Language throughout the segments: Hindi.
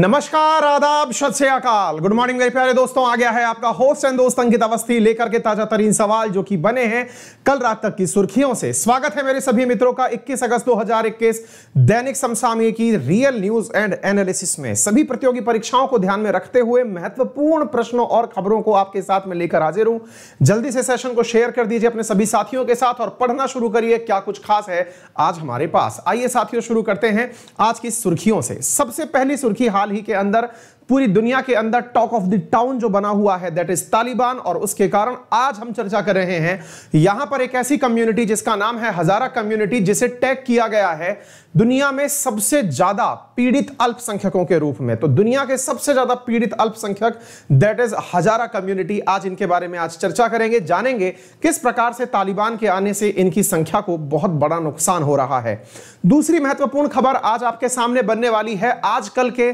नमस्कार आदाब सत श्रीकाल गुड मॉर्निंग मेरे प्यारे दोस्तों आ गया है आपका होस्ट एंड दोस्त अंकित अवस्थी लेकर के ताजा तरीन सवाल जो कि बने हैं कल रात तक की सुर्खियों से स्वागत है मेरे सभी मित्रों का 21 अगस्त 2021 दैनिक समसामयिक की रियल न्यूज एंड एनालिसिस में सभी प्रतियोगी परीक्षाओं को ध्यान में रखते हुए महत्वपूर्ण प्रश्नों और खबरों को आपके साथ में लेकर हाजिर हूं जल्दी से सेशन को शेयर कर दीजिए अपने सभी साथियों के साथ और पढ़ना शुरू करिए क्या कुछ खास है आज हमारे पास आइए साथियों शुरू करते हैं आज की सुर्खियों से सबसे पहली सुर्खी हाल हाल ही के अंदर पूरी दुनिया के अंदर टॉक ऑफ द टाउन जो बना हुआ है दैट इज तालिबान और उसके कारण आज हम चर्चा कर रहे हैं यहां पर एक ऐसी कम्युनिटी जिसका नाम है हजारा कम्युनिटी जिसे टैग किया गया है दुनिया में सबसे ज्यादा पीड़ित अल्पसंख्यकों के रूप में तो दुनिया के सबसे ज्यादा पीड़ित अल्पसंख्यक दैट इज हजारा कम्युनिटी आज इनके बारे में आज चर्चा करेंगे जानेंगे किस प्रकार से तालिबान के आने से इनकी संख्या को बहुत बड़ा नुकसान हो रहा है दूसरी महत्वपूर्ण खबर आज आपके सामने बनने वाली है आजकल के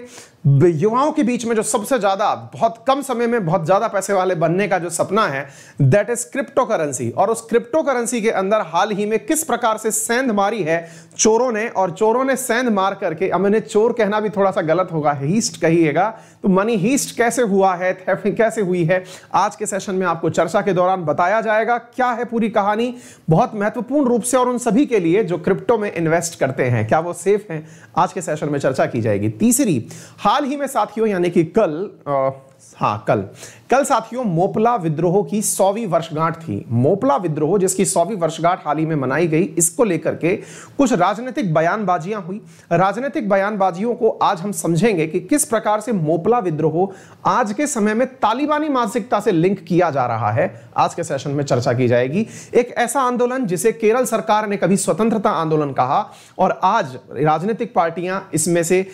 युवाओं के बीच में जो सबसे ज़्यादा बहुत कम समय में बहुत ज़्यादा पैसे वाले बनने का जो सपना है दैट इज क्रिप्टो करेंसी और उस क्रिप्टो करेंसी के अंदर हाल ही में किस प्रकार से सेंध मारी है चोरों ने और चोरों ने सेंध मार करके अब मैंने चोर कहना भी थोड़ा सा गलत होगा हीस्ट कहिएगा तो मनी हीस्ट कैसे हुआ है कैसे हुई है आज के सेशन में आपको चर्चा के दौरान बताया जाएगा क्या है पूरी कहानी बहुत महत्वपूर्ण रूप से और उन सभी के लिए जो क्रिप्टो में इन्वेस्ट करते हैं क्या वो सेफ हैं आज के सेशन में चर्चा की जाएगी तीसरी हाल ही में साथियों यानी कि कल आ, हाँ कल कल साथियों मोपला विद्रोह की सौवीं वर्षगांठ थी मोपला विद्रोह जिसकी सौवीं वर्षगांठ हाल ही में मनाई गई इसको लेकर के कुछ राजनीतिक बयानबाजियां हुई राजनीतिक बयानबाजियों को आज हम समझेंगे कि किस प्रकार से मोपला विद्रोह आज के समय में तालिबानी मानसिकता से लिंक किया जा रहा है आज के सेशन में चर्चा की जाएगी एक ऐसा आंदोलन जिसे केरल सरकार ने कभी स्वतंत्रता आंदोलन कहा और आज राजनीतिक पार्टियां इसमें से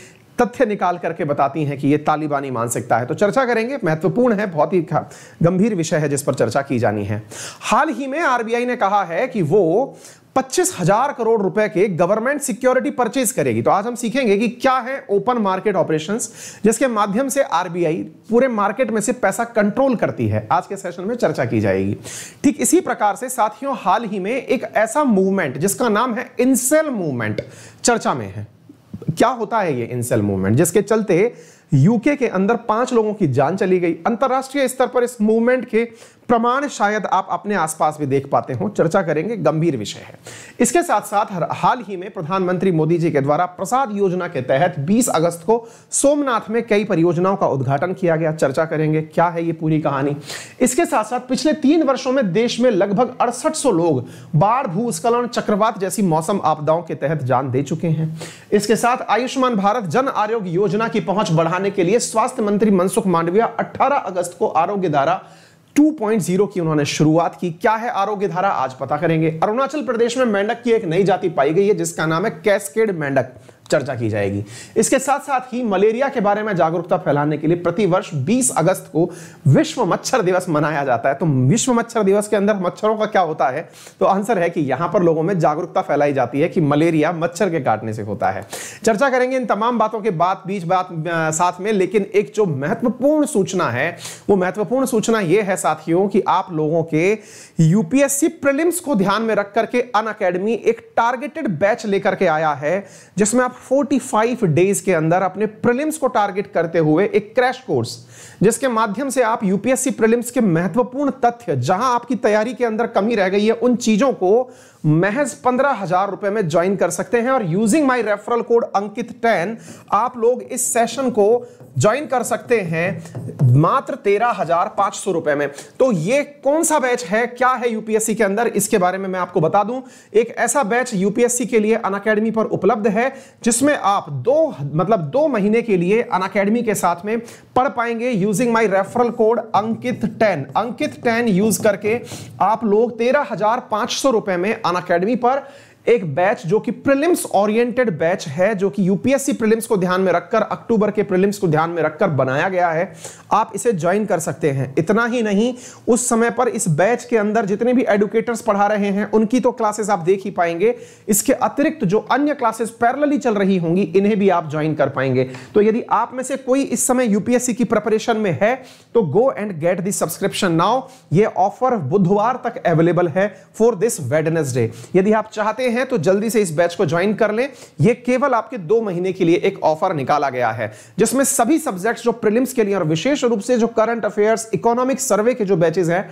तथ्य निकाल करके बताती हैं कि ये तालिबानी मानसिकता है तो चर्चा करेंगे महत्वपूर्ण है बहुत ही गंभीर विषय है जिस पर चर्चा की जानी है हाल ही में आरबीआई ने कहा है कि वो पच्चीस हजार करोड़ रुपए के गवर्नमेंट सिक्योरिटी परचेज करेगी तो आज हम सीखेंगे कि क्या है ओपन मार्केट ऑपरेशंस जिसके माध्यम से आरबीआई पूरे मार्केट में से पैसा कंट्रोल करती है आज के सेशन में चर्चा की जाएगी ठीक इसी प्रकार से साथियों हाल ही में एक ऐसा मूवमेंट जिसका नाम है इनसेल मूवमेंट चर्चा में है क्या होता है ये इंसेल मूवमेंट जिसके चलते यूके के अंदर पांच लोगों की जान चली गई अंतर्राष्ट्रीय स्तर पर इस मूवमेंट के प्रमाण शायद आप अपने आसपास भी देख पाते हो चर्चा करेंगे गंभीर विषय है इसके साथ साथ हाल ही में प्रधानमंत्री मोदी जी के द्वारा प्रसाद योजना के तहत 20 अगस्त को सोमनाथ में कई परियोजनाओं का उद्घाटन किया गया चर्चा करेंगे क्या है ये पूरी कहानी इसके साथ साथ पिछले तीन वर्षों में देश में लगभग अड़सठ लोग बाढ़ भूस्खलन चक्रवात जैसी मौसम आपदाओं के तहत जान दे चुके हैं इसके साथ आयुष्मान भारत जन आरोग्य योजना की पहुंच बढ़ाने के लिए स्वास्थ्य मंत्री मनसुख मांडविया अठारह अगस्त को आरोग्य धारा 2.0 की उन्होंने शुरुआत की क्या है आरोग्य धारा आज पता करेंगे अरुणाचल प्रदेश में मेंढक की एक नई जाति पाई गई है जिसका नाम है कैस्केड मेंढक चर्चा की जाएगी इसके साथ साथ ही मलेरिया के बारे में जागरूकता फैलाने के लिए प्रतिवर्ष 20 अगस्त को विश्व मच्छर दिवस मनाया जाता है तो विश्व मच्छर दिवस के अंदर मच्छरों का क्या होता है तो आंसर है कि यहां पर लोगों में जागरूकता फैलाई जाती है कि मलेरिया मच्छर के काटने से होता है चर्चा करेंगे इन तमाम बातों के बाद बीच बात साथ में लेकिन एक जो महत्वपूर्ण सूचना है वो महत्वपूर्ण सूचना यह है साथियों कि आप लोगों के यूपीएससी प्रिलिम्स को ध्यान में रख करके अन एक टारगेटेड बैच लेकर के आया है जिसमें आप 45 डेज के अंदर अपने प्रिलिम्स को टारगेट करते हुए एक क्रैश कोर्स जिसके माध्यम से आप यूपीएससी प्रीलिम्स के महत्वपूर्ण तथ्य जहां आपकी तैयारी के अंदर कमी रह गई है उन चीजों को महज पंद्रह हजार रुपए में ज्वाइन कर सकते हैं और using my referral code Ankit ten आप लोग इस सेशन को ज्वाइन कर सकते हैं मात्र तेरह हजार पांच सौ रुपए में तो ये कौन सा बैच है क्या है यूपीएससी के अंदर इसके बारे में मैं आपको बता दूं एक ऐसा बैच यूपीएससी के लिए अन अकेडमी पर उपलब्ध है जिसमें आप दो मतलब दो महीने के लिए अन अकेडमी के साथ में पढ़ पाएंगे using my referral code Ankit ten Ankit ten use करके आप लोग तेरह हजार पांच सौ रुपए में अकेडमी पर एक बैच जो कि प्रिलिम्स ओरिएंटेड बैच है जो कि यूपीएससी प्रिलिम्स को ध्यान में रखकर अक्टूबर के प्रिलिम्स को ध्यान में रखकर बनाया गया है आप इसे ज्वाइन कर सकते हैं इतना ही नहीं उस समय पर इस बैच के अंदर जितने भी एडुकेटर्स पढ़ा रहे हैं उनकी तो क्लासेस आप देख ही पाएंगे इसके अतिरिक्त जो अन्य क्लासेस पैरलली चल रही होंगी इन्हें भी आप ज्वाइन कर पाएंगे तो यदि आप में से कोई इस समय यूपीएससी की प्रिपरेशन में है तो go and get this subscription now ये ऑफर बुधवार तक अवेलेबल है फॉर दिस वेडनेसडे यदि आप चाहते हैं तो जल्दी से इस बैच को ज्वाइन कर लें ये केवल आपके दो महीने के लिए एक ऑफर निकाला गया है जिसमें सभी सब्जेक्ट्स जो प्रिलिम्स के लिए और विशेष रूप से जो करंट अफेयर्स इकोनॉमिक सर्वे के जो बैचेस हैं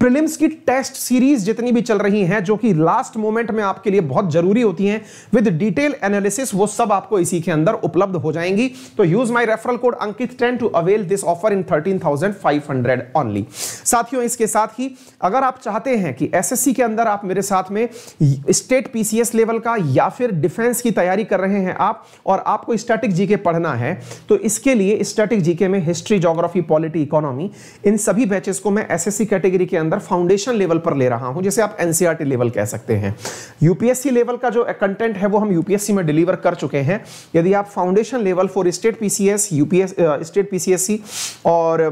प्रिलिम्स की टेस्ट सीरीज जितनी भी चल रही हैं जो कि लास्ट मोमेंट में आपके लिए बहुत जरूरी होती हैं विद डिटेल एनालिसिस वो सब आपको इसी के अंदर उपलब्ध हो जाएंगी तो use my referral code Ankit ten to avail this offer in thirteen only साथियों इसके साथ ही अगर आप चाहते हैं कि एसएससी के अंदर आप मेरे साथ में स्टेट पीसी बीसीएस लेवल का या फिर डिफेंस की तैयारी कर रहे हैं आप और आपको स्टैटिक जीके पढ़ना है तो इसके लिए स्टैटिक जीके में हिस्ट्री जोग्राफी पॉलिटी इकोनॉमी इन सभी बैचेस को मैं एसएससी कैटेगरी के अंदर फाउंडेशन लेवल पर ले रहा हूं जैसे आप एनसीआरटी लेवल e कह सकते हैं यूपीएससी लेवल का जो कंटेंट है वो हम यूपीएससी में डिलीवर कर चुके हैं यदि आप foundation level for state PCS UPS state PCSC और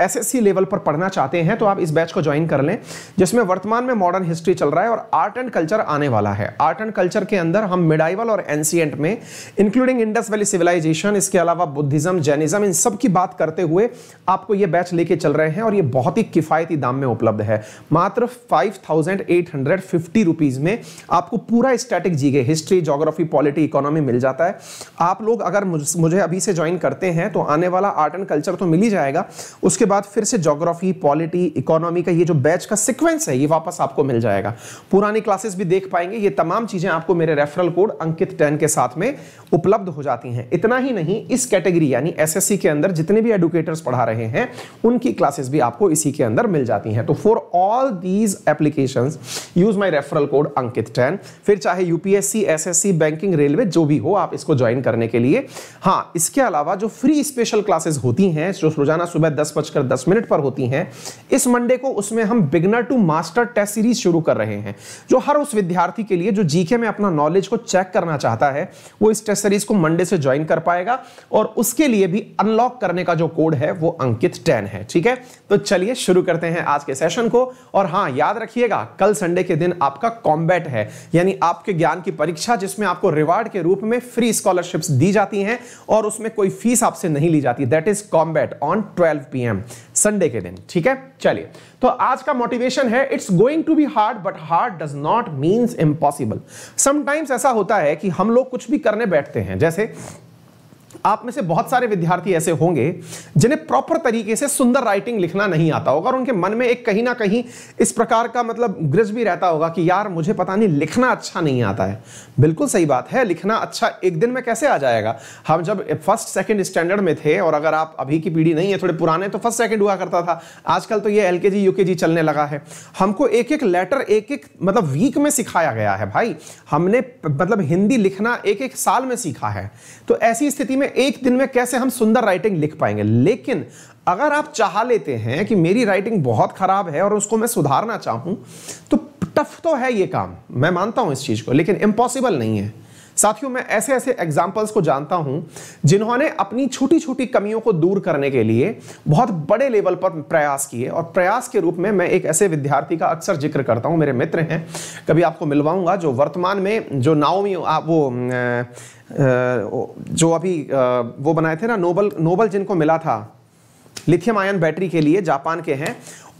एसएससी लेवल पर पढ़ना चाहते हैं तो आप इस बैच को ज्वाइन कर लें जिसमें वर्तमान में मॉडर्न हिस्ट्री चल रहा है और आर्ट एंड कल्चर आने वाला है आर्ट एंड कल्चर के अंदर हम मिडाइवल और एंसियंट में इंक्लूडिंग इंडस वैली सिविलाइजेशन इसके अलावा बुद्धिज्म जैनिज्म इन सब की बात करते हुए आपको ये बैच लेके चल रहे हैं और ये बहुत ही किफ़ायती दाम में उपलब्ध है मात्र फाइव में आपको पूरा static GK history geography polity economy मिल जाता है आप लोग अगर मुझे अभी से ज्वाइन करते हैं तो आने वाला आर्ट एंड कल्चर तो मिल ही जाएगा उसके बाद फिर से जोग्राफी पॉलिटी इकोनॉमी का ये जो बैच का सिक्वेंस है ये वापस आपको मिल जाएगा पुरानी क्लासेस भी देख पाएंगे ये तमाम तमाम चीज़ें आपको मेरे रेफरल कोड अंकित टेन के साथ में उपलब्ध हो जाती हैं इतना ही नहीं इस कैटेगरी यानी एसएससी के अंदर जितने भी एडुकेटर्स पढ़ा रहे हैं उनकी क्लासेस भी आपको इसी के अंदर मिल जाती हैं तो for all these application use my referral code Ankit ten फिर चाहे यूपीएससी एस बैंकिंग रेलवे जो भी हो आप इसको ज्वाइन करने के लिए हाँ इसके अलावा जो फ्री स्पेशल क्लासेस होती हैं जो रोजाना सुबह दस बजकर दस मिनट पर होती हैं इस मंडे को उसमें हम beginner to master test series शुरू कर रहे हैं जो हर उस विद्यार्थी के लिए जो जीके में अपना नॉलेज को चेक करना चाहता है वो इस टेस्ट सीरीज को मंडे से ज्वाइन कर पाएगा और उसके लिए भी अनलॉक करने का जो कोड है वो अंकित टेन है ठीक है तो चलिए शुरू करते हैं आज के सेशन को और हाँ याद रखिएगा कल संडे के दिन आपका कॉम्बैट है यानी आपके ज्ञान की परीक्षा जिसमें आपको रिवार्ड के रूप में फ्री स्कॉलरशिप्स दी जाती हैं और उसमें कोई फीस आपसे नहीं ली जाती that is combat on twelve P Sunday के दिन ठीक है चलिए तो आज का मोटिवेशन है it's going to be hard but hard does not means impossible sometimes ऐसा होता है कि हम लोग कुछ भी करने बैठते हैं जैसे आप में से बहुत सारे विद्यार्थी ऐसे होंगे जिन्हें प्रॉपर तरीके से सुंदर राइटिंग लिखना नहीं आता होगा और उनके मन में एक कहीं ना कहीं इस प्रकार का मतलब ग्रज भी रहता होगा कि यार मुझे पता नहीं लिखना अच्छा नहीं आता है बिल्कुल सही बात है लिखना अच्छा एक दिन में कैसे आ जाएगा हम जब फर्स्ट सेकेंड स्टैंडर्ड में थे और अगर आप अभी की पीढ़ी नहीं है थोड़े पुराने तो फर्स्ट सेकेंड हुआ करता था आजकल तो ये एल के चलने लगा है हमको एक एक लेटर एक एक मतलब वीक में सिखाया गया है भाई हमने मतलब हिंदी लिखना एक एक साल में सीखा है तो ऐसी स्थिति में में एक दिन में कैसे हम सुंदर राइटिंग लिख पाएंगे लेकिन अगर आप चाह लेते हैं कि मेरी राइटिंग बहुत खराब है और उसको मैं सुधारना चाहूं तो टफ तो है ये काम मैं मानता हूं इस चीज़ को लेकिन इम्पॉसिबल नहीं है साथियों मैं ऐसे ऐसे एग्जाम्पल्स को जानता हूं जिन्होंने अपनी छोटी छोटी कमियों को दूर करने के लिए बहुत बड़े लेवल पर प्रयास किए और प्रयास के रूप में मैं एक ऐसे विद्यार्थी का अक्सर जिक्र करता हूं मेरे मित्र हैं कभी आपको मिलवाऊंगा जो वर्तमान में जो नाओमी आप वो जो अभी वो बनाए थे ना नोबल नोबल जिनको मिला था लिथियम आयन बैटरी के लिए जापान के हैं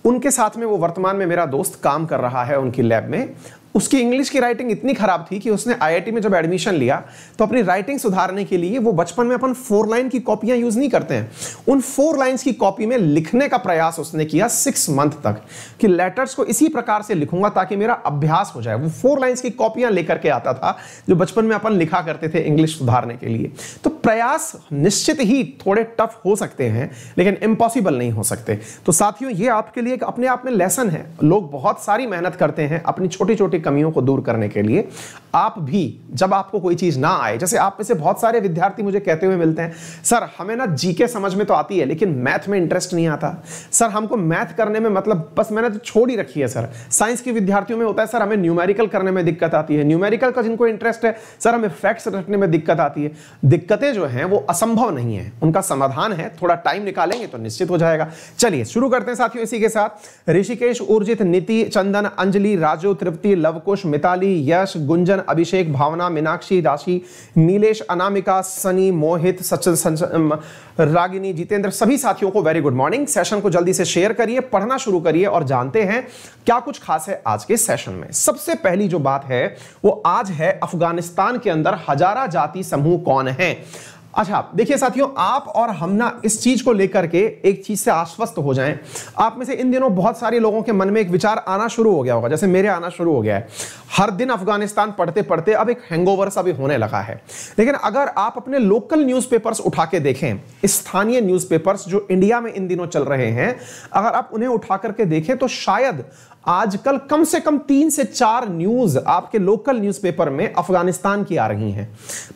उनके साथ में वो वर्तमान में मेरा दोस्त काम कर रहा है उनकी लैब में उसकी इंग्लिश की राइटिंग इतनी खराब थी कि उसने आईआईटी में जब एडमिशन लिया तो अपनी राइटिंग सुधारने के लिए वो बचपन में अपन फोर लाइन की कॉपियां यूज नहीं करते हैं उन फोर लाइंस की कॉपी में लिखने का प्रयास उसने किया सिक्स मंथ तक कि लेटर्स को इसी प्रकार से लिखूंगा ताकि मेरा अभ्यास हो जाए वो फोर लाइन्स की कॉपियां लेकर के आता था जो बचपन में अपन लिखा करते थे इंग्लिश सुधारने के लिए तो प्रयास निश्चित ही थोड़े टफ हो सकते हैं लेकिन इम्पॉसिबल नहीं हो सकते तो साथियों ये आपके लिए एक अपने आप में लेसन है लोग बहुत सारी मेहनत करते हैं अपनी छोटी छोटी कमियों को दूर करने के लिए आप भी जब आपको कोई चीज ना आए जैसे आप में से बहुत सारे विद्यार्थी मुझे कहते हुए मिलते हैं सर हमें ना जीके समझ में तो आती है लेकिन मैथ में इंटरेस्ट नहीं आता सर हमको मैथ करने में मतलब बस मैंने तो छोड़ ही रखी है सर साइंस के विद्यार्थियों में होता है सर हमें न्यूमेरिकल करने में दिक्कत आती है न्यूमेरिकल का जिनको इंटरेस्ट है सर हमें फैक्ट्स रखने में दिक्कत आती है दिक्कतें जो है वो असंभव नहीं है उनका समाधान है थोड़ा टाइम निकालेंगे तो निश्चित हो जाएगा चलिए शुरू करते हैं साथियों इसी के साथ ऋषिकेश उर्जित नीति चंदन अंजलि राजू तृप्ति लव लवकुश मिताली यश गुंजन अभिषेक भावना मीनाक्षी राशि नीलेश अनामिका सनी मोहित सचिन रागिनी जितेंद्र सभी साथियों को वेरी गुड मॉर्निंग सेशन को जल्दी से शेयर करिए पढ़ना शुरू करिए और जानते हैं क्या कुछ खास है आज के सेशन में सबसे पहली जो बात है वो आज है अफगानिस्तान के अंदर हजारा जाति समूह कौन है अच्छा देखिए साथियों आप और हम ना इस चीज को लेकर के एक चीज से आश्वस्त हो जाएं आप में से इन दिनों बहुत सारे लोगों के मन में एक विचार आना शुरू हो गया होगा जैसे मेरे आना शुरू हो गया है हर दिन अफगानिस्तान पढ़ते पढ़ते अब एक हैंगओवर सा भी होने लगा है लेकिन अगर आप अपने लोकल न्यूज़पेपर्स उठा के देखें स्थानीय न्यूज़पेपर्स जो इंडिया में इन दिनों चल रहे हैं अगर आप उन्हें उठा करके देखें तो शायद आजकल कम से कम तीन से चार न्यूज आपके लोकल न्यूज़पेपर में अफगानिस्तान की आ रही हैं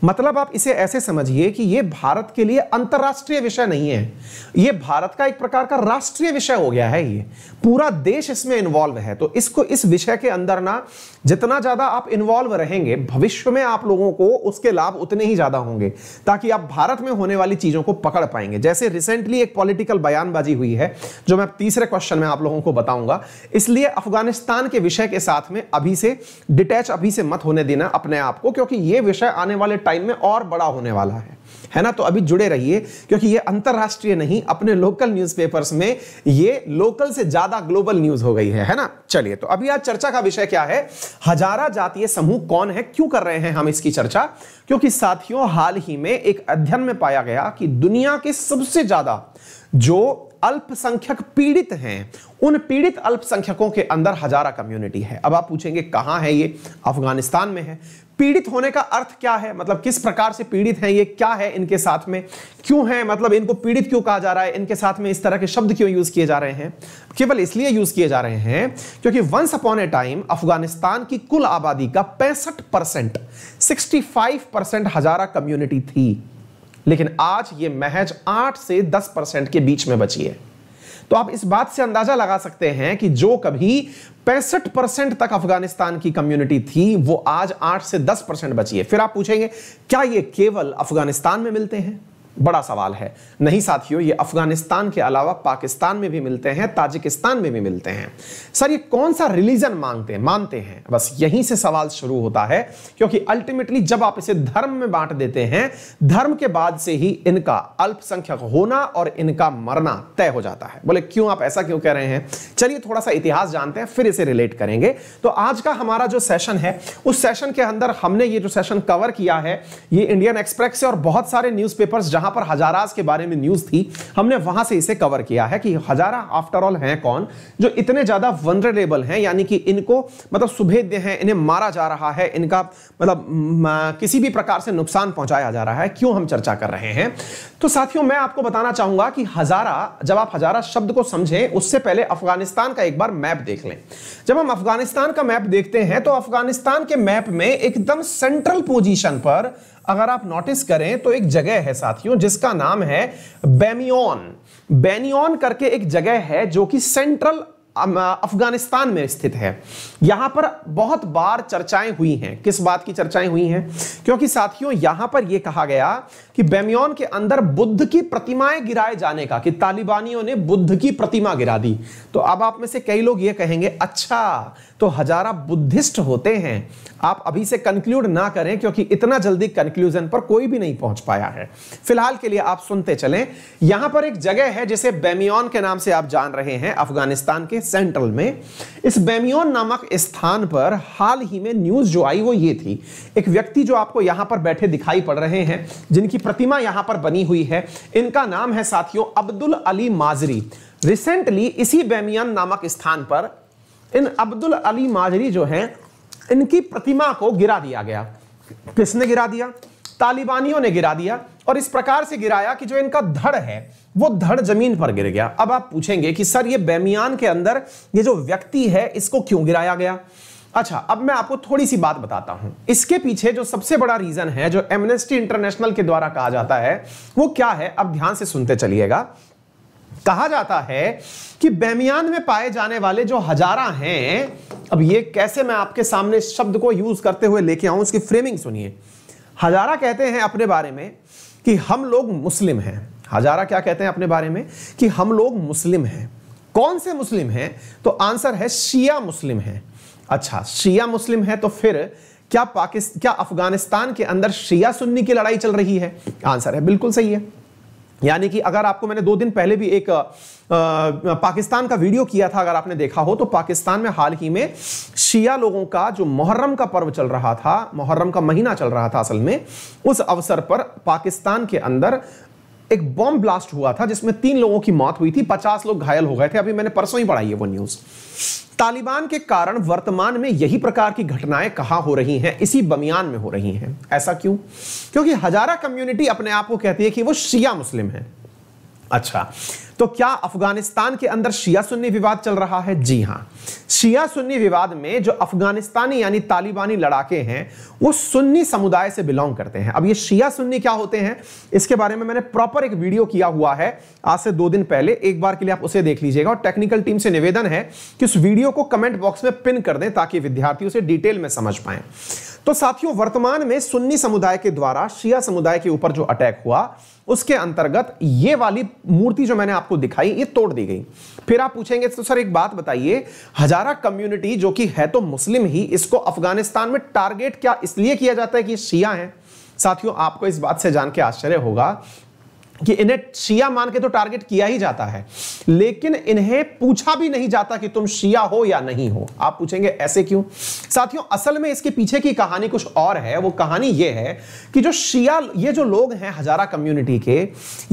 मतलब आप इसे ऐसे समझिए कि यह भारत के लिए अंतरराष्ट्रीय विषय नहीं है यह भारत का एक प्रकार का राष्ट्रीय विषय हो गया है ये पूरा देश इसमें इन्वॉल्व है तो इसको इस विषय के अंदर ना जितना ज्यादा आप इन्वॉल्व रहेंगे भविष्य में आप लोगों को उसके लाभ उतने ही ज्यादा होंगे ताकि आप भारत में होने वाली चीजों को पकड़ पाएंगे जैसे रिसेंटली एक पॉलिटिकल बयानबाजी हुई है जो मैं तीसरे क्वेश्चन में आप लोगों को बताऊंगा इसलिए अफगानिस्तान के विषय के साथ में अभी से डिटैच अभी से मत होने देना अपने आप को क्योंकि ये विषय आने वाले टाइम में और बड़ा होने वाला है है ना तो अभी जुड़े रहिए क्योंकि ये अंतर्राष्ट्रीय नहीं अपने लोकल न्यूज़पेपर्स में ये लोकल से ज्यादा ग्लोबल न्यूज हो गई है है ना चलिए तो अभी आज चर्चा का विषय क्या है हजारा जातीय समूह कौन है क्यों कर रहे हैं हम इसकी चर्चा क्योंकि साथियों हाल ही में एक अध्ययन में पाया गया कि दुनिया के सबसे ज्यादा जो अल्पसंख्यक पीड़ित हैं उन पीड़ित अल्पसंख्यकों के अंदर हजारा कम्युनिटी है अब आप पूछेंगे कहां है ये अफगानिस्तान में है पीड़ित होने का अर्थ क्या है मतलब किस प्रकार से पीड़ित हैं ये क्या है इनके साथ में क्यों है मतलब इनको पीड़ित क्यों कहा जा रहा है इनके साथ में इस तरह के शब्द क्यों यूज किए जा रहे हैं केवल इसलिए यूज किए जा रहे हैं क्योंकि once upon a time Afghanistan की कुल आबादी का पैंसठ percent sixty percent Hazara community थी लेकिन आज ये महज 8 से 10 परसेंट के बीच में बची है तो आप इस बात से अंदाजा लगा सकते हैं कि जो कभी पैंसठ परसेंट तक अफगानिस्तान की कम्युनिटी थी वो आज 8 से 10 परसेंट बची है फिर आप पूछेंगे क्या ये केवल अफगानिस्तान में मिलते हैं बड़ा सवाल है नहीं साथियों ये अफगानिस्तान के अलावा पाकिस्तान में भी मिलते हैं ताजिकिस्तान में भी मिलते हैं सर ये कौन सा रिलीजन मांगते हैं मानते हैं बस यहीं से सवाल शुरू होता है क्योंकि अल्टीमेटली जब आप इसे धर्म में बांट देते हैं धर्म के बाद से ही इनका अल्पसंख्यक होना और इनका मरना तय हो जाता है बोले क्यों आप ऐसा क्यों कह रहे हैं चलिए थोड़ा सा इतिहास जानते हैं फिर इसे रिलेट करेंगे तो आज का हमारा जो सेशन है उस सेशन के अंदर हमने ये जो सेशन कवर किया है ये इंडियन एक्सप्रेस से और बहुत सारे न्यूज़पेपर्स जहां जहां पर हजाराज के बारे में न्यूज थी हमने वहां से इसे कवर किया है कि हजारा आफ्टर ऑल हैं कौन जो इतने ज्यादा वनरेबल हैं यानी कि इनको मतलब सुभेद्य हैं इन्हें मारा जा रहा है इनका मतलब किसी भी प्रकार से नुकसान पहुंचाया जा रहा है क्यों हम चर्चा कर रहे हैं तो साथियों मैं आपको बताना चाहूंगा कि हजारा जब आप हजारा शब्द को समझें उससे पहले अफगानिस्तान का एक बार मैप देख लें जब हम अफगानिस्तान का मैप देखते हैं तो अफगानिस्तान के मैप में एकदम सेंट्रल पोजीशन पर अगर आप नोटिस करें तो एक जगह है साथियों जिसका नाम है बेमियोन बेनियोन करके एक जगह है जो कि सेंट्रल अफगानिस्तान में स्थित है यहां पर बहुत बार चर्चाएं हुई हैं किस बात की चर्चाएं हुई हैं क्योंकि साथियों यहां पर यह कहा गया कि बेमियोन के अंदर बुद्ध की प्रतिमाएं गिराए जाने का कि तालिबानियों ने बुद्ध की प्रतिमा गिरा दी तो अब आप में से कई लोग ये कहेंगे अच्छा तो हजारा बुद्धिस्ट होते हैं आप अभी से कंक्लूड ना करें क्योंकि इतना जल्दी कंक्लूजन पर कोई भी नहीं पहुंच पाया है फिलहाल के लिए आप सुनते चलें यहां पर एक जगह है जिसे बेमियोन के नाम से आप जान रहे हैं अफगानिस्तान के सेंट्रल में इस बेमियोन नामक स्थान पर हाल ही में न्यूज जो आई वो ये थी एक व्यक्ति जो आपको यहां पर बैठे दिखाई पड़ रहे हैं जिनकी प्रतिमा यहां पर बनी हुई है इनका नाम है साथियों अब्दुल अली माजरी रिसेंटली इसी बेमियान नामक स्थान पर इन अब्दुल अली माजरी जो हैं इनकी प्रतिमा को गिरा दिया गया किसने गिरा दिया तालिबानियों ने गिरा दिया और इस प्रकार से गिराया कि जो इनका धड़ है वो धड़ जमीन पर गिर गया अब आप पूछेंगे कि सर ये बेमियान के अंदर ये जो व्यक्ति है इसको क्यों गिराया गया अच्छा अब मैं आपको थोड़ी सी बात बताता हूं इसके पीछे जो सबसे बड़ा रीजन है जो एमनेस्टी इंटरनेशनल के द्वारा कहा जाता है वो क्या है अब ध्यान से सुनते चलिएगा कहा जाता है कि बेमियान में पाए जाने वाले जो हजारा हैं अब ये कैसे मैं आपके सामने शब्द को यूज करते हुए लेके आऊं इसकी फ्रेमिंग सुनिए हजारा कहते हैं अपने बारे में कि हम लोग मुस्लिम हैं हजारा क्या कहते हैं अपने बारे में कि हम लोग मुस्लिम हैं कौन से मुस्लिम हैं तो आंसर है शिया मुस्लिम हैं अच्छा शिया मुस्लिम है तो फिर क्या पाकिस्तान क्या अफगानिस्तान के अंदर शिया सुन्नी की लड़ाई चल रही है आंसर है बिल्कुल सही है यानी कि अगर आपको मैंने दो दिन पहले भी एक आ, पाकिस्तान का वीडियो किया था अगर आपने देखा हो तो पाकिस्तान में हाल ही में शिया लोगों का जो मुहर्रम का पर्व चल रहा था मुहर्रम का महीना चल रहा था असल में उस अवसर पर पाकिस्तान के अंदर एक बॉम्ब ब्लास्ट हुआ था जिसमें तीन लोगों की मौत हुई थी पचास लोग घायल हो गए थे अभी मैंने परसों ही पढ़ाई है वो न्यूज़ तालिबान के कारण वर्तमान में यही प्रकार की घटनाएं कहां हो रही हैं इसी बमियान में हो रही हैं ऐसा क्यों क्योंकि हजारा कम्युनिटी अपने आप को कहती है कि वो शिया मुस्लिम है अच्छा तो क्या अफगानिस्तान के अंदर शिया सुन्नी विवाद चल रहा है जी हां शिया सुन्नी विवाद में जो अफगानिस्तानी यानी तालिबानी लड़ाके हैं वो सुन्नी समुदाय से बिलोंग करते हैं अब ये शिया सुन्नी क्या होते हैं इसके बारे में मैंने प्रॉपर एक वीडियो किया हुआ है आज से दो दिन पहले एक बार के लिए आप उसे देख लीजिएगा और टेक्निकल टीम से निवेदन है कि उस वीडियो को कमेंट बॉक्स में पिन कर दें ताकि विद्यार्थी उसे डिटेल में समझ पाए तो साथियों वर्तमान में सुन्नी समुदाय के द्वारा शिया समुदाय के ऊपर जो अटैक हुआ उसके अंतर्गत ये वाली मूर्ति जो मैंने आपको दिखाई ये तोड़ दी गई फिर आप पूछेंगे तो सर एक बात बताइए हजारा कम्युनिटी जो कि है तो मुस्लिम ही इसको अफगानिस्तान में टारगेट क्या इसलिए किया जाता है कि शिया हैं साथियों आपको इस बात से जान के आश्चर्य होगा कि इन्हें शिया मान के तो टारगेट किया ही जाता है लेकिन इन्हें पूछा भी नहीं जाता कि तुम शिया हो या नहीं हो आप पूछेंगे ऐसे क्यों साथियों असल में इसके पीछे की कहानी कुछ और है वो कहानी ये है कि जो शिया ये जो लोग हैं हजारा कम्युनिटी के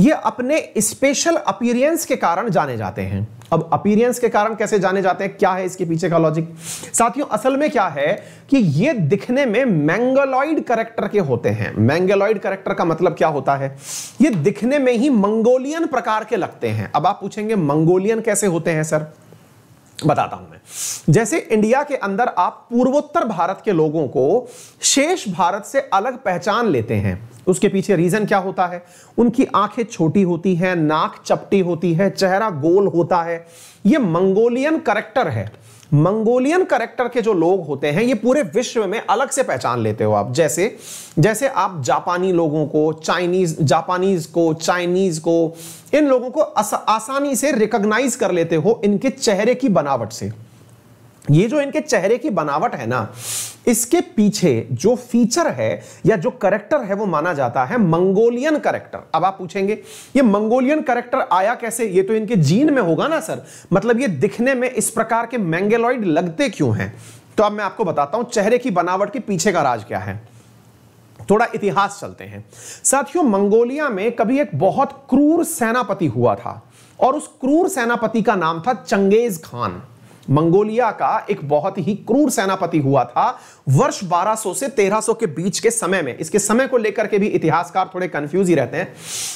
ये अपने स्पेशल अपीरियंस के कारण जाने जाते हैं अब अपीरियंस के कारण कैसे जाने जाते हैं क्या है इसके पीछे का लॉजिक साथियों असल में क्या है कि ये दिखने में मैंगोलॉइड करेक्टर के होते हैं मैंगोलॉइड करेक्टर का मतलब क्या होता है ये दिखने में ही मंगोलियन प्रकार के लगते हैं अब आप पूछेंगे मंगोलियन कैसे होते हैं सर बताता हूं मैं जैसे इंडिया के अंदर आप पूर्वोत्तर भारत के लोगों को शेष भारत से अलग पहचान लेते हैं उसके पीछे रीजन क्या होता है उनकी आंखें छोटी होती हैं नाक चपटी होती है चेहरा गोल होता है ये मंगोलियन करेक्टर है मंगोलियन करेक्टर के जो लोग होते हैं ये पूरे विश्व में अलग से पहचान लेते हो आप जैसे जैसे आप जापानी लोगों को चाइनीज जापानीज को चाइनीज को इन लोगों को आसानी से रिकॉग्नाइज कर लेते हो इनके चेहरे की बनावट से ये जो इनके चेहरे की बनावट है ना इसके पीछे जो फीचर है या जो करेक्टर है वो माना जाता है मंगोलियन करेक्टर अब आप पूछेंगे ये मंगोलियन करेक्टर आया कैसे ये तो इनके जीन में होगा ना सर मतलब ये दिखने में इस प्रकार के मैंगेलॉइड लगते क्यों हैं तो अब मैं आपको बताता हूं चेहरे की बनावट के पीछे का राज क्या है थोड़ा इतिहास चलते हैं साथियों मंगोलिया में कभी एक बहुत क्रूर सेनापति हुआ था और उस क्रूर सेनापति का नाम था चंगेज खान मंगोलिया का एक बहुत ही क्रूर सेनापति हुआ था वर्ष 1200 से 1300 के बीच के समय में इसके समय को लेकर के भी इतिहासकार थोड़े कंफ्यूज ही रहते हैं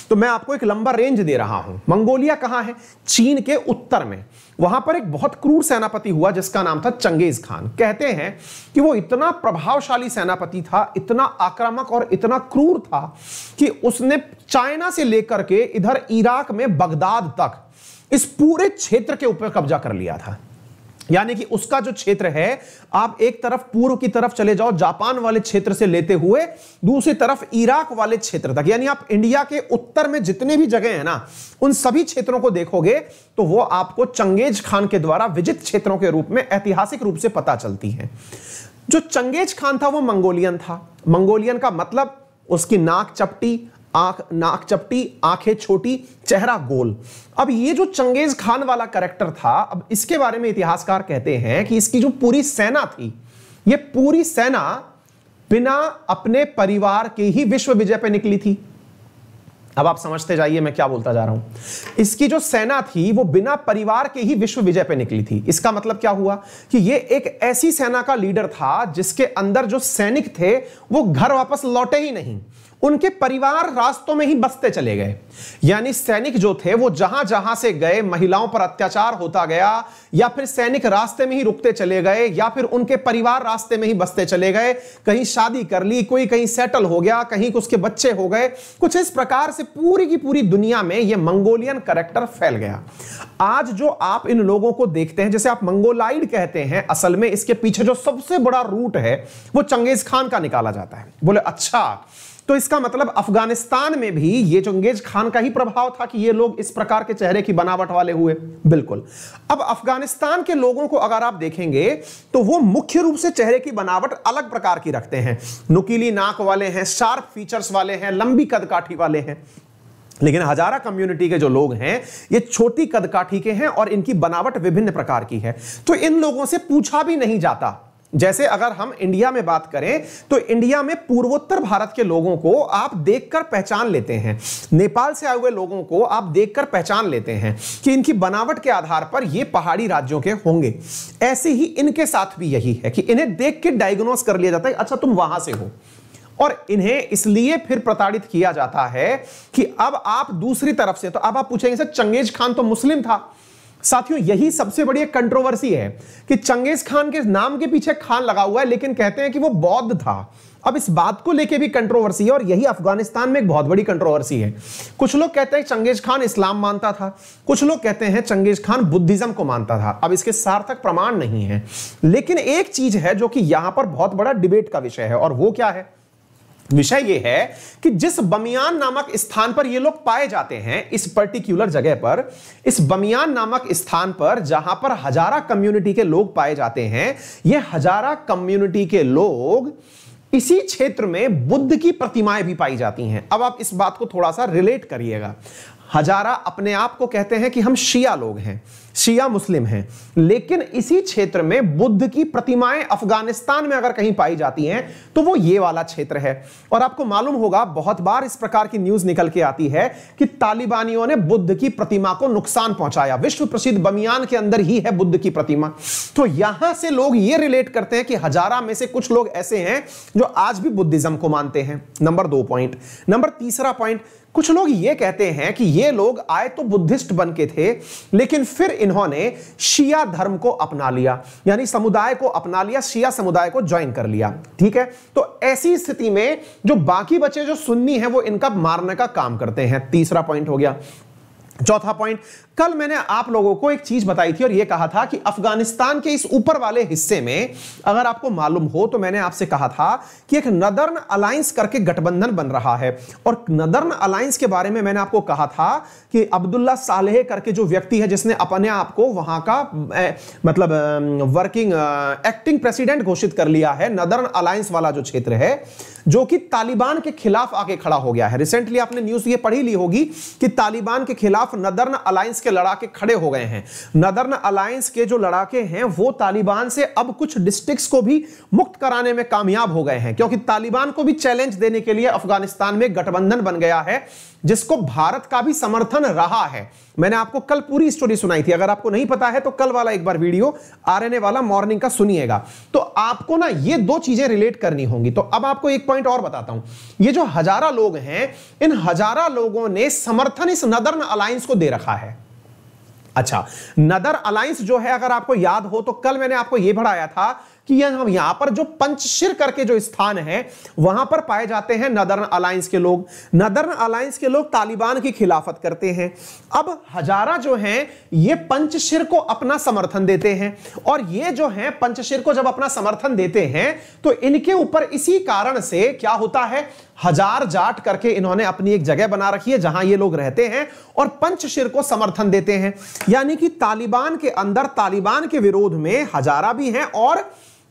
तो मैं आपको एक लंबा रेंज दे रहा हूं मंगोलिया कहां है चीन के उत्तर में वहां पर एक बहुत क्रूर सेनापति हुआ जिसका नाम था चंगेज खान कहते हैं कि वो इतना प्रभावशाली सेनापति था इतना आक्रामक और इतना क्रूर था कि उसने चाइना से लेकर के इधर इराक में बगदाद तक इस पूरे क्षेत्र के ऊपर कब्जा कर लिया था यानी कि उसका जो क्षेत्र है आप एक तरफ पूर्व की तरफ चले जाओ जापान वाले क्षेत्र से लेते हुए दूसरी तरफ इराक वाले क्षेत्र तक यानी आप इंडिया के उत्तर में जितने भी जगह है ना उन सभी क्षेत्रों को देखोगे तो वो आपको चंगेज खान के द्वारा विजित क्षेत्रों के रूप में ऐतिहासिक रूप से पता चलती है जो चंगेज खान था वो मंगोलियन था मंगोलियन का मतलब उसकी नाक चपटी आंख नाक चपटी आंखें छोटी चेहरा गोल अब ये जो चंगेज खान वाला करेक्टर था अब इसके बारे में इतिहासकार कहते हैं कि इसकी जो पूरी सेना थी ये पूरी सेना बिना अपने परिवार के ही विश्व विजय पर निकली थी अब आप समझते जाइए मैं क्या बोलता जा रहा हूं इसकी जो सेना थी वो बिना परिवार के ही विश्व विजय पे निकली थी इसका मतलब क्या हुआ कि ये एक ऐसी सेना का लीडर था जिसके अंदर जो सैनिक थे वो घर वापस लौटे ही नहीं उनके परिवार रास्तों में ही बसते चले गए यानी सैनिक जो थे वो जहां जहां से गए महिलाओं पर अत्याचार होता गया या फिर सैनिक रास्ते में ही रुकते चले गए या फिर उनके परिवार रास्ते में ही बसते चले गए कहीं शादी कर ली कोई कहीं सेटल हो गया कहीं उसके बच्चे हो गए कुछ इस प्रकार से पूरी की पूरी दुनिया में यह मंगोलियन करेक्टर फैल गया आज जो आप इन लोगों को देखते हैं जैसे आप मंगोलाइड कहते हैं असल में इसके पीछे जो सबसे बड़ा रूट है वो चंगेज खान का निकाला जाता है बोले अच्छा तो इसका मतलब अफगानिस्तान में भी ये चंगेज खान का ही प्रभाव था कि ये लोग इस प्रकार के चेहरे की बनावट वाले हुए बिल्कुल अब अफगानिस्तान के लोगों को अगर आप देखेंगे तो वो मुख्य रूप से चेहरे की बनावट अलग प्रकार की रखते हैं नुकीली नाक वाले हैं शार्प फीचर्स वाले हैं लंबी कदकाठी वाले हैं लेकिन हजारा कम्युनिटी के जो लोग हैं ये छोटी कदकाठी के हैं और इनकी बनावट विभिन्न प्रकार की है तो इन लोगों से पूछा भी नहीं जाता जैसे अगर हम इंडिया में बात करें तो इंडिया में पूर्वोत्तर भारत के लोगों को आप देखकर पहचान लेते हैं नेपाल से आए हुए लोगों को आप देखकर पहचान लेते हैं कि इनकी बनावट के आधार पर ये पहाड़ी राज्यों के होंगे ऐसे ही इनके साथ भी यही है कि इन्हें देख के डायग्नोस कर लिया जाता है अच्छा तुम वहां से हो और इन्हें इसलिए फिर प्रताड़ित किया जाता है कि अब आप दूसरी तरफ से तो अब आप पूछेंगे सर चंगेज खान तो मुस्लिम था साथियों यही सबसे बड़ी एक कंट्रोवर्सी है कि चंगेज खान के नाम के पीछे खान लगा हुआ है लेकिन कहते हैं कि वो बौद्ध था अब इस बात को लेके भी कंट्रोवर्सी है और यही अफगानिस्तान में एक बहुत बड़ी कंट्रोवर्सी है कुछ लोग कहते हैं चंगेज खान इस्लाम मानता था कुछ लोग कहते हैं चंगेज खान बुद्धिज्म को मानता था अब इसके सार्थक प्रमाण नहीं है लेकिन एक चीज है जो कि यहां पर बहुत बड़ा डिबेट का विषय है और वो क्या है विषय यह है कि जिस बमियान नामक स्थान पर ये लोग पाए जाते हैं इस पर्टिकुलर जगह पर इस बमियान नामक स्थान पर जहां पर हजारा कम्युनिटी के लोग पाए जाते हैं ये हजारा कम्युनिटी के लोग इसी क्षेत्र में बुद्ध की प्रतिमाएं भी पाई जाती हैं अब आप इस बात को थोड़ा सा रिलेट करिएगा हजारा अपने आप को कहते हैं कि हम शिया लोग हैं शिया मुस्लिम हैं लेकिन इसी क्षेत्र में बुद्ध की प्रतिमाएं अफगानिस्तान में अगर कहीं पाई जाती हैं तो वो ये वाला क्षेत्र है और आपको मालूम होगा बहुत बार इस प्रकार की न्यूज निकल के आती है कि तालिबानियों ने बुद्ध की प्रतिमा को नुकसान पहुंचाया विश्व प्रसिद्ध बमियान के अंदर ही है बुद्ध की प्रतिमा तो यहां से लोग ये रिलेट करते हैं कि हजारा में से कुछ लोग ऐसे हैं जो आज भी बुद्धिज्म को मानते हैं नंबर दो पॉइंट नंबर तीसरा पॉइंट कुछ लोग ये कहते हैं कि ये लोग आए तो बुद्धिस्ट बन के थे लेकिन फिर इन्होंने शिया धर्म को अपना लिया यानी समुदाय को अपना लिया शिया समुदाय को ज्वाइन कर लिया ठीक है तो ऐसी स्थिति में जो बाकी बचे जो सुन्नी हैं वो इनका मारने का काम करते हैं तीसरा पॉइंट हो गया चौथा पॉइंट कल मैंने आप लोगों को एक चीज बताई थी और यह कहा था कि अफगानिस्तान के इस ऊपर वाले हिस्से में अगर आपको मालूम हो तो मैंने आपसे कहा था कि एक नदर्न अलायंस करके गठबंधन बन रहा है और नदर्न अलायंस के बारे में मैंने आपको कहा था कि अब्दुल्ला सालेह करके जो व्यक्ति है जिसने अपने आप को वहां का ए, मतलब वर्किंग एक्टिंग प्रेसिडेंट घोषित कर लिया है नदर्न अलायंस वाला जो क्षेत्र है जो कि तालिबान के खिलाफ आके खड़ा हो गया है रिसेंटली आपने न्यूज ये पढ़ी ली होगी कि तालिबान के खिलाफ नदर्न अलायंस के के लड़ाके खड़े हो गए हैं नदरन अलायंस के जो लड़ाके हैं वो तालिबान से अब कुछ डिस्ट्रिक्ट को भी मुक्त कराने में कामयाब हो गए हैं क्योंकि तालिबान को भी चैलेंज देने के लिए अफगानिस्तान में गठबंधन बन गया है जिसको भारत का भी समर्थन रहा है मैंने आपको कल पूरी स्टोरी सुनाई थी अगर आपको नहीं पता है तो कल वाला एक बार वीडियो आरएनए वाला मॉर्निंग का सुनिएगा तो आपको ना ये दो चीजें रिलेट करनी होंगी तो अब आपको एक पॉइंट और बताता हूं ये जो हजारा लोग हैं इन हजारा लोगों ने समर्थन इस नदर्न अलायंस को दे रखा है अच्छा नदर अलायंस जो है अगर आपको याद हो तो कल मैंने आपको यह बढ़ाया था कि यह हम यहां पर जो पंचशिर करके जो स्थान है वहां पर पाए जाते हैं नदरन अलायंस के लोग नदरन अलायंस के लोग तालिबान की खिलाफत करते हैं अब हजारा जो है ये पंचशिर को अपना समर्थन देते हैं और ये जो है पंचशिर को जब अपना समर्थन देते हैं तो इनके ऊपर इसी कारण से क्या होता है हजार जाट करके इन्होंने अपनी एक जगह बना रखी है जहां ये लोग रहते हैं और पंचशिर को समर्थन देते हैं यानी कि तालिबान के अंदर तालिबान के विरोध में हजारा भी हैं और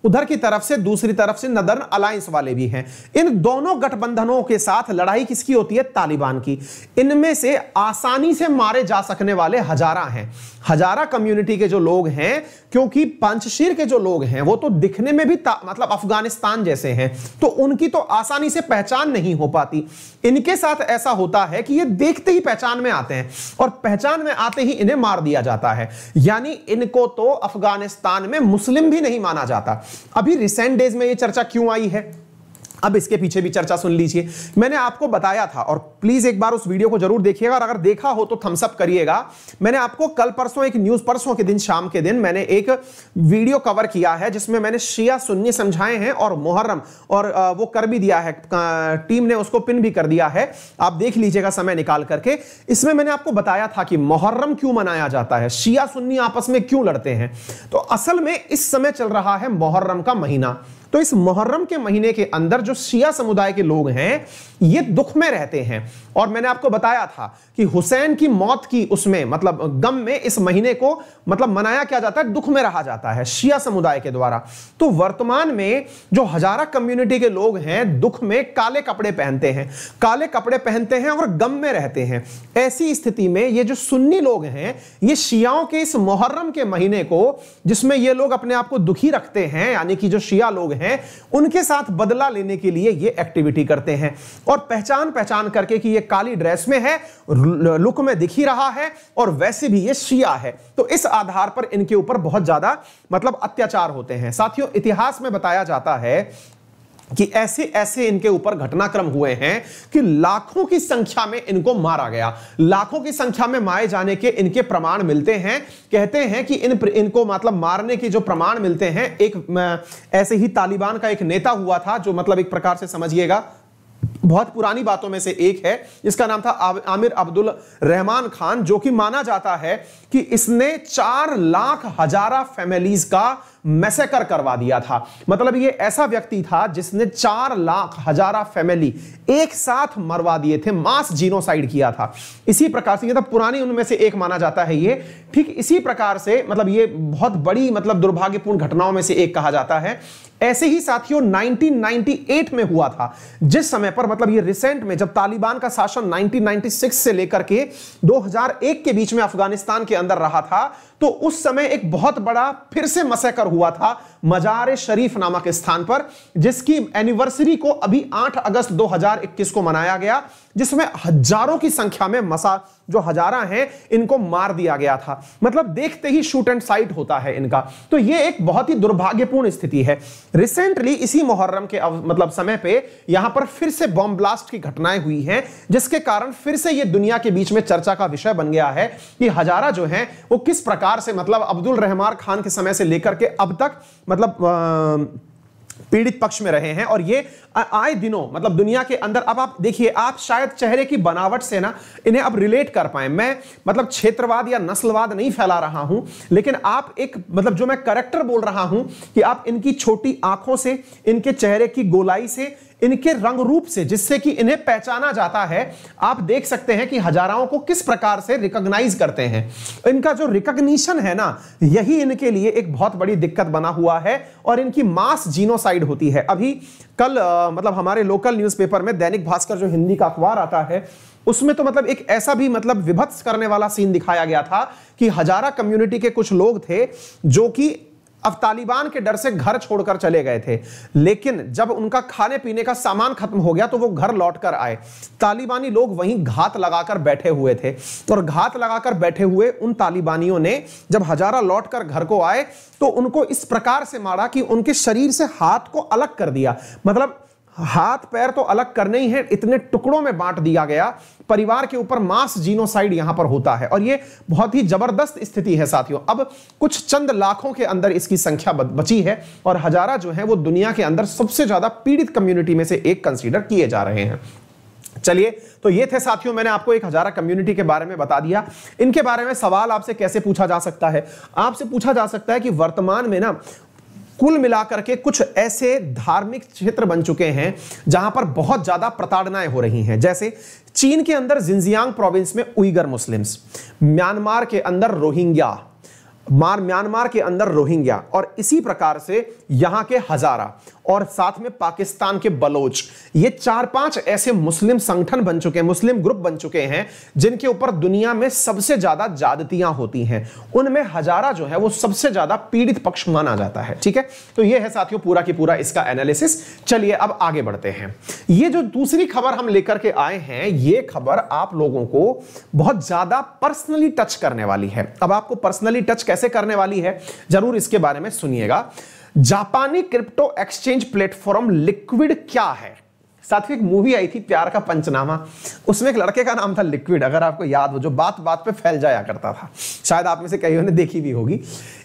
उधर की तरफ से दूसरी तरफ से नदर्न अलायंस वाले भी हैं इन दोनों गठबंधनों के साथ लड़ाई किसकी होती है तालिबान की इनमें से आसानी से मारे जा सकने वाले हजारा हैं हजारा कम्युनिटी के जो लोग हैं क्योंकि पंचशीर के जो लोग हैं वो तो दिखने में भी मतलब अफगानिस्तान जैसे हैं तो उनकी तो आसानी से पहचान नहीं हो पाती इनके साथ ऐसा होता है कि ये देखते ही पहचान में आते हैं और पहचान में आते ही इन्हें मार दिया जाता है यानी इनको तो अफगानिस्तान में मुस्लिम भी नहीं माना जाता अभी रिसेंट डेज में ये चर्चा क्यों आई है अब इसके पीछे भी चर्चा सुन लीजिए मैंने आपको बताया था और प्लीज एक बार उस वीडियो को जरूर देखिएगा और अगर देखा हो तो थम्सअप करिएगा मैंने आपको कल परसों एक न्यूज परसों के दिन शाम के दिन मैंने एक वीडियो कवर किया है जिसमें मैंने शिया सुन्नी समझाए हैं और मुहर्रम और वो कर भी दिया है टीम ने उसको पिन भी कर दिया है आप देख लीजिएगा समय निकाल करके इसमें मैंने आपको बताया था कि मुहर्रम क्यों मनाया जाता है शिया सुन्नी आपस में क्यों लड़ते हैं तो असल में इस समय चल रहा है मुहर्रम का महीना तो इस मुहर्रम के महीने के अंदर जो शिया समुदाय के लोग हैं ये दुख में रहते हैं और मैंने आपको बताया था कि हुसैन की मौत की उसमें मतलब गम में इस महीने को मतलब मनाया क्या जाता है दुख में रहा जाता है शिया समुदाय के द्वारा तो वर्तमान में जो हजारा कम्युनिटी के लोग हैं दुख में काले कपड़े पहनते हैं काले कपड़े पहनते हैं और गम में रहते हैं ऐसी स्थिति में ये जो सुन्नी लोग हैं ये शियाओं के इस मुहर्रम के महीने को जिसमें ये लोग अपने आप को दुखी रखते हैं यानी कि जो शिया लोग हैं उनके साथ बदला लेने के लिए ये एक्टिविटी करते हैं और पहचान पहचान करके कि ये काली ड्रेस में है लुक में दिख ही रहा है और वैसे भी ये शिया है तो इस आधार पर इनके ऊपर बहुत ज्यादा मतलब अत्याचार होते हैं साथियों इतिहास में बताया जाता है कि ऐसे ऐसे इनके ऊपर घटनाक्रम हुए हैं कि लाखों की संख्या में इनको मारा गया लाखों की संख्या में मारे जाने के इनके प्रमाण मिलते हैं कहते हैं कि इन इनको मतलब मारने के जो प्रमाण मिलते हैं एक ऐसे ही तालिबान का एक नेता हुआ था जो मतलब एक प्रकार से समझिएगा बहुत पुरानी बातों में से एक है इसका नाम था आमिर अब्दुल रहमान खान जो कि माना जाता है कि इसने चार लाख हजारा फैमिलीज का मैसेकर करवा दिया था मतलब ये ऐसा व्यक्ति था जिसने चार लाख हजारा फैमिली एक साथ मरवा दिए थे मास जीनोसाइड किया था इसी प्रकार से ये था तो पुरानी उनमें से एक माना जाता है ये ठीक इसी प्रकार से मतलब ये बहुत बड़ी मतलब दुर्भाग्यपूर्ण घटनाओं में से एक कहा जाता है ऐसे ही साथियों 1998 में हुआ था जिस समय पर मतलब ये रिसेंट में जब तालिबान का शासन 1996 से लेकर के 2001 के बीच में अफगानिस्तान के अंदर रहा था तो उस समय एक बहुत बड़ा फिर से मसैकर हुआ था मजार शरीफ नामक स्थान पर जिसकी एनिवर्सरी को अभी 8 अगस्त 2021 को मनाया गया जिसमें हजारों की संख्या में मसा जो हजारा हैं इनको मार दिया गया था मतलब देखते ही शूट एंड साइट होता है इनका तो ये एक बहुत ही दुर्भाग्यपूर्ण स्थिति है रिसेंटली इसी मुहर्रम के मतलब समय पे यहां पर फिर से बॉम्ब ब्लास्ट की घटनाएं हुई हैं जिसके कारण फिर से ये दुनिया के बीच में चर्चा का विषय बन गया है कि हजारा जो है वो किस प्रकार से मतलब अब्दुल रहमान खान के समय से लेकर के अब तक मतलब आ, पीड़ित पक्ष में रहे हैं और ये आए दिनों मतलब दुनिया के अंदर अब आप देखिए आप शायद चेहरे की बनावट से ना इन्हें अब रिलेट कर पाए मैं मतलब क्षेत्रवाद या नस्लवाद नहीं फैला रहा हूं लेकिन आप एक मतलब जो मैं करेक्टर बोल रहा हूं कि आप इनकी छोटी आंखों से इनके चेहरे की गोलाई से इनके रंग रूप से जिससे कि इन्हें पहचाना जाता है आप देख सकते हैं कि हजाराओं को किस प्रकार से रिकॉग्नाइज करते हैं इनका जो रिकॉग्निशन है ना यही इनके लिए एक बहुत बड़ी दिक्कत बना हुआ है और इनकी मास जीनोसाइड होती है अभी कल आ, मतलब हमारे लोकल न्यूज़पेपर में दैनिक भास्कर जो हिंदी का अखबार आता है उसमें तो मतलब एक ऐसा भी मतलब विभत्स करने वाला सीन दिखाया गया था कि हजारा कम्युनिटी के कुछ लोग थे जो कि अब तालिबान के डर से घर छोड़कर चले गए थे लेकिन जब उनका खाने पीने का सामान खत्म हो गया तो वो घर लौटकर आए तालिबानी लोग वहीं घात लगाकर बैठे हुए थे तो और घात लगाकर बैठे हुए उन तालिबानियों ने जब हजारा लौटकर घर को आए तो उनको इस प्रकार से मारा कि उनके शरीर से हाथ को अलग कर दिया मतलब हाथ पैर तो अलग करने ही है इतने टुकड़ों में बांट दिया गया परिवार के ऊपर मास जीनोसाइड यहां पर होता है और ये बहुत ही जबरदस्त स्थिति है साथियों अब कुछ चंद लाखों के अंदर इसकी संख्या बची है और हजारा जो है वो दुनिया के अंदर सबसे ज्यादा पीड़ित कम्युनिटी में से एक कंसिडर किए जा रहे हैं चलिए तो ये थे साथियों मैंने आपको एक हजारा कम्युनिटी के बारे में बता दिया इनके बारे में सवाल आपसे कैसे पूछा जा सकता है आपसे पूछा जा सकता है कि वर्तमान में ना कुल मिलाकर के कुछ ऐसे धार्मिक क्षेत्र बन चुके हैं जहां पर बहुत ज्यादा प्रताड़नाएं हो रही हैं जैसे चीन के अंदर जिंजियांग प्रोविंस में उइगर मुस्लिम्स म्यांमार के अंदर रोहिंग्या म्यांमार के अंदर रोहिंग्या और इसी प्रकार से यहाँ के हजारा और साथ में पाकिस्तान के बलोच ये चार पांच ऐसे मुस्लिम संगठन बन चुके हैं मुस्लिम ग्रुप बन चुके हैं जिनके ऊपर दुनिया में सबसे ज्यादा जादतियां होती हैं उनमें हजारा जो है वो सबसे ज्यादा पीड़ित पक्ष माना जाता है ठीक है तो ये है साथियों पूरा की पूरा इसका एनालिसिस चलिए अब आगे बढ़ते हैं ये जो दूसरी खबर हम लेकर के आए हैं ये खबर आप लोगों को बहुत ज्यादा पर्सनली टच करने वाली है अब आपको पर्सनली टच कैसे करने वाली है जरूर इसके बारे में सुनिएगा जापानी क्रिप्टो एक्सचेंज प्लेटफॉर्म लिक्विड क्या है साथ ही एक मूवी आई थी प्यार का पंचनामा उसमें एक लड़के का नाम था लिक्विड अगर आपको याद हो जो बात बात पे फैल जाया करता था शायद आप में से कईयों ने देखी भी होगी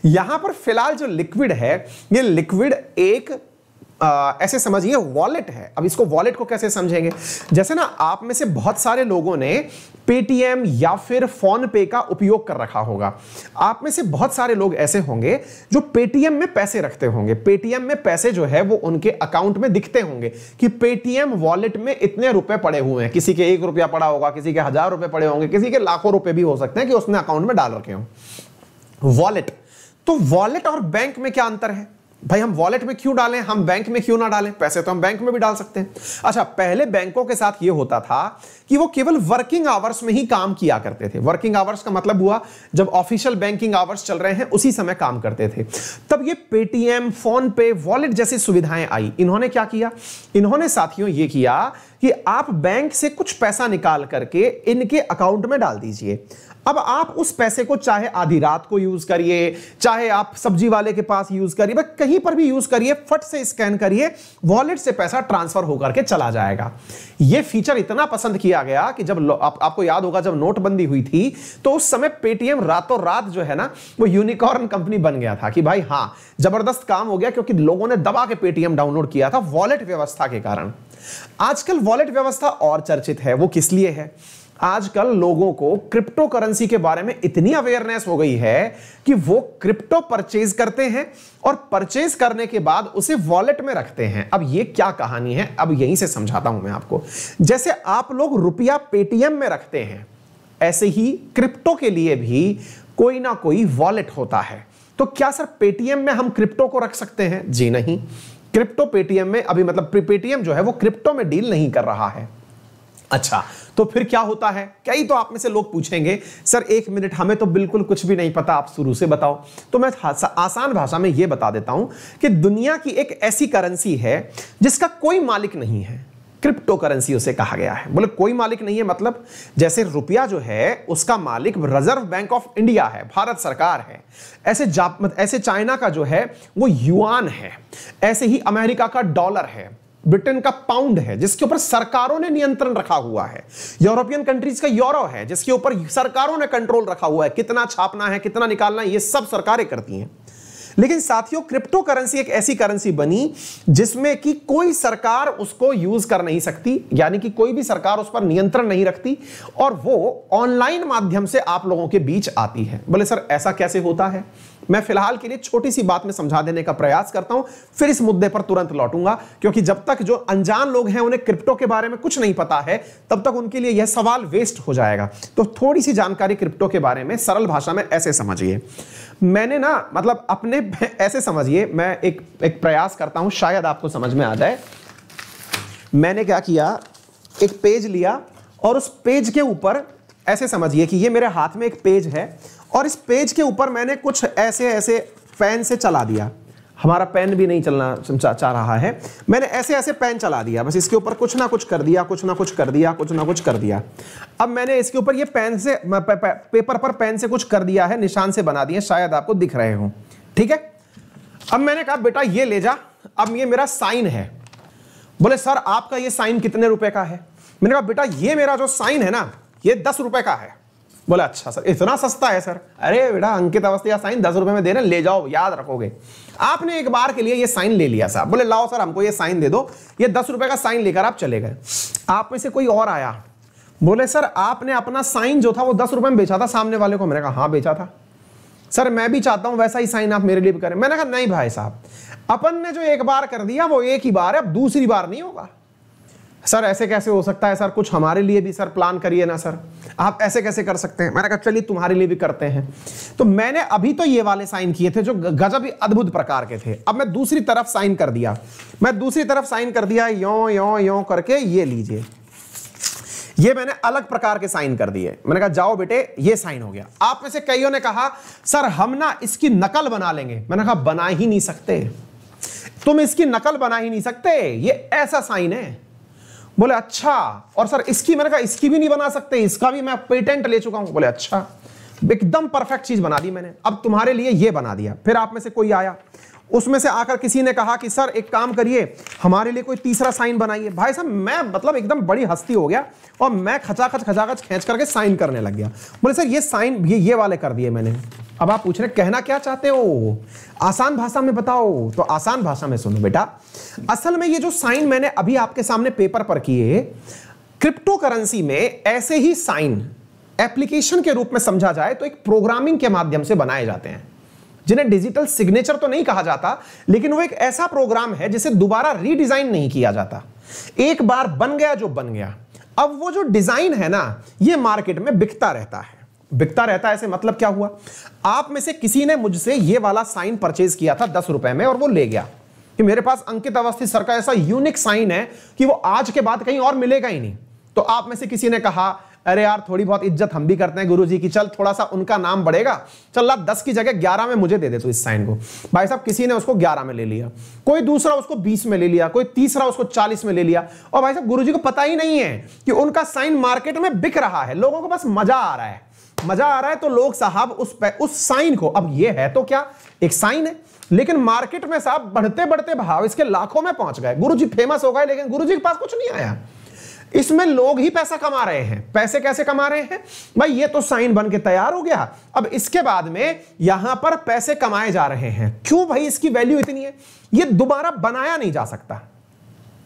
यहां पर फिलहाल जो लिक्विड है ये लिक्विड एक आ, ऐसे समझिए वॉलेट है अब इसको वॉलेट को कैसे समझेंगे जैसे ना आप में से बहुत सारे लोगों ने पेटीएम या फिर फोन पे का उपयोग कर रखा होगा आप में से बहुत सारे लोग ऐसे होंगे जो पेटीएम में पैसे रखते होंगे पेटीएम में पैसे जो है वो उनके अकाउंट में दिखते होंगे कि पेटीएम वॉलेट में इतने रुपए पड़े हुए हैं किसी के एक रुपया पड़ा होगा किसी के हजार रुपए पड़े होंगे किसी के लाखों रुपए भी हो सकते हैं कि उसने अकाउंट में डाल रखे हों वॉलेट तो वॉलेट और बैंक में क्या अंतर है भाई हम वॉलेट में क्यों डालें हम बैंक में क्यों ना डालें पैसे तो हम बैंक में भी डाल सकते हैं अच्छा पहले बैंकों के साथ ये होता था कि वो केवल वर्किंग आवर्स में ही काम किया करते थे वर्किंग आवर्स का मतलब हुआ जब ऑफिशियल बैंकिंग आवर्स चल रहे हैं उसी समय काम करते थे तब ये पेटीएम फोन पे वॉलेट जैसी सुविधाएं आई इन्होंने क्या किया इन्होंने साथियों ये किया कि आप बैंक से कुछ पैसा निकाल करके इनके अकाउंट में डाल दीजिए अब आप उस पैसे को चाहे आधी रात को यूज करिए चाहे आप सब्जी वाले के पास यूज करिए कहीं पर भी यूज करिए फट से स्कैन करिए वॉलेट से पैसा ट्रांसफर होकर के चला जाएगा यह फीचर इतना पसंद किया गया कि जब आप, आपको याद होगा जब नोटबंदी हुई थी तो उस समय पेटीएम रातों रात जो है ना वो यूनिकॉर्न कंपनी बन गया था कि भाई हाँ जबरदस्त काम हो गया क्योंकि लोगों ने दबा के पेटीएम डाउनलोड किया था वॉलेट व्यवस्था के कारण आजकल वॉलेट व्यवस्था और चर्चित है वो किस लिए है आजकल लोगों को क्रिप्टो करेंसी के बारे में इतनी अवेयरनेस हो गई है कि वो क्रिप्टो परचेज करते हैं और परचेज करने के बाद उसे वॉलेट में रखते हैं अब ये क्या कहानी है अब यहीं से समझाता हूं मैं आपको जैसे आप लोग रुपया पेटीएम में रखते हैं ऐसे ही क्रिप्टो के लिए भी कोई ना कोई वॉलेट होता है तो क्या सर पेटीएम में हम क्रिप्टो को रख सकते हैं जी नहीं क्रिप्टो पेटीएम में अभी मतलब पेटीएम जो है वो क्रिप्टो में डील नहीं कर रहा है अच्छा तो फिर क्या होता है कई तो आप में से लोग पूछेंगे सर एक मिनट हमें तो बिल्कुल कुछ भी नहीं पता आप शुरू से बताओ तो मैं आसान भाषा में यह बता देता हूं कि दुनिया की एक ऐसी करेंसी है जिसका कोई मालिक नहीं है क्रिप्टो करेंसी उसे कहा गया है बोले कोई मालिक नहीं है मतलब जैसे रुपया जो है उसका मालिक रिजर्व बैंक ऑफ इंडिया है भारत सरकार है ऐसे जाप ऐसे चाइना का जो है वो युआन है ऐसे ही अमेरिका का डॉलर है ब्रिटेन का पाउंड है जिसके ऊपर सरकारों ने नियंत्रण रखा हुआ है यूरोपियन कंट्रीज का यूरो है जिसके ऊपर सरकारों ने कंट्रोल रखा हुआ है कितना छापना है कितना निकालना है ये सब सरकारें करती हैं लेकिन साथियों क्रिप्टो करेंसी एक ऐसी करेंसी बनी जिसमें कि कोई सरकार उसको यूज कर नहीं सकती यानी कि कोई भी सरकार उस पर नियंत्रण नहीं रखती और वो ऑनलाइन माध्यम से आप लोगों के बीच आती है बोले सर ऐसा कैसे होता है मैं फिलहाल के लिए छोटी सी बात में समझा देने का प्रयास करता हूं फिर इस मुद्दे पर तुरंत लौटूंगा क्योंकि जब तक जो अनजान लोग हैं उन्हें क्रिप्टो के बारे में कुछ नहीं पता है तब तक उनके लिए यह सवाल वेस्ट हो जाएगा तो थोड़ी सी जानकारी क्रिप्टो के बारे में सरल भाषा में ऐसे समझिए मैंने ना मतलब अपने ऐसे समझिए मैं एक एक प्रयास करता हूं शायद आपको समझ में आ जाए मैंने क्या किया एक पेज लिया और उस पेज के ऊपर ऐसे समझिए कि ये मेरे हाथ में एक पेज है और इस पेज के ऊपर मैंने कुछ ऐसे ऐसे पेन से चला दिया हमारा पेन भी नहीं चलना चाह रहा है मैंने ऐसे ऐसे पेन चला दिया बस इसके ऊपर कुछ ना कुछ कर दिया कुछ ना कुछ कर दिया कुछ ना कुछ कर दिया अब मैंने इसके ऊपर ये पेन से पे, पे, पेपर पर पेन से कुछ कर दिया है निशान से बना दिए शायद आपको दिख रहे हो ठीक है अब मैंने कहा बेटा ये ले जा अब ये मेरा साइन है बोले सर आपका ये साइन कितने रुपए का है मैंने कहा बेटा ये मेरा जो साइन है ना ये दस रुपए का है बोला अच्छा सर इतना सस्ता है सर अरे बेटा अंकित अवस्थी का साइन दस रुपए में दे रहे ले जाओ याद रखोगे आपने एक बार के लिए ये साइन ले लिया साहब बोले लाओ सर हमको ये साइन दे दो ये दस रुपए का साइन लेकर आप चले गए आप में से कोई और आया बोले सर आपने अपना साइन जो था वो दस रुपए में बेचा था सामने वाले को मैंने कहा हाँ बेचा था सर मैं भी चाहता हूं वैसा ही साइन आप मेरे लिए भी करें मैंने कहा नहीं भाई साहब अपन ने जो एक बार कर दिया वो एक ही बार है अब दूसरी बार नहीं होगा सर ऐसे कैसे हो सकता है सर कुछ हमारे लिए भी सर प्लान करिए ना सर आप ऐसे कैसे कर सकते हैं मैंने कहा चलिए तुम्हारे लिए भी करते हैं तो मैंने अभी तो ये वाले साइन किए थे जो गजब ही अद्भुत प्रकार के थे अब मैं दूसरी तरफ साइन कर दिया मैं दूसरी तरफ साइन कर दिया यो यो यो करके ये लीजिए ये मैंने अलग प्रकार के साइन कर दिए मैंने कहा जाओ बेटे ये साइन हो गया आप में से कईयों ने कहा सर हम ना इसकी नकल बना लेंगे मैंने कहा बना ही नहीं सकते तुम इसकी नकल बना ही नहीं सकते ये ऐसा साइन है बोले अच्छा और सर इसकी मैंने कहा इसकी भी नहीं बना सकते इसका भी मैं पेटेंट ले चुका हूं बोले अच्छा एकदम परफेक्ट चीज बना दी मैंने अब तुम्हारे लिए ये बना दिया फिर आप में से कोई आया उसमें से आकर किसी ने कहा कि सर एक काम करिए हमारे लिए कोई तीसरा साइन बनाइए भाई साहब मैं मतलब एकदम बड़ी हस्ती हो गया और मैं खचाखच खचाखच खींच करके साइन करने लग गया बोले सर ये साइन ये ये वाले कर दिए मैंने अब आप पूछ रहे कहना क्या चाहते हो आसान भाषा में बताओ तो आसान भाषा में सुनो बेटा असल में ये जो साइन मैंने अभी आपके सामने पेपर पर किए क्रिप्टो करेंसी में ऐसे ही साइन एप्लीकेशन के रूप में समझा जाए तो एक प्रोग्रामिंग के माध्यम से बनाए जाते हैं जिन्हें डिजिटल सिग्नेचर तो नहीं कहा जाता लेकिन वो एक ऐसा प्रोग्राम है जिसे दोबारा रीडिजाइन नहीं किया जाता एक बार बन गया जो बन गया अब वो जो डिजाइन है ना ये मार्केट में बिकता रहता है बिकता रहता है ऐसे मतलब क्या हुआ आप में से किसी ने मुझसे ये वाला साइन परचेज किया था दस रुपए में और वो ले गया कि मेरे पास अंकित अवस्थी सर का ऐसा यूनिक साइन है कि वो आज के बाद कहीं और मिलेगा ही नहीं तो आप में से किसी ने कहा अरे यार थोड़ी बहुत इज्जत हम भी करते हैं गुरु जी की चल थोड़ा सा उनका नाम बढ़ेगा चल ला दस की जगह ग्यारह में मुझे दे दे तू इस साइन को भाई साहब किसी ने उसको ग्यारह में ले लिया कोई दूसरा उसको बीस में ले लिया कोई तीसरा उसको चालीस में ले लिया और भाई साहब गुरु जी को पता ही नहीं है कि उनका साइन मार्केट में बिक रहा है लोगों को बस मजा आ रहा है मजा आ रहा है तो लोग साहब उस उस साइन को अब ये है तो क्या एक साइन है लेकिन मार्केट में साहब बढ़ते बढ़ते भाव इसके लाखों में पहुंच गए गुरुजी फेमस हो गए लेकिन गुरुजी के पास कुछ नहीं आया इसमें लोग ही पैसा कमा रहे हैं पैसे कैसे कमा रहे हैं भाई ये तो साइन बन के तैयार हो गया अब इसके बाद में यहां पर पैसे कमाए जा रहे हैं क्यों भाई इसकी वैल्यू इतनी है ये दोबारा बनाया नहीं जा सकता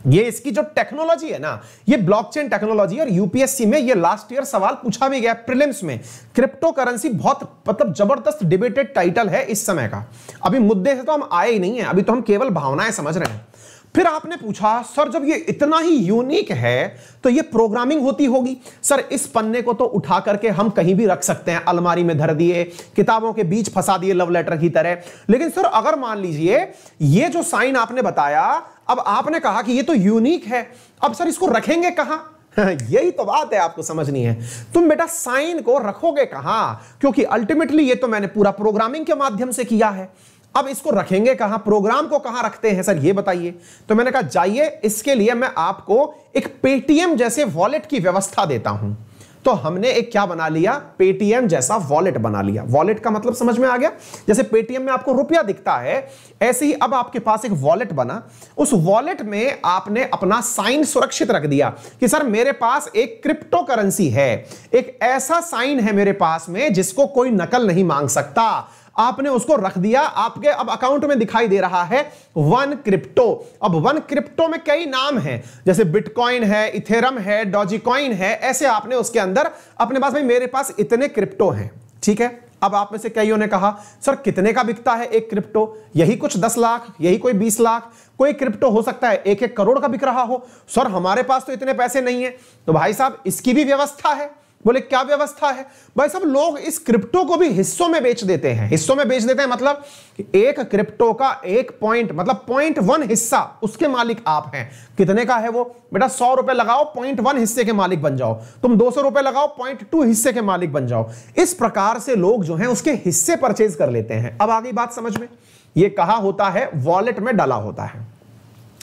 ये इसकी जो टेक्नोलॉजी है ना ये ब्लॉकचेन टेक्नोलॉजी और यूपीएससी में ये लास्ट ईयर सवाल पूछा भी गया प्रीलिम्स में क्रिप्टो करेंसी बहुत मतलब जबरदस्त डिबेटेड टाइटल है इस समय का अभी मुद्दे से तो हम आए ही नहीं है अभी तो हम केवल भावनाएं समझ रहे हैं फिर आपने पूछा सर जब ये इतना ही यूनिक है तो ये प्रोग्रामिंग होती होगी सर इस पन्ने को तो उठा करके हम कहीं भी रख सकते हैं अलमारी में धर दिए किताबों के बीच फंसा दिए लव लेटर की तरह लेकिन सर अगर मान लीजिए ये जो साइन आपने बताया अब आपने कहा कि ये तो यूनिक है अब सर इसको रखेंगे कहां यही तो बात है आपको समझनी है तुम बेटा साइन को रखोगे कहां क्योंकि अल्टीमेटली ये तो मैंने पूरा प्रोग्रामिंग के माध्यम से किया है अब इसको रखेंगे कहां प्रोग्राम को कहां रखते हैं सर ये बताइए तो मैंने कहा जाइए इसके लिए मैं आपको एक पेटीएम जैसे वॉलेट की व्यवस्था देता हूं तो हमने एक क्या बना लिया पेटीएम जैसा वॉलेट बना लिया वॉलेट का मतलब समझ में आ गया जैसे पेटीएम में आपको रुपया दिखता है ऐसे ही अब आपके पास एक वॉलेट बना उस वॉलेट में आपने अपना साइन सुरक्षित रख दिया कि सर मेरे पास एक क्रिप्टो करेंसी है एक ऐसा साइन है मेरे पास में जिसको कोई नकल नहीं मांग सकता आपने उसको रख दिया आपके अब अकाउंट में दिखाई दे रहा है वन क्रिप्टो अब वन क्रिप्टो में कई नाम हैं जैसे बिटकॉइन है इथेरम है डॉजिकॉइन है ऐसे आपने उसके अंदर अपने पास भाई मेरे पास इतने क्रिप्टो हैं ठीक है अब आप में से कईयों ने कहा सर कितने का बिकता है एक क्रिप्टो यही कुछ दस लाख यही कोई बीस लाख कोई क्रिप्टो हो सकता है एक एक करोड़ का बिक रहा हो सर हमारे पास तो इतने पैसे नहीं है तो भाई साहब इसकी भी व्यवस्था है बोले क्या व्यवस्था है भाई सब लोग इस क्रिप्टो को भी हिस्सों में बेच देते हैं हिस्सों में बेच देते हैं मतलब एक क्रिप्टो का एक पॉइंट मतलब पॉइंट वन हिस्सा उसके मालिक आप हैं कितने का है वो बेटा सौ रुपए लगाओ पॉइंट वन हिस्से के मालिक बन जाओ तुम दो सौ रुपए लगाओ पॉइंट टू हिस्से के मालिक बन जाओ इस प्रकार से लोग जो है उसके हिस्से परचेज कर लेते हैं अब आगे बात समझ में ये कहा होता है वॉलेट में डाला होता है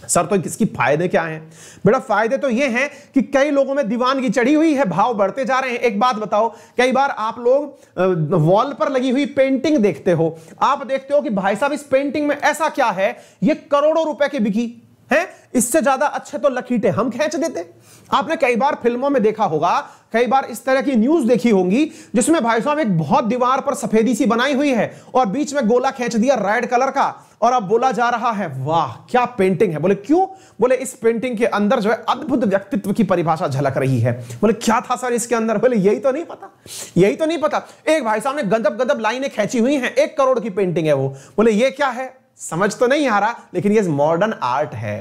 सर तो इसकी फायदे क्या हैं बेटा फायदे तो ये हैं कि कई लोगों में दीवानगी चढ़ी हुई है भाव बढ़ते जा रहे हैं एक बात बताओ कई बार आप लोग वॉल पर लगी हुई पेंटिंग देखते हो आप देखते हो कि भाई साहब इस पेंटिंग में ऐसा क्या है ये करोड़ों रुपए की बिकी हैं इससे ज्यादा अच्छे तो लकीटे हम खेच देते आपने कई बार फिल्मों में देखा होगा कई बार इस तरह की न्यूज देखी होंगी जिसमें भाई साहब एक बहुत दीवार पर सफेदी सी बनाई हुई है और बीच में गोला खींच दिया रेड कलर का और अब बोला जा रहा है वाह क्या पेंटिंग है बोले क्यों बोले इस पेंटिंग के अंदर जो है अद्भुत व्यक्तित्व की परिभाषा झलक रही है बोले क्या था सर इसके अंदर बोले यही तो नहीं पता यही तो नहीं पता एक भाई साहब ने गदब गदब लाइने खींची हुई है एक करोड़ की पेंटिंग है वो बोले ये क्या है समझ तो नहीं आ रहा लेकिन ये मॉडर्न आर्ट है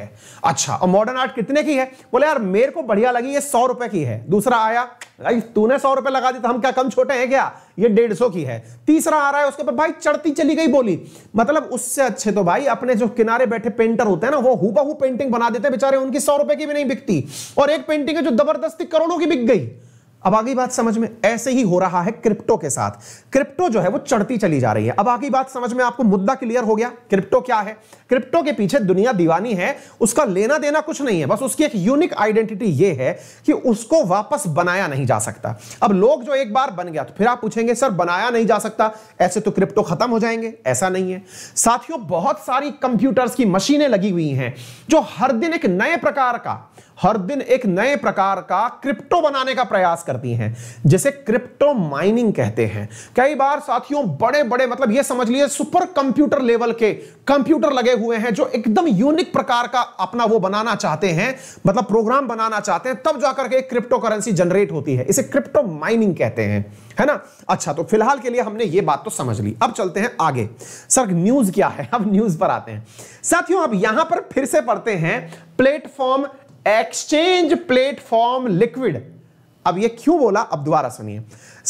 अच्छा और मॉडर्न आर्ट कितने की है बोले यार मेरे को बढ़िया लगी ये सौ रुपए की है दूसरा आया भाई तूने सौ रुपए लगा दी तो हम क्या कम छोटे हैं क्या ये डेढ़ सौ की है तीसरा आ रहा है उसके ऊपर भाई चढ़ती चली गई बोली मतलब उससे अच्छे तो भाई अपने जो किनारे बैठे पेंटर होते हैं ना वो हु पेंटिंग बना देते बेचारे उनकी सौ रुपए की भी नहीं बिकती और एक पेंटिंग है जो जबरदस्ती करोड़ों की बिक गई अब आगे बात समझ में ऐसे ही हो रहा है क्रिप्टो के साथ क्रिप्टो जो है वो चढ़ती चली जा रही है अब आगे बात समझ में आपको मुद्दा क्लियर हो गया क्रिप्टो क्या है क्रिप्टो के पीछे दुनिया दीवानी है उसका लेना देना कुछ नहीं है बस उसकी एक यूनिक आइडेंटिटी ये है कि उसको वापस बनाया नहीं जा सकता अब लोग जो एक बार बन गया तो फिर आप पूछेंगे सर बनाया नहीं जा सकता ऐसे तो क्रिप्टो खत्म हो जाएंगे ऐसा नहीं है साथियों बहुत सारी कंप्यूटर्स की मशीनें लगी हुई हैं जो हर दिन एक नए प्रकार का हर दिन एक नए प्रकार का क्रिप्टो बनाने का प्रयास करती हैं जिसे क्रिप्टो माइनिंग कहते हैं कई बार साथियों बड़े बड़े मतलब ये समझ लिए सुपर कंप्यूटर लेवल के कंप्यूटर लगे हुए हैं जो एकदम यूनिक प्रकार का अपना वो बनाना चाहते हैं मतलब प्रोग्राम बनाना चाहते हैं तब जाकर के क्रिप्टो करेंसी जनरेट होती है इसे क्रिप्टो माइनिंग कहते हैं है ना अच्छा तो फिलहाल के लिए हमने ये बात तो समझ ली अब चलते हैं आगे सर न्यूज क्या है अब न्यूज पर आते हैं साथियों अब यहां पर फिर से पढ़ते हैं प्लेटफॉर्म एक्सचेंज प्लेटफॉर्म लिक्विड अब ये क्यों बोला अब दोबारा सुनिए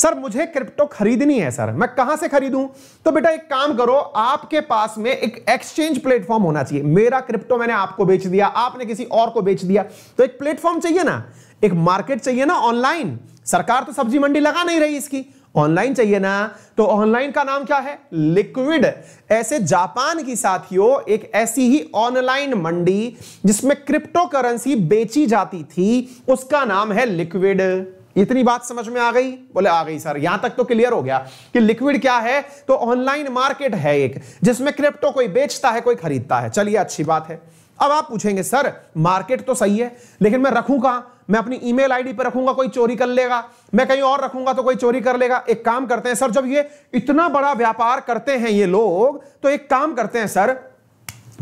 सर मुझे क्रिप्टो खरीदनी है सर मैं कहां से खरीदूं तो बेटा एक काम करो आपके पास में एक एक्सचेंज प्लेटफॉर्म होना चाहिए मेरा क्रिप्टो मैंने आपको बेच दिया आपने किसी और को बेच दिया तो एक प्लेटफॉर्म चाहिए ना एक मार्केट चाहिए ना ऑनलाइन सरकार तो सब्जी मंडी लगा नहीं रही इसकी ऑनलाइन चाहिए ना तो ऑनलाइन का नाम क्या है लिक्विड ऐसे जापान की साथियों एक ऐसी ही ऑनलाइन मंडी जिसमें क्रिप्टो करेंसी बेची जाती थी उसका नाम है लिक्विड इतनी बात समझ में आ गई बोले आ गई सर यहां तक तो क्लियर हो गया कि लिक्विड क्या है तो ऑनलाइन मार्केट है एक जिसमें क्रिप्टो कोई बेचता है कोई खरीदता है चलिए अच्छी बात है अब आप पूछेंगे सर मार्केट तो सही है लेकिन मैं रखूं कहां मैं अपनी ईमेल आईडी पर रखूंगा कोई चोरी कर लेगा मैं कहीं और रखूंगा तो कोई चोरी कर लेगा एक काम करते हैं सर जब ये इतना बड़ा व्यापार करते हैं ये लोग तो एक काम करते हैं सर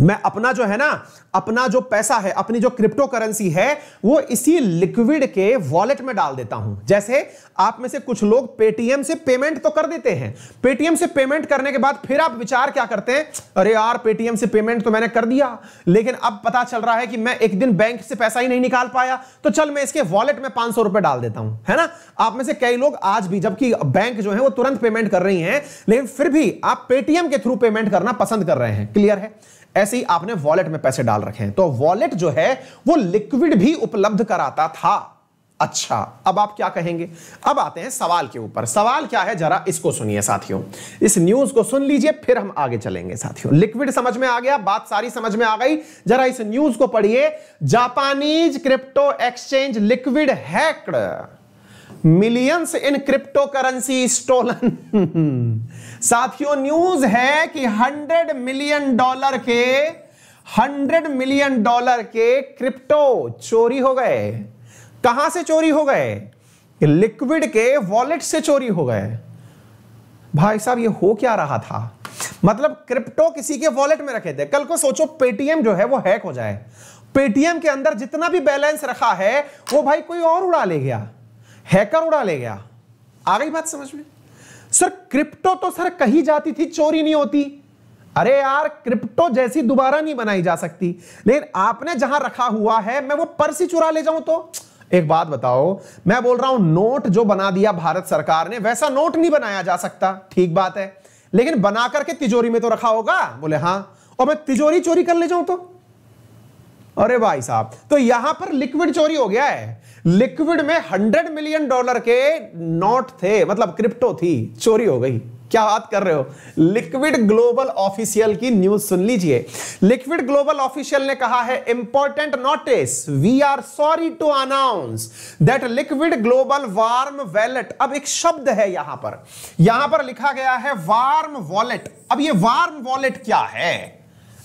मैं अपना जो है ना अपना जो पैसा है अपनी जो क्रिप्टो करेंसी है वो इसी लिक्विड के वॉलेट में डाल देता हूं जैसे आप में से कुछ लोग पेटीएम से पेमेंट तो कर देते हैं पेटीएम से पेमेंट करने के बाद फिर आप विचार क्या करते हैं अरे यार पेटीएम से पेमेंट तो मैंने कर दिया लेकिन अब पता चल रहा है कि मैं एक दिन बैंक से पैसा ही नहीं निकाल पाया तो चल मैं इसके वॉलेट में पांच रुपए डाल देता हूं है ना आप में से कई लोग आज भी जबकि बैंक जो है वो तुरंत पेमेंट कर रही है लेकिन फिर भी आप पेटीएम के थ्रू पेमेंट करना पसंद कर रहे हैं क्लियर है ऐसे ही आपने वॉलेट में पैसे डाल रखे हैं तो वॉलेट जो है वो लिक्विड भी उपलब्ध कराता था अच्छा अब आप क्या कहेंगे अब आते हैं सवाल के ऊपर सवाल क्या है जरा इसको सुनिए साथियों इस न्यूज को सुन लीजिए फिर हम आगे चलेंगे साथियों लिक्विड समझ में आ गया बात सारी समझ में आ गई जरा इस न्यूज को पढ़िए Japanese crypto exchange Liquid hacked millions in crypto currency stolen साथियों न्यूज है कि 100 मिलियन डॉलर के 100 मिलियन डॉलर के क्रिप्टो चोरी हो गए कहां से चोरी हो गए लिक्विड के वॉलेट से चोरी हो गए भाई साहब ये हो क्या रहा था मतलब क्रिप्टो किसी के वॉलेट में रखे थे कल को सोचो पेटीएम जो है वो हैक हो जाए पेटीएम के अंदर जितना भी बैलेंस रखा है वो भाई कोई और उड़ा ले गया हैकर उड़ा ले गया आ गई बात समझ में सर क्रिप्टो तो सर कही जाती थी चोरी नहीं होती अरे यार क्रिप्टो जैसी दोबारा नहीं बनाई जा सकती लेकिन आपने जहां रखा हुआ है मैं वो पर्स ही चुरा ले जाऊं तो एक बात बताओ मैं बोल रहा हूं नोट जो बना दिया भारत सरकार ने वैसा नोट नहीं बनाया जा सकता ठीक बात है लेकिन बना करके तिजोरी में तो रखा होगा बोले हां और मैं तिजोरी चोरी कर ले जाऊं तो अरे भाई साहब तो यहां पर लिक्विड चोरी हो गया है लिक्विड में हंड्रेड मिलियन डॉलर के नोट थे मतलब क्रिप्टो थी चोरी हो गई क्या बात कर रहे हो लिक्विड ग्लोबल ऑफिशियल की न्यूज सुन लीजिए लिक्विड ग्लोबल ऑफिशियल ने कहा है important notice we are sorry to announce that Liquid global warm wallet अब एक शब्द है यहां पर यहां पर लिखा गया है वार्म वॉलेट अब ये वार्म वॉलेट क्या है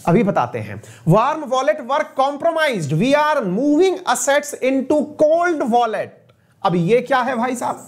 अभी बताते हैं warm wallet were compromised we are moving assets into cold wallet अब ये क्या है भाई साहब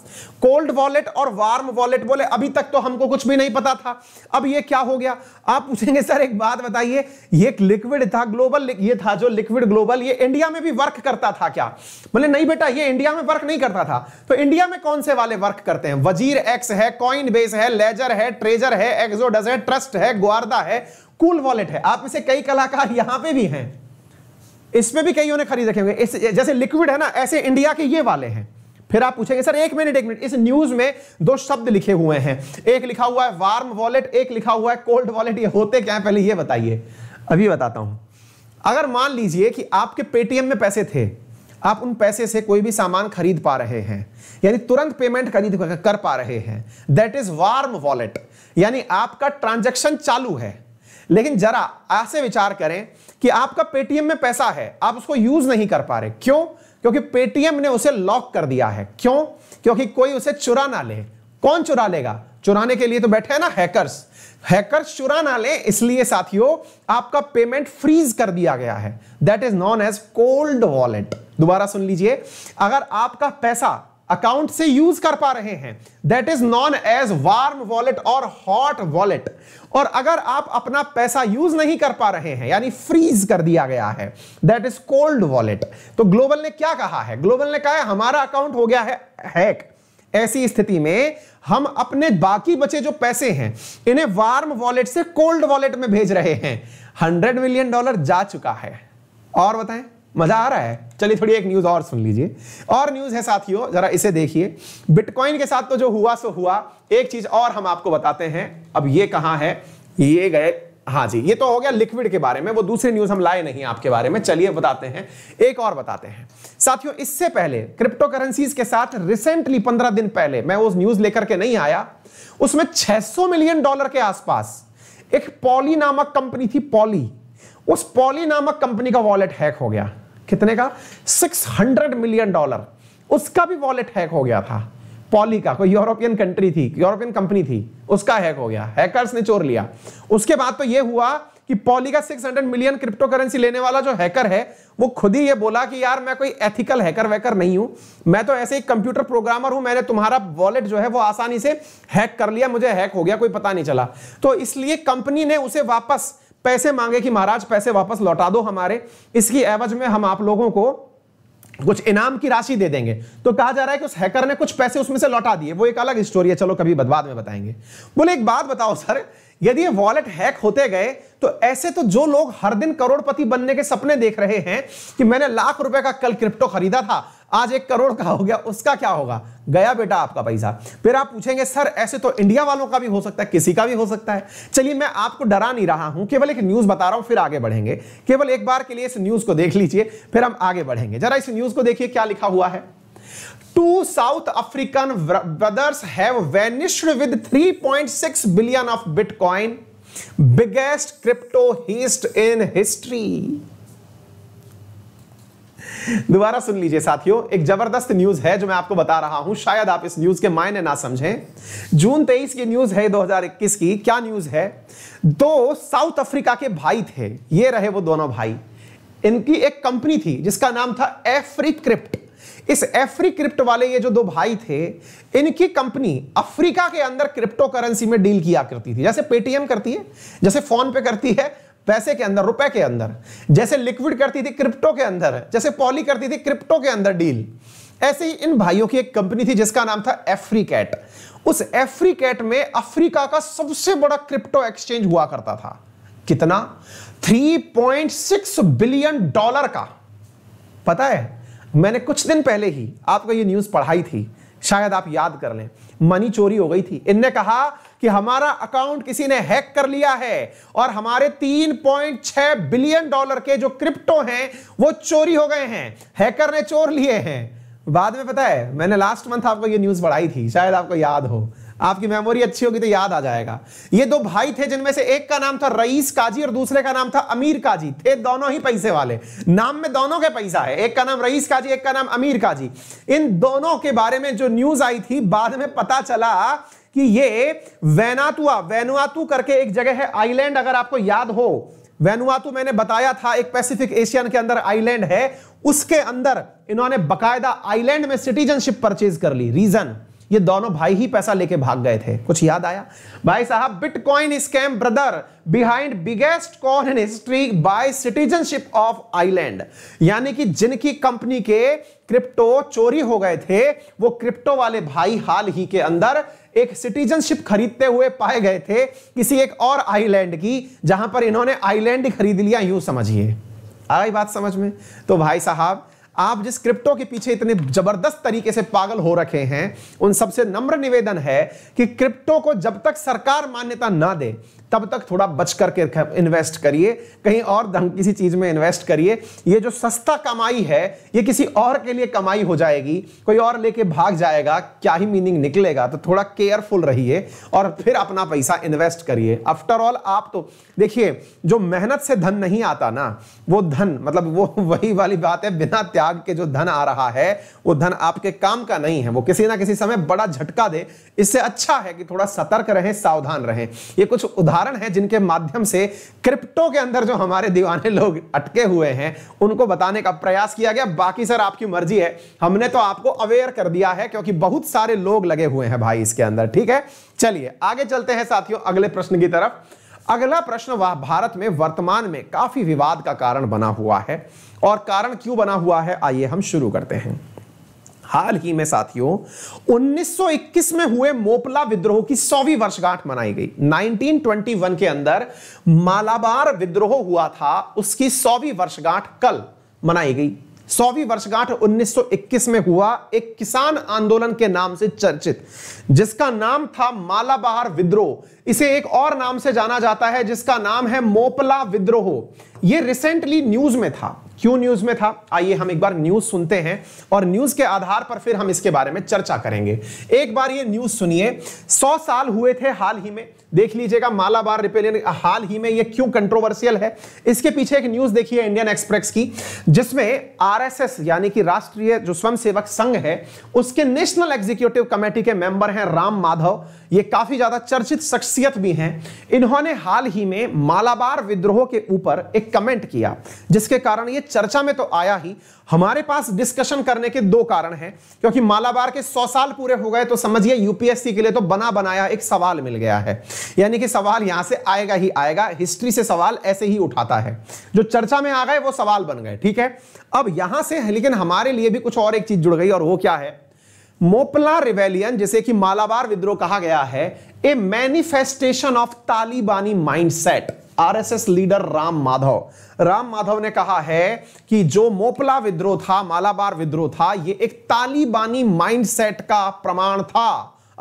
कोल्ड वॉलेट और वार्म वॉलेट बोले अभी तक तो हमको कुछ भी नहीं पता था अब ये क्या हो गया आप पूछेंगे सर एक बात बताइए ये एक लिक्विड था ग्लोबल ये था जो लिक्विड ग्लोबल ये इंडिया में भी वर्क करता था क्या बोले नहीं बेटा ये इंडिया में वर्क नहीं करता था तो इंडिया में कौन से वाले वर्क करते हैं वजीर एक्स है कॉइन बेस है लेजर है ट्रेजर है एक्सोडस है ट्रस्ट है ग्वारदा है कूल वॉलेट है आप इसे कई कलाकार यहां पर भी हैं इसमें भी कईयों ने खरीद रखे हुए जैसे लिक्विड है ना ऐसे इंडिया के ये वाले हैं फिर आप पूछेंगे सर एक मिनट एक मिनट इस न्यूज में दो शब्द लिखे हुए हैं एक लिखा हुआ है वार्म वॉलेट एक लिखा हुआ है कोल्ड वॉलेट ये होते क्या है पहले ये बताइए अभी बताता हूं अगर मान लीजिए कि आपके पेटीएम में पैसे थे आप उन पैसे से कोई भी सामान खरीद पा रहे हैं यानी तुरंत पेमेंट खरीद कर पा रहे हैं दैट इज वार्म वॉलेट यानी आपका ट्रांजेक्शन चालू है लेकिन जरा ऐसे विचार करें कि आपका पेटीएम में पैसा है आप उसको यूज नहीं कर पा रहे क्यों क्योंकि पेटीएम ने उसे लॉक कर दिया है क्यों क्योंकि कोई उसे चुरा ना ले कौन चुरा लेगा चुराने के लिए तो बैठे हैं ना हैकर्स हैकर्स चुरा ना ले इसलिए साथियों आपका पेमेंट फ्रीज कर दिया गया है that is known as cold wallet दोबारा सुन लीजिए अगर आपका पैसा अकाउंट से यूज कर पा रहे हैं that is known as warm wallet और हॉट वॉलेट और अगर आप अपना पैसा यूज नहीं कर पा रहे हैं यानी फ्रीज कर दिया गया है दैट इज कोल्ड वॉलेट तो ग्लोबल ने क्या कहा है ग्लोबल ने कहा है हमारा अकाउंट हो गया है हैक ऐसी स्थिति में हम अपने बाकी बचे जो पैसे हैं इन्हें वार्म वॉलेट से कोल्ड वॉलेट में भेज रहे हैं हंड्रेड मिलियन डॉलर जा चुका है और बताएं मजा आ रहा है चलिए थोड़ी एक न्यूज और सुन लीजिए और न्यूज है साथियों जरा इसे देखिए बिटकॉइन के साथ तो जो हुआ सो हुआ एक चीज और हम आपको बताते हैं अब ये कहां है ये गए हाँ जी ये तो हो गया लिक्विड के बारे में वो दूसरी न्यूज हम लाए नहीं आपके बारे में चलिए बताते हैं एक और बताते हैं साथियों इससे पहले क्रिप्टो करेंसीज के साथ रिसेंटली पंद्रह दिन पहले मैं वो न्यूज लेकर के नहीं आया उसमें 600 मिलियन डॉलर के आसपास एक पॉली नामक कंपनी थी पॉली उस पॉली नामक कंपनी का वॉलेट हैक हो गया कितने का 600 मिलियन डॉलर उसका भी वॉलेट हैक हो गया था पॉली का कोई यूरोपियन कंट्री थी यूरोपियन कंपनी थी उसका हैक हो गया हैकर्स ने चोर लिया उसके बाद तो यह हुआ कि पॉली का 600 मिलियन क्रिप्टो करेंसी लेने वाला जो हैकर है वो खुद ही ये बोला कि यार मैं कोई एथिकल हैकर वैकर नहीं हूं मैं तो ऐसे एक कंप्यूटर प्रोग्रामर हूं मैंने तुम्हारा वॉलेट जो है वो आसानी से हैक कर लिया मुझे हैक हो गया कोई पता नहीं चला तो इसलिए कंपनी ने उसे वापस पैसे मांगे कि महाराज पैसे वापस लौटा दो हमारे इसकी एवज में हम आप लोगों को कुछ इनाम की राशि दे देंगे तो कहा जा रहा है कि उस हैकर ने कुछ पैसे उसमें से लौटा दिए वो एक अलग स्टोरी है चलो कभी बदबाद में बताएंगे बोले एक बात बताओ सर यदि ये वॉलेट हैक होते गए तो ऐसे तो जो लोग हर दिन करोड़पति बनने के सपने देख रहे हैं कि मैंने लाख रुपए का कल क्रिप्टो खरीदा था आज एक करोड़ का हो गया उसका क्या होगा गया बेटा आपका पैसा फिर आप पूछेंगे सर ऐसे तो इंडिया वालों का भी हो सकता है किसी का भी हो सकता है चलिए मैं आपको डरा नहीं रहा हूं केवल एक न्यूज बता रहा हूं फिर आगे बढ़ेंगे केवल एक बार के लिए इस न्यूज को देख लीजिए फिर हम आगे बढ़ेंगे जरा इस न्यूज को देखिए क्या लिखा हुआ है two South African brothers have vanished with 3.6 billion of bitcoin biggest crypto heist in history दोबारा सुन लीजिए साथियों एक जबरदस्त न्यूज है जो मैं आपको बता रहा हूं शायद आप इस न्यूज के मायने ना समझें जून 23 की न्यूज है 2021 की क्या न्यूज है दो साउथ अफ्रीका के भाई थे ये रहे वो दोनों भाई इनकी एक कंपनी थी जिसका नाम था एफ्रीक्रिप्ट इस एफ्री क्रिप्ट वाले ये जो दो भाई थे इनकी कंपनी अफ्रीका के अंदर क्रिप्टो करेंसी में डील किया करती थी जैसे पेटीएम करती है जैसे फोन पे करती है पैसे के अंदर रुपए के अंदर जैसे लिक्विड करती थी क्रिप्टो के अंदर जैसे पॉली करती थी क्रिप्टो के अंदर डील ऐसे ही इन भाइयों की एक कंपनी थी जिसका नाम था एफ्रीकेट उस एफ्रीकेट में अफ्रीका का सबसे बड़ा क्रिप्टो एक्सचेंज हुआ करता था कितना 3.6 बिलियन डॉलर का पता है मैंने कुछ दिन पहले ही आपको ये न्यूज पढ़ाई थी शायद आप याद कर लें मनी चोरी हो गई थी इनने कहा कि हमारा अकाउंट किसी ने हैक कर लिया है और हमारे 3.6 बिलियन डॉलर के जो क्रिप्टो हैं वो चोरी हो गए हैं हैकर ने चोर लिए हैं बाद में पता है मैंने लास्ट मंथ आपको ये न्यूज बढ़ाई थी शायद आपको याद हो आपकी मेमोरी अच्छी होगी तो याद आ जाएगा ये दो भाई थे जिनमें से एक का नाम था रईस काजी और दूसरे का नाम था अमीर काजी थे दोनों ही पैसे वाले नाम में दोनों के पैसा है एक का नाम रईस काजी एक का नाम अमीर काजी इन दोनों के बारे में जो न्यूज आई थी बाद में पता चला कि ये वैनातुआ वैनुआतु करके एक जगह है आइलैंड अगर आपको याद हो वेनुआतु मैंने बताया था एक पैसिफिक एशियन के अंदर आइलैंड है उसके अंदर इन्होंने बकायदा आइलैंड में सिटीजनशिप परचेज कर ली रीजन ये दोनों भाई ही पैसा लेके भाग गए थे कुछ याद आया भाई साहब bitcoin scam brother behind biggest con in history by citizenship of island यानी कि जिनकी कंपनी के क्रिप्टो चोरी हो गए थे वो क्रिप्टो वाले भाई हाल ही के अंदर एक सिटीजनशिप खरीदते हुए पाए गए थे किसी एक और आइलैंड की जहां पर इन्होंने आइलैंड खरीद लिया यूं समझिए आई बात समझ में तो भाई साहब आप जिस क्रिप्टो के पीछे इतने जबरदस्त तरीके से पागल हो रखे हैं उन सबसे नम्र निवेदन है कि क्रिप्टो को जब तक सरकार मान्यता ना दे तब तक थोड़ा बच करके इन्वेस्ट करिए कहीं और धन किसी चीज में इन्वेस्ट करिए ये जो सस्ता कमाई है ये किसी और के लिए कमाई हो जाएगी कोई और लेके भाग जाएगा क्या ही मीनिंग निकलेगा तो थोड़ा केयरफुल रहिए और फिर अपना पैसा इन्वेस्ट करिए आफ्टर ऑल आप तो देखिए जो मेहनत से धन नहीं आता ना वो धन मतलब वो वही वाली बात है बिना त्याग के जो धन आ रहा है वो धन आपके काम का नहीं है वो किसी ना किसी समय बड़ा झटका दे इससे अच्छा है कि थोड़ा सतर्क रहें सावधान रहें ये कुछ उदाहरण उदाहरण है जिनके माध्यम से क्रिप्टो के अंदर जो हमारे दीवाने लोग अटके हुए हैं उनको बताने का प्रयास किया गया बाकी सर आपकी मर्जी है हमने तो आपको अवेयर कर दिया है क्योंकि बहुत सारे लोग लगे हुए हैं भाई इसके अंदर ठीक है चलिए आगे चलते हैं साथियों अगले प्रश्न की तरफ अगला प्रश्न वह भारत में वर्तमान में काफी विवाद का कारण बना हुआ है और कारण क्यों बना हुआ है आइए हम शुरू करते हैं हाल ही में साथियों 1921 में हुए मोपला विद्रोह की सौवीं वर्षगांठ मनाई गई 1921 के अंदर मालाबार विद्रोह हुआ था उसकी सौवीं वर्षगांठ कल मनाई गई सौवीं वर्षगांठ 1921 में हुआ एक किसान आंदोलन के नाम से चर्चित जिसका नाम था मालाबार विद्रोह इसे एक और नाम से जाना जाता है जिसका नाम है मोपला विद्रोह यह रिसेंटली न्यूज में था क्यों न्यूज में था आइए हम एक बार न्यूज सुनते हैं और न्यूज के आधार पर फिर हम इसके बारे में चर्चा करेंगे एक बार ये न्यूज सुनिए सौ साल हुए थे हाल ही में देख लीजिएगा मालाबार रिपेलियन हाल ही में ये क्यों कंट्रोवर्सियल है इसके पीछे एक न्यूज देखिए इंडियन एक्सप्रेस की जिसमें आरएसएस यानी कि राष्ट्रीय जो स्वयंसेवक संघ है उसके नेशनल एग्जीक्यूटिव कमेटी के मेंबर हैं राम माधव ये काफी ज्यादा चर्चित शख्सियत भी हैं इन्होंने हाल ही में मालाबार विद्रोह के ऊपर एक कमेंट किया जिसके कारण ये चर्चा में तो आया ही हमारे पास डिस्कशन करने के दो कारण हैं क्योंकि मालाबार के सौ साल पूरे हो गए तो समझिए यूपीएससी के लिए तो बना बनाया एक सवाल मिल गया है यानी कि सवाल यहां से आएगा ही आएगा हिस्ट्री से सवाल ऐसे ही उठाता है जो चर्चा में आ गए वो सवाल बन गए ठीक है अब यहां से लेकिन हमारे लिए भी कुछ और एक चीज जुड़ गई और वो क्या है मोपला रिवेलियन जिसे कि मालाबार विद्रोह कहा गया है a manifestation of Talibani mindset RSS leader Ram Madhav Ram Madhav ने कहा है कि जो मोपला विद्रोह था मालाबार विद्रोह था ये एक तालिबानी माइंडसेट का प्रमाण था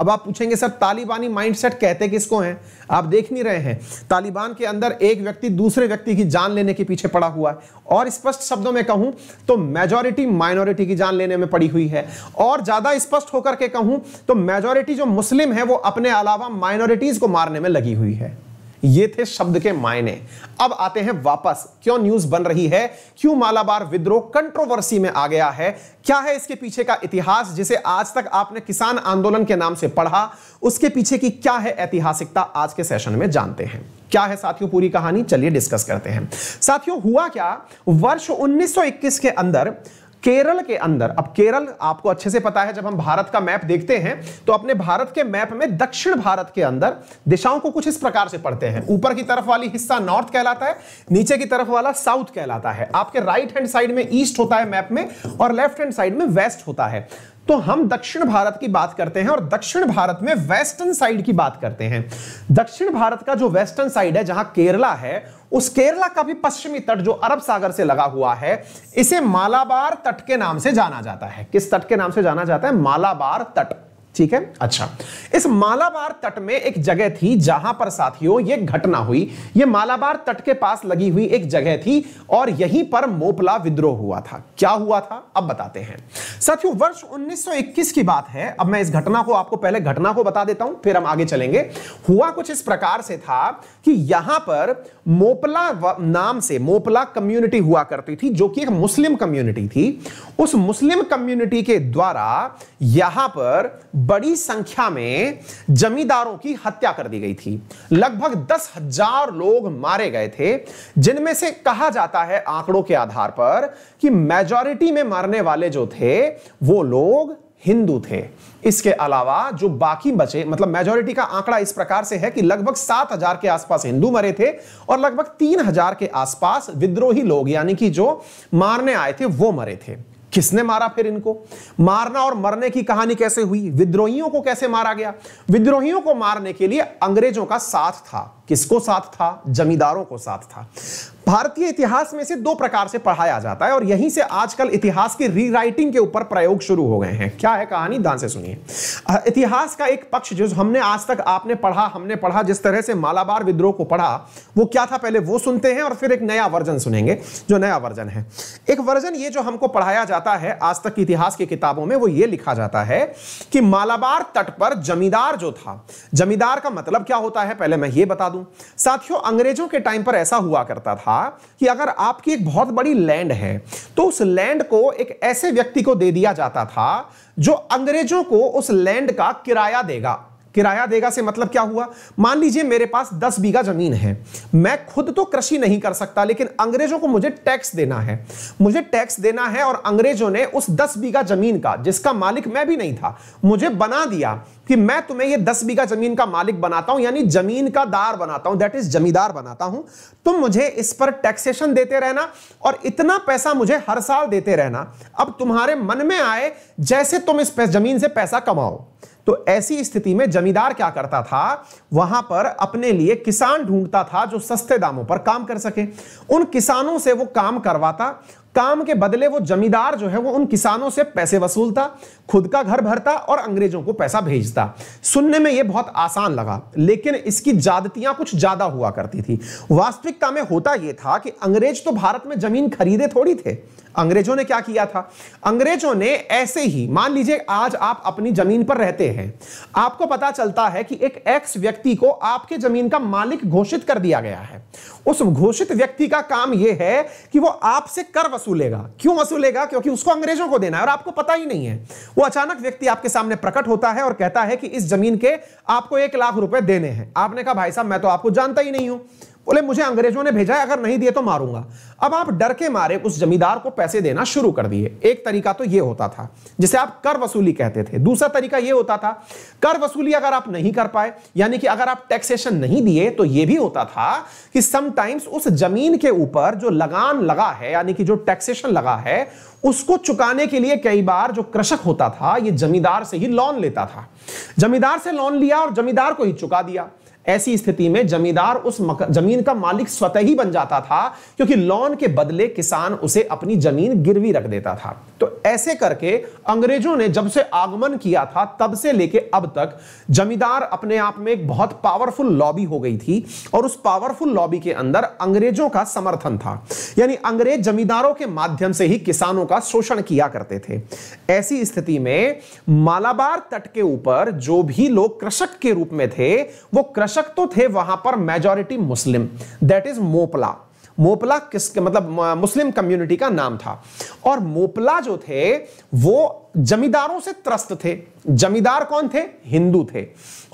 अब आप पूछेंगे सर तालिबानी माइंडसेट कहते किसको हैं आप देख नहीं रहे हैं तालिबान के अंदर एक व्यक्ति दूसरे व्यक्ति की जान लेने के पीछे पड़ा हुआ है और स्पष्ट शब्दों में कहूं तो मेजोरिटी माइनॉरिटी की जान लेने में पड़ी हुई है और ज्यादा स्पष्ट होकर के कहूं तो मेजोरिटी जो मुस्लिम है वो अपने अलावा माइनॉरिटीज को मारने में लगी हुई है ये थे शब्द के मायने अब आते हैं वापस क्यों न्यूज बन रही है क्यों मालाबार विद्रोह कंट्रोवर्सी में आ गया है क्या है इसके पीछे का इतिहास जिसे आज तक आपने किसान आंदोलन के नाम से पढ़ा उसके पीछे की क्या है ऐतिहासिकता आज के सेशन में जानते हैं क्या है साथियों पूरी कहानी चलिए डिस्कस करते हैं साथियों हुआ क्या वर्ष 1921 के अंदर केरल के अंदर अब केरल आपको अच्छे से पता है जब हम भारत का मैप देखते हैं तो अपने भारत के मैप में दक्षिण भारत के अंदर दिशाओं को कुछ इस प्रकार से पढ़ते हैं ऊपर की तरफ वाली हिस्सा नॉर्थ कहलाता है नीचे की तरफ वाला साउथ कहलाता है आपके राइट हैंड साइड में ईस्ट होता है मैप में और लेफ्ट हैंड साइड में वेस्ट होता है तो हम दक्षिण भारत की बात करते हैं और दक्षिण भारत में वेस्टर्न साइड की बात करते हैं दक्षिण भारत का जो वेस्टर्न साइड है जहां केरला है उस केरला का भी पश्चिमी तट जो अरब सागर से लगा हुआ है इसे मालाबार तट के नाम से जाना जाता है किस तट के नाम से जाना जाता है मालाबार तट ठीक है अच्छा इस मालाबार तट में एक जगह थी जहां पर साथियों ये घटना हुई ये मालाबार तट के पास लगी हुई एक जगह थी और यहीं पर मोपला विद्रोह हुआ था क्या हुआ था अब बताते हैं साथियों वर्ष 1921 की बात है अब मैं इस घटना को आपको पहले घटना को बता देता हूं फिर हम आगे चलेंगे हुआ कुछ इस प्रकार से था कि यहां पर मोपला नाम से मोपला कम्युनिटी हुआ करती थी जो कि एक मुस्लिम कम्युनिटी थी उस मुस्लिम कम्युनिटी के द्वारा यहां पर बड़ी संख्या में जमींदारों की हत्या कर दी गई थी लगभग दस हजार लोग मारे गए थे जिनमें से कहा जाता है आंकड़ों के आधार पर कि मेजॉरिटी में मारने वाले जो थे वो लोग हिंदू थे इसके अलावा जो बाकी बचे मतलब मेजोरिटी का आंकड़ा इस प्रकार से है कि लगभग सात हजार के आसपास हिंदू मरे थे और लगभग तीन हजार के आसपास विद्रोही लोग यानी कि जो मारने आए थे वो मरे थे किसने मारा फिर इनको मारना और मरने की कहानी कैसे हुई विद्रोहियों को कैसे मारा गया विद्रोहियों को मारने के लिए अंग्रेजों का साथ था किसको साथ था जमींदारों को साथ था भारतीय इतिहास में से दो प्रकार से पढ़ाया जाता है और यहीं से आजकल इतिहास की रीराइटिंग के ऊपर प्रयोग शुरू हो गए हैं क्या है कहानी ध्यान से सुनिए इतिहास का एक पक्ष जो हमने आज तक आपने पढ़ा हमने पढ़ा जिस तरह से मालाबार विद्रोह को पढ़ा वो क्या था पहले वो सुनते हैं और फिर एक नया वर्जन सुनेंगे जो नया वर्जन है एक वर्जन ये जो हमको पढ़ाया जाता है आज तक इतिहास की किताबों में वो ये लिखा जाता है कि मालाबार तट पर जमींदार जो था जमींदार का मतलब क्या होता है पहले मैं ये बता दूं दूं साथियों अंग्रेजों के टाइम पर ऐसा हुआ करता था कि अगर आपकी एक बहुत बड़ी लैंड है तो उस लैंड को एक ऐसे व्यक्ति को दे दिया जाता था जो अंग्रेजों को उस लैंड का किराया देगा किराया देगा से मतलब क्या हुआ मान लीजिए मेरे पास दस बीघा जमीन है मैं खुद तो कृषि नहीं कर सकता लेकिन अंग्रेजों को मुझे टैक्स देना है मुझे टैक्स देना है और अंग्रेजों ने उस दस बीघा जमीन का जिसका मालिक मैं भी नहीं था मुझे बना दिया कि मैं तुम्हें ये दस बीघा जमीन का मालिक बनाता हूं यानी जमीन का दार बनाता हूं दैट इज जमींदार बनाता हूं तुम मुझे इस पर टैक्सेशन देते रहना और इतना पैसा मुझे हर साल देते रहना अब तुम्हारे मन में आए जैसे तुम इस जमीन से पैसा कमाओ तो ऐसी स्थिति में जमींदार क्या करता था वहां पर अपने लिए किसान ढूंढता था जो सस्ते दामों पर काम कर सके उन किसानों से वो काम करवाता काम के बदले वो जमींदार जो है वो उन किसानों से पैसे वसूलता खुद का घर भरता और अंग्रेजों को पैसा भेजता सुनने में ये बहुत आसान लगा लेकिन इसकी जादतियां कुछ ज्यादा हुआ करती थी वास्तविकता में होता यह था कि अंग्रेज तो भारत में जमीन खरीदे थोड़ी थे अंग्रेजों ने क्या किया था अंग्रेजों ने ऐसे ही मान लीजिए आज आप अपनी जमीन पर रहते हैं आपको पता चलता है कि एक एक्स व्यक्ति को आपके जमीन का मालिक घोषित कर दिया गया है उस घोषित व्यक्ति का काम यह है कि वो आपसे कर वसूलेगा क्यों वसूलेगा क्योंकि उसको अंग्रेजों को देना है और आपको पता ही नहीं है वो अचानक व्यक्ति आपके सामने प्रकट होता है और कहता है कि इस जमीन के आपको एक लाख रुपए देने हैं आपने कहा भाई साहब मैं तो आपको जानता ही नहीं हूं बोले मुझे अंग्रेजों ने भेजा है अगर नहीं दिए तो मारूंगा अब आप डर के मारे उस जमींदार को पैसे देना शुरू कर दिए एक तरीका तो यह होता था जिसे आप कर वसूली कहते थे दूसरा तरीका यह होता था कर वसूली अगर आप नहीं कर पाए यानी कि अगर आप टैक्सेशन नहीं दिए तो यह भी होता था कि समटाइम्स उस जमीन के ऊपर जो लगान लगा है यानी कि जो टैक्सेशन लगा है उसको चुकाने के लिए कई बार जो कृषक होता था ये जमींदार से ही लोन लेता था जमींदार से लोन लिया और जमींदार को ही चुका दिया ऐसी स्थिति में जमींदार उस जमीन का मालिक स्वतः ही बन जाता था क्योंकि लोन के बदले किसान उसे अपनी जमीन गिरवी रख देता था तो ऐसे करके अंग्रेजों ने जब से आगमन किया था तब से लेके अब तक जमींदार अपने आप में एक बहुत पावरफुल लॉबी हो गई थी और उस पावरफुल लॉबी के अंदर अंग्रेजों का समर्थन था यानी अंग्रेज जमींदारों के माध्यम से ही किसानों का शोषण किया करते थे ऐसी स्थिति में मालाबार तट के ऊपर जो भी लोग कृषक के रूप में थे वो कृषक शासक तो थे वहां पर majority Muslim that is Moplah Moplah किस मतलब मुस्लिम कम्युनिटी का नाम था और मोपला जो थे वो जमींदारों से त्रस्त थे जमींदार कौन थे हिंदू थे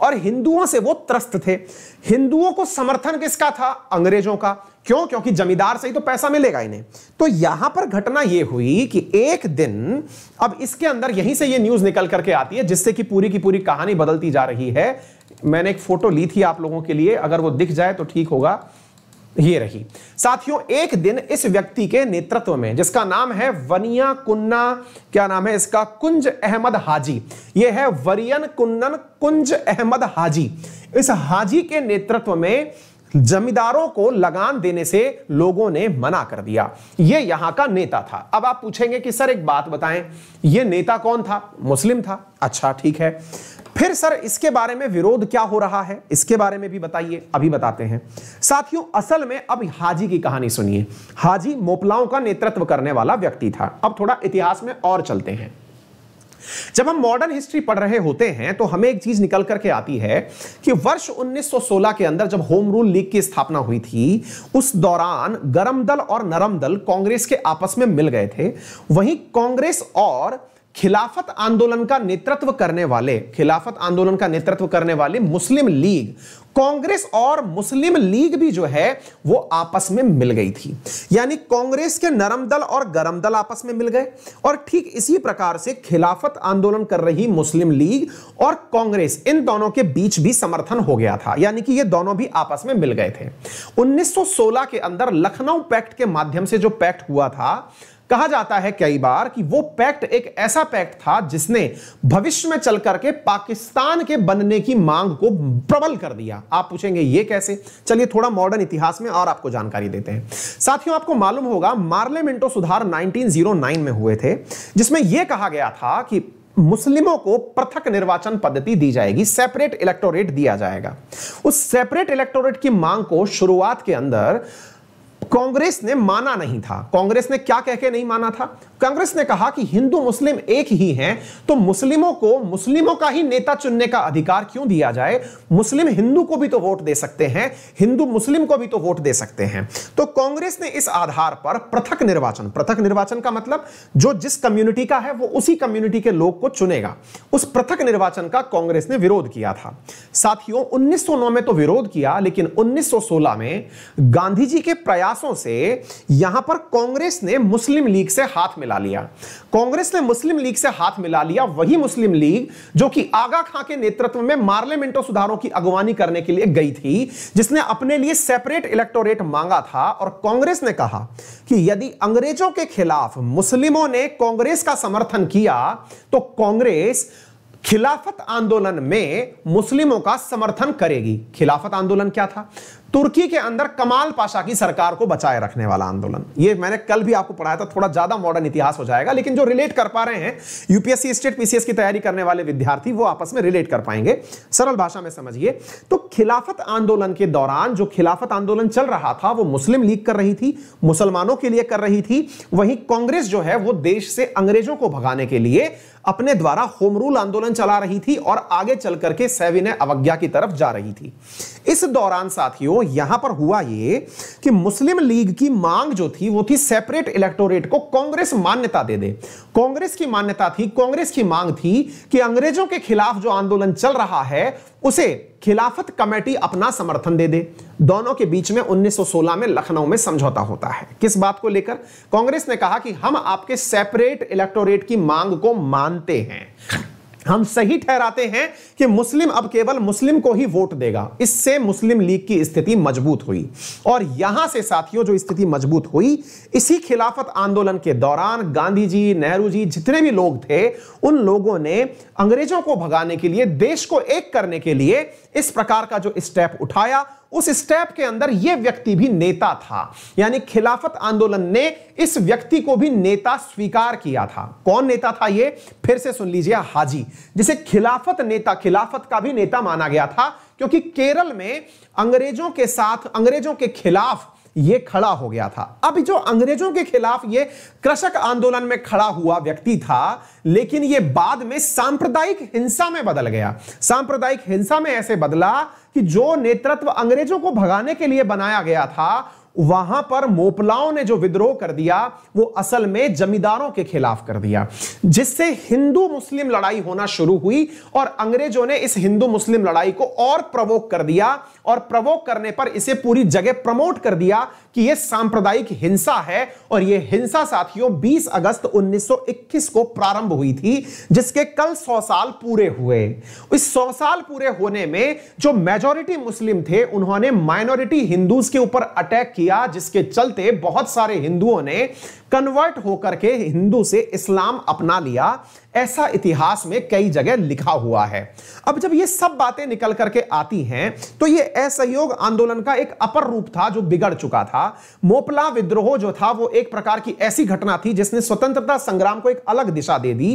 और हिंदुओं से वो त्रस्त थे हिंदुओं को समर्थन किसका था अंग्रेजों का क्यों क्योंकि जमींदार से ही तो पैसा मिलेगा इन्हें तो यहां पर घटना यह हुई कि एक दिन अब इसके अंदर यहीं से यह न्यूज निकल करके आती है जिससे कि पूरी की पूरी कहानी बदलती जा रही है मैंने एक फोटो ली थी आप लोगों के लिए अगर वो दिख जाए तो ठीक होगा ये रही साथियों एक दिन इस व्यक्ति के नेतृत्व में जिसका नाम है वनिया कुन्ना क्या नाम है इसका कुंज अहमद हाजी यह है वरियन कुन्नन कुंज अहमद हाजी इस हाजी के नेतृत्व में जमींदारों को लगान देने से लोगों ने मना कर दिया यह यहां का नेता था अब आप पूछेंगे कि सर एक बात बताएं यह नेता कौन था मुस्लिम था अच्छा ठीक है फिर सर इसके बारे में विरोध क्या हो रहा है इसके बारे में भी बताइए अभी बताते हैं साथियों असल में अब हाजी की कहानी सुनिए हाजी मोपलाओं का नेतृत्व करने वाला व्यक्ति था अब थोड़ा इतिहास में और चलते हैं जब हम मॉडर्न हिस्ट्री पढ़ रहे होते हैं तो हमें एक चीज निकल करके आती है कि वर्ष 1916 के अंदर जब होम रूल लीग की स्थापना हुई थी उस दौरान गरम दल और नरम दल कांग्रेस के आपस में मिल गए थे वहीं कांग्रेस और खिलाफत आंदोलन का नेतृत्व करने वाले खिलाफत आंदोलन का नेतृत्व करने वाले मुस्लिम लीग कांग्रेस और मुस्लिम लीग भी जो है वो आपस में मिल गई थी यानी कांग्रेस के नरम दल और गरम दल आपस में मिल गए और ठीक इसी प्रकार से खिलाफत आंदोलन कर रही मुस्लिम लीग और कांग्रेस इन दोनों के बीच भी समर्थन हो गया था यानी कि ये दोनों भी आपस में मिल गए थे 1916 के अंदर लखनऊ पैक्ट के माध्यम से जो पैक्ट हुआ था कहा जाता है कई बार कि वो पैक्ट एक ऐसा पैक्ट था जिसने भविष्य में चल करके पाकिस्तान के बनने की मांग को प्रबल कर दिया आप पूछेंगे ये कैसे चलिए थोड़ा मॉडर्न इतिहास में और आपको जानकारी देते हैं साथियों आपको मालूम होगा मार्लियामेंटो सुधार 1909 में हुए थे जिसमें यह कहा गया था कि मुस्लिमों को पृथक निर्वाचन पद्धति दी जाएगी सेपरेट इलेक्टोरेट दिया जाएगा उस सेपरेट इलेक्टोरेट की मांग को शुरुआत के अंदर कांग्रेस ने माना नहीं था कांग्रेस ने क्या कहकर नहीं माना था कांग्रेस ने कहा कि हिंदू मुस्लिम एक ही हैं तो मुस्लिमों को मुस्लिमों का ही नेता चुनने का अधिकार क्यों दिया जाए मुस्लिम हिंदू को भी तो वोट दे सकते हैं हिंदू मुस्लिम को भी तो वोट दे सकते हैं तो कांग्रेस ने इस आधार पर पृथक निर्वाचन पृथक निर्वाचन का मतलब जो जिस कम्युनिटी का है वो उसी कम्युनिटी के लोग को चुनेगा उस पृथक निर्वाचन का कांग्रेस ने विरोध किया था साथियों उन्नीस में तो विरोध किया लेकिन उन्नीस में गांधी जी के प्रयासों से यहां पर कांग्रेस ने मुस्लिम लीग से हाथ मिला मिला लिया कांग्रेस ने मुस्लिम लीग से हाथ मिला लिया वही मुस्लिम लीग जो कि आगा खां के नेतृत्व में मार्लियामेंटो सुधारों की अगवानी करने के लिए गई थी जिसने अपने लिए सेपरेट इलेक्टोरेट मांगा था और कांग्रेस ने कहा कि यदि अंग्रेजों के खिलाफ मुस्लिमों ने कांग्रेस का समर्थन किया तो कांग्रेस खिलाफत आंदोलन में मुस्लिमों का समर्थन करेगी खिलाफत आंदोलन क्या था तुर्की के अंदर कमाल पाशा की सरकार को बचाए रखने वाला आंदोलन ये मैंने कल भी आपको पढ़ाया था थोड़ा ज्यादा मॉडर्न इतिहास हो जाएगा लेकिन जो रिलेट कर पा रहे हैं यूपीएससी स्टेट पीसीएस की तैयारी करने वाले विद्यार्थी वो आपस में रिलेट कर पाएंगे सरल भाषा में समझिए तो खिलाफत आंदोलन के दौरान जो खिलाफत आंदोलन चल रहा था वो मुस्लिम लीग कर रही थी मुसलमानों के लिए कर रही थी वहीं कांग्रेस जो है वो देश से अंग्रेजों को भगाने के लिए अपने द्वारा होम रूल आंदोलन चला रही थी और आगे चल करके सविनय अवज्ञा की तरफ जा रही थी इस दौरान साथियों यहां पर हुआ ये कि मुस्लिम लीग की मांग जो थी वो थी सेपरेट इलेक्टोरेट को कांग्रेस मान्यता दे दे कांग्रेस की मान्यता थी कांग्रेस की मांग थी कि अंग्रेजों के खिलाफ जो आंदोलन चल रहा है उसे खिलाफत कमेटी अपना समर्थन दे दे दोनों के बीच में 1916 में लखनऊ में समझौता होता है किस बात को लेकर कांग्रेस ने कहा कि हम आपके सेपरेट इलेक्टोरेट की मांग को मानते हैं हम सही ठहराते हैं कि मुस्लिम अब केवल मुस्लिम को ही वोट देगा इससे मुस्लिम लीग की स्थिति मजबूत हुई और यहां से साथियों जो स्थिति मजबूत हुई इसी खिलाफत आंदोलन के दौरान गांधी जी नेहरू जी जितने भी लोग थे उन लोगों ने अंग्रेजों को भगाने के लिए देश को एक करने के लिए इस प्रकार का जो स्टेप उठाया उस स्टेप के अंदर यह व्यक्ति भी नेता था यानी खिलाफत आंदोलन ने इस व्यक्ति को भी नेता स्वीकार किया था कौन नेता था यह फिर से सुन लीजिए हाजी जिसे खिलाफत नेता खिलाफत का भी नेता माना गया था क्योंकि केरल में अंग्रेजों के साथ अंग्रेजों के खिलाफ ये खड़ा हो गया था अब जो अंग्रेजों के खिलाफ ये कृषक आंदोलन में खड़ा हुआ व्यक्ति था लेकिन ये बाद में सांप्रदायिक हिंसा में बदल गया सांप्रदायिक हिंसा में ऐसे बदला कि जो नेतृत्व अंग्रेजों को भगाने के लिए बनाया गया था वहां पर मोपलाओं ने जो विद्रोह कर दिया वो असल में जमींदारों के खिलाफ कर दिया जिससे हिंदू मुस्लिम लड़ाई होना शुरू हुई और अंग्रेजों ने इस हिंदू मुस्लिम लड़ाई को और प्रवोक कर दिया और प्रवोक करने पर इसे पूरी जगह प्रमोट कर दिया कि यह सांप्रदायिक हिंसा है और यह हिंसा साथियों 20 अगस्त 1921 को प्रारंभ हुई थी जिसके कल 100 साल पूरे हुए इस 100 साल पूरे होने में जो मेजोरिटी मुस्लिम थे उन्होंने माइनॉरिटी हिंदू के ऊपर अटैक किया जिसके चलते बहुत सारे हिंदुओं ने कन्वर्ट होकर के हिंदू से इस्लाम अपना लिया ऐसा इतिहास में कई जगह लिखा हुआ है अब जब ये सब बातें निकल करके आती हैं तो ये असहयोग आंदोलन का एक अपर रूप था जो बिगड़ चुका था मोपला विद्रोह जो था वो एक प्रकार की ऐसी घटना थी जिसने स्वतंत्रता संग्राम को एक अलग दिशा दे दी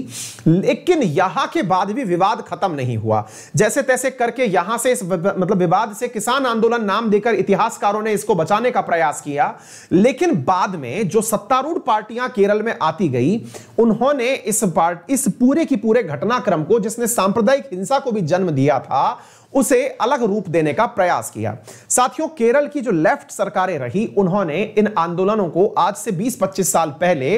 लेकिन यहां के बाद भी विवाद खत्म नहीं हुआ जैसे तैसे करके यहां से इस मतलब विवाद से किसान आंदोलन नाम देकर इतिहासकारों ने इसको बचाने का प्रयास किया लेकिन बाद में जो सत्तारूढ़ पार्टियां केरल में आती गई उन्होंने इस पार्ट इस पूरे की पूरे घटनाक्रम को जिसने सांप्रदायिक हिंसा को भी जन्म दिया था उसे अलग रूप देने का प्रयास किया साथियों केरल की जो लेफ्ट सरकारें रही उन्होंने इन आंदोलनों को आज से 20-25 साल पहले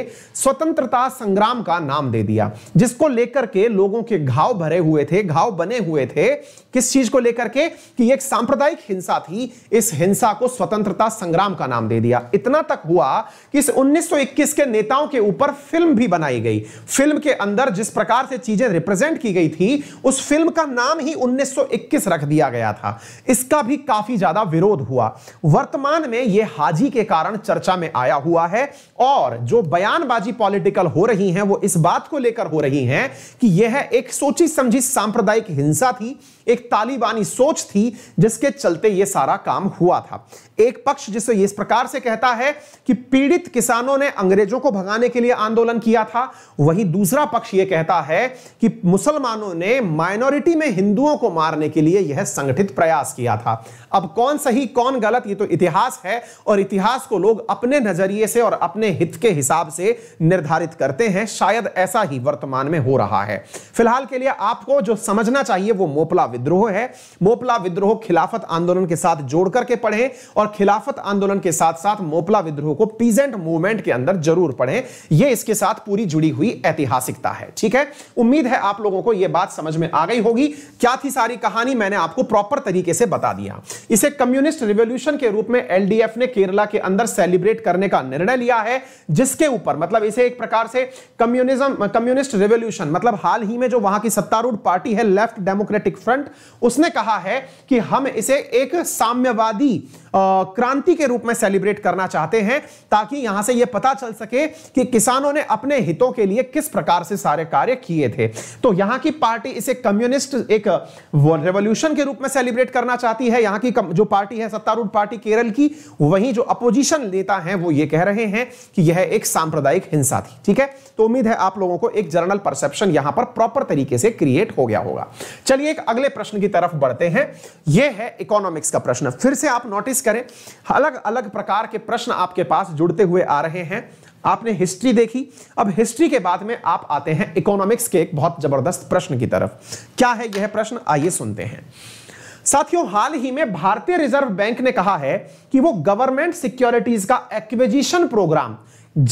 स्वतंत्रता संग्राम का नाम दे दिया जिसको लेकर के लोगों के घाव भरे हुए थे घाव बने हुए थे किस चीज को लेकर के कि एक सांप्रदायिक हिंसा थी इस हिंसा को स्वतंत्रता संग्राम का नाम दे दिया इतना तक हुआ कि इस 1921 के नेताओं के ऊपर फिल्म भी बनाई गई फिल्म के अंदर जिस प्रकार से चीजें रिप्रेजेंट की गई थी उस फिल्म का नाम ही 1921 केस रख दिया गया था इसका भी काफी ज्यादा विरोध हुआ वर्तमान में यह हाजी के कारण चर्चा में आया हुआ है और जो बयानबाजी पॉलिटिकल हो रही है वो इस बात को लेकर हो रही है कि यह एक सोची समझी सांप्रदायिक हिंसा थी एक तालिबानी सोच थी जिसके चलते यह सारा काम हुआ था एक पक्ष जिसे इस प्रकार से कहता है कि पीड़ित किसानों ने अंग्रेजों को भगाने के लिए आंदोलन किया था वही दूसरा पक्ष यह कहता है कि मुसलमानों ने माइनॉरिटी में हिंदुओं को मारने के लिए यह संगठित प्रयास किया था अब कौन सही कौन गलत ये तो इतिहास है और इतिहास को लोग अपने नजरिए से और अपने हित के हिसाब से निर्धारित करते हैं शायद ऐसा ही वर्तमान में हो रहा है फिलहाल के लिए आपको जो समझना चाहिए वो मोपला विद्रोह है मोपला विद्रोह खिलाफत आंदोलन के साथ जोड़ करके पढ़ें और खिलाफत आंदोलन के साथ साथ मोपला विद्रोह को पीजेंट मूवमेंट के अंदर जरूर पढ़ें यह इसके साथ पूरी जुड़ी हुई ऐतिहासिकता है ठीक है उम्मीद है आप लोगों को यह बात समझ में आ गई होगी क्या थी सारी कहानी मैंने आपको प्रॉपर तरीके से बता दिया इसे कम्युनिस्ट रिवोल्यूशन के रूप में एलडीएफ ने केरला के अंदर सेलिब्रेट करने का निर्णय लिया है जिसके ऊपर मतलब इसे एक प्रकार से कम्युनिज्म कम्युनिस्ट रिवोल्यूशन मतलब हाल ही में जो वहां की सत्तारूढ़ पार्टी है लेफ्ट डेमोक्रेटिक फ्रंट फ्रंट उसने कहा है कि हम इसे एक साम्यवादी क्रांति के रूप में सेलिब्रेट करना चाहते हैं ताकि यहां से यह पता चल सके कि किसानों ने अपने हितों के लिए किस प्रकार से सारे कार्य किए थे तो यहां की पार्टी इसे कम्युनिस्ट एक रेवोल्यूशन के रूप में सेलिब्रेट करना चाहती है यहां की जो पार्टी है सत्तारूढ़ पार्टी केरल की वही जो अपोजिशन नेता है वो ये कह रहे हैं कि यह एक सांप्रदायिक हिंसा थी ठीक है तो उम्मीद है आप लोगों को एक जर्नल परसेप्शन यहां पर प्रॉपर तरीके से क्रिएट हो गया होगा चलिए एक अगले प्रश्न की तरफ बढ़ते हैं यह है इकोनॉमिक्स का प्रश्न फिर से आप नोटिस करें अलग अलग प्रकार के प्रश्न आपके पास जुड़ते हुए आ रहे हैं आपने हिस्ट्री देखी अब हिस्ट्री के बाद में आप आते हैं इकोनॉमिक्स के एक बहुत जबरदस्त प्रश्न की तरफ क्या है यह प्रश्न आइए सुनते हैं साथियों हाल ही में भारतीय रिजर्व बैंक ने कहा है कि वो गवर्नमेंट सिक्योरिटीज का acquisition program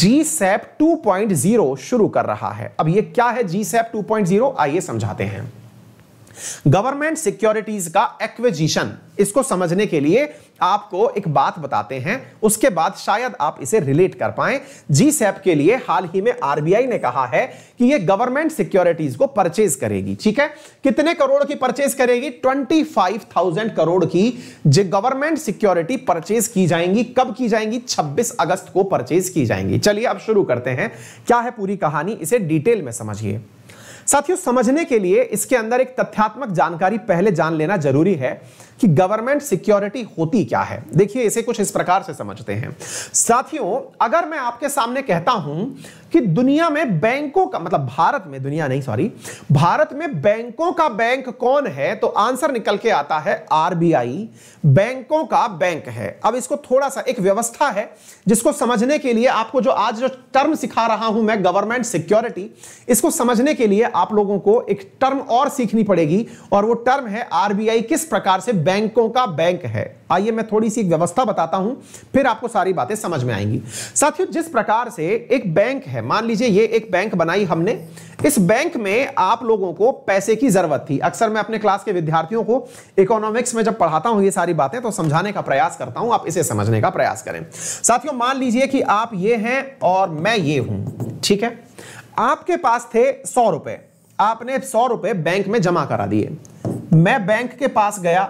G SAP two शुरू कर रहा है अब ये क्या है जी सेप टू आइए समझाते हैं गवर्नमेंट सिक्योरिटीज का एक्विजिशन इसको समझने के लिए आपको एक बात बताते हैं उसके बाद शायद आप इसे रिलेट कर पाए जी सैप के लिए हाल ही में आरबीआई ने कहा है कि ये गवर्नमेंट सिक्योरिटीज को परचेज करेगी ठीक है कितने करोड़ की परचेज करेगी 25,000 करोड़ की जो गवर्नमेंट सिक्योरिटी परचेज की जाएंगी कब की जाएंगी 26 अगस्त को परचेज की जाएंगी चलिए अब शुरू करते हैं क्या है पूरी कहानी इसे डिटेल में समझिए साथियों समझने के लिए इसके अंदर एक तथ्यात्मक जानकारी पहले जान लेना जरूरी है कि गवर्नमेंट सिक्योरिटी होती क्या है देखिए इसे कुछ इस प्रकार से समझते हैं साथियों अगर मैं आपके सामने कहता हूं कि दुनिया में बैंकों का मतलब भारत में दुनिया नहीं सॉरी भारत में बैंकों का बैंक कौन है तो आंसर निकल के आता है आरबीआई बैंकों का बैंक है अब इसको थोड़ा सा एक व्यवस्था है जिसको समझने के लिए आपको जो आज जो टर्म सिखा रहा हूं मैं गवर्नमेंट सिक्योरिटी इसको समझने के लिए आप लोगों को एक टर्म और सीखनी पड़ेगी और वो टर्म है आरबीआई किस प्रकार से बैंकों का बैंक है आइए मैं थोड़ी सी व्यवस्था बताता हूं फिर आपको सारी बातें समझ में आएंगी साथियों जिस प्रकार से एक बैंक है मान लीजिए ये एक बैंक बनाई हमने इस बैंक में आप लोगों को पैसे की जरूरत थी अक्सर मैं अपने क्लास के विद्यार्थियों को इकोनॉमिक्स में जब पढ़ाता हूं ये सारी बातें तो समझाने का प्रयास करता हूं आप इसे समझने का प्रयास करें साथियों मान लीजिए कि आप ये हैं और मैं ये हूं ठीक है आपके पास थे सौ रुपए आपने सौ रुपए बैंक में जमा करा दिए मैं बैंक के पास गया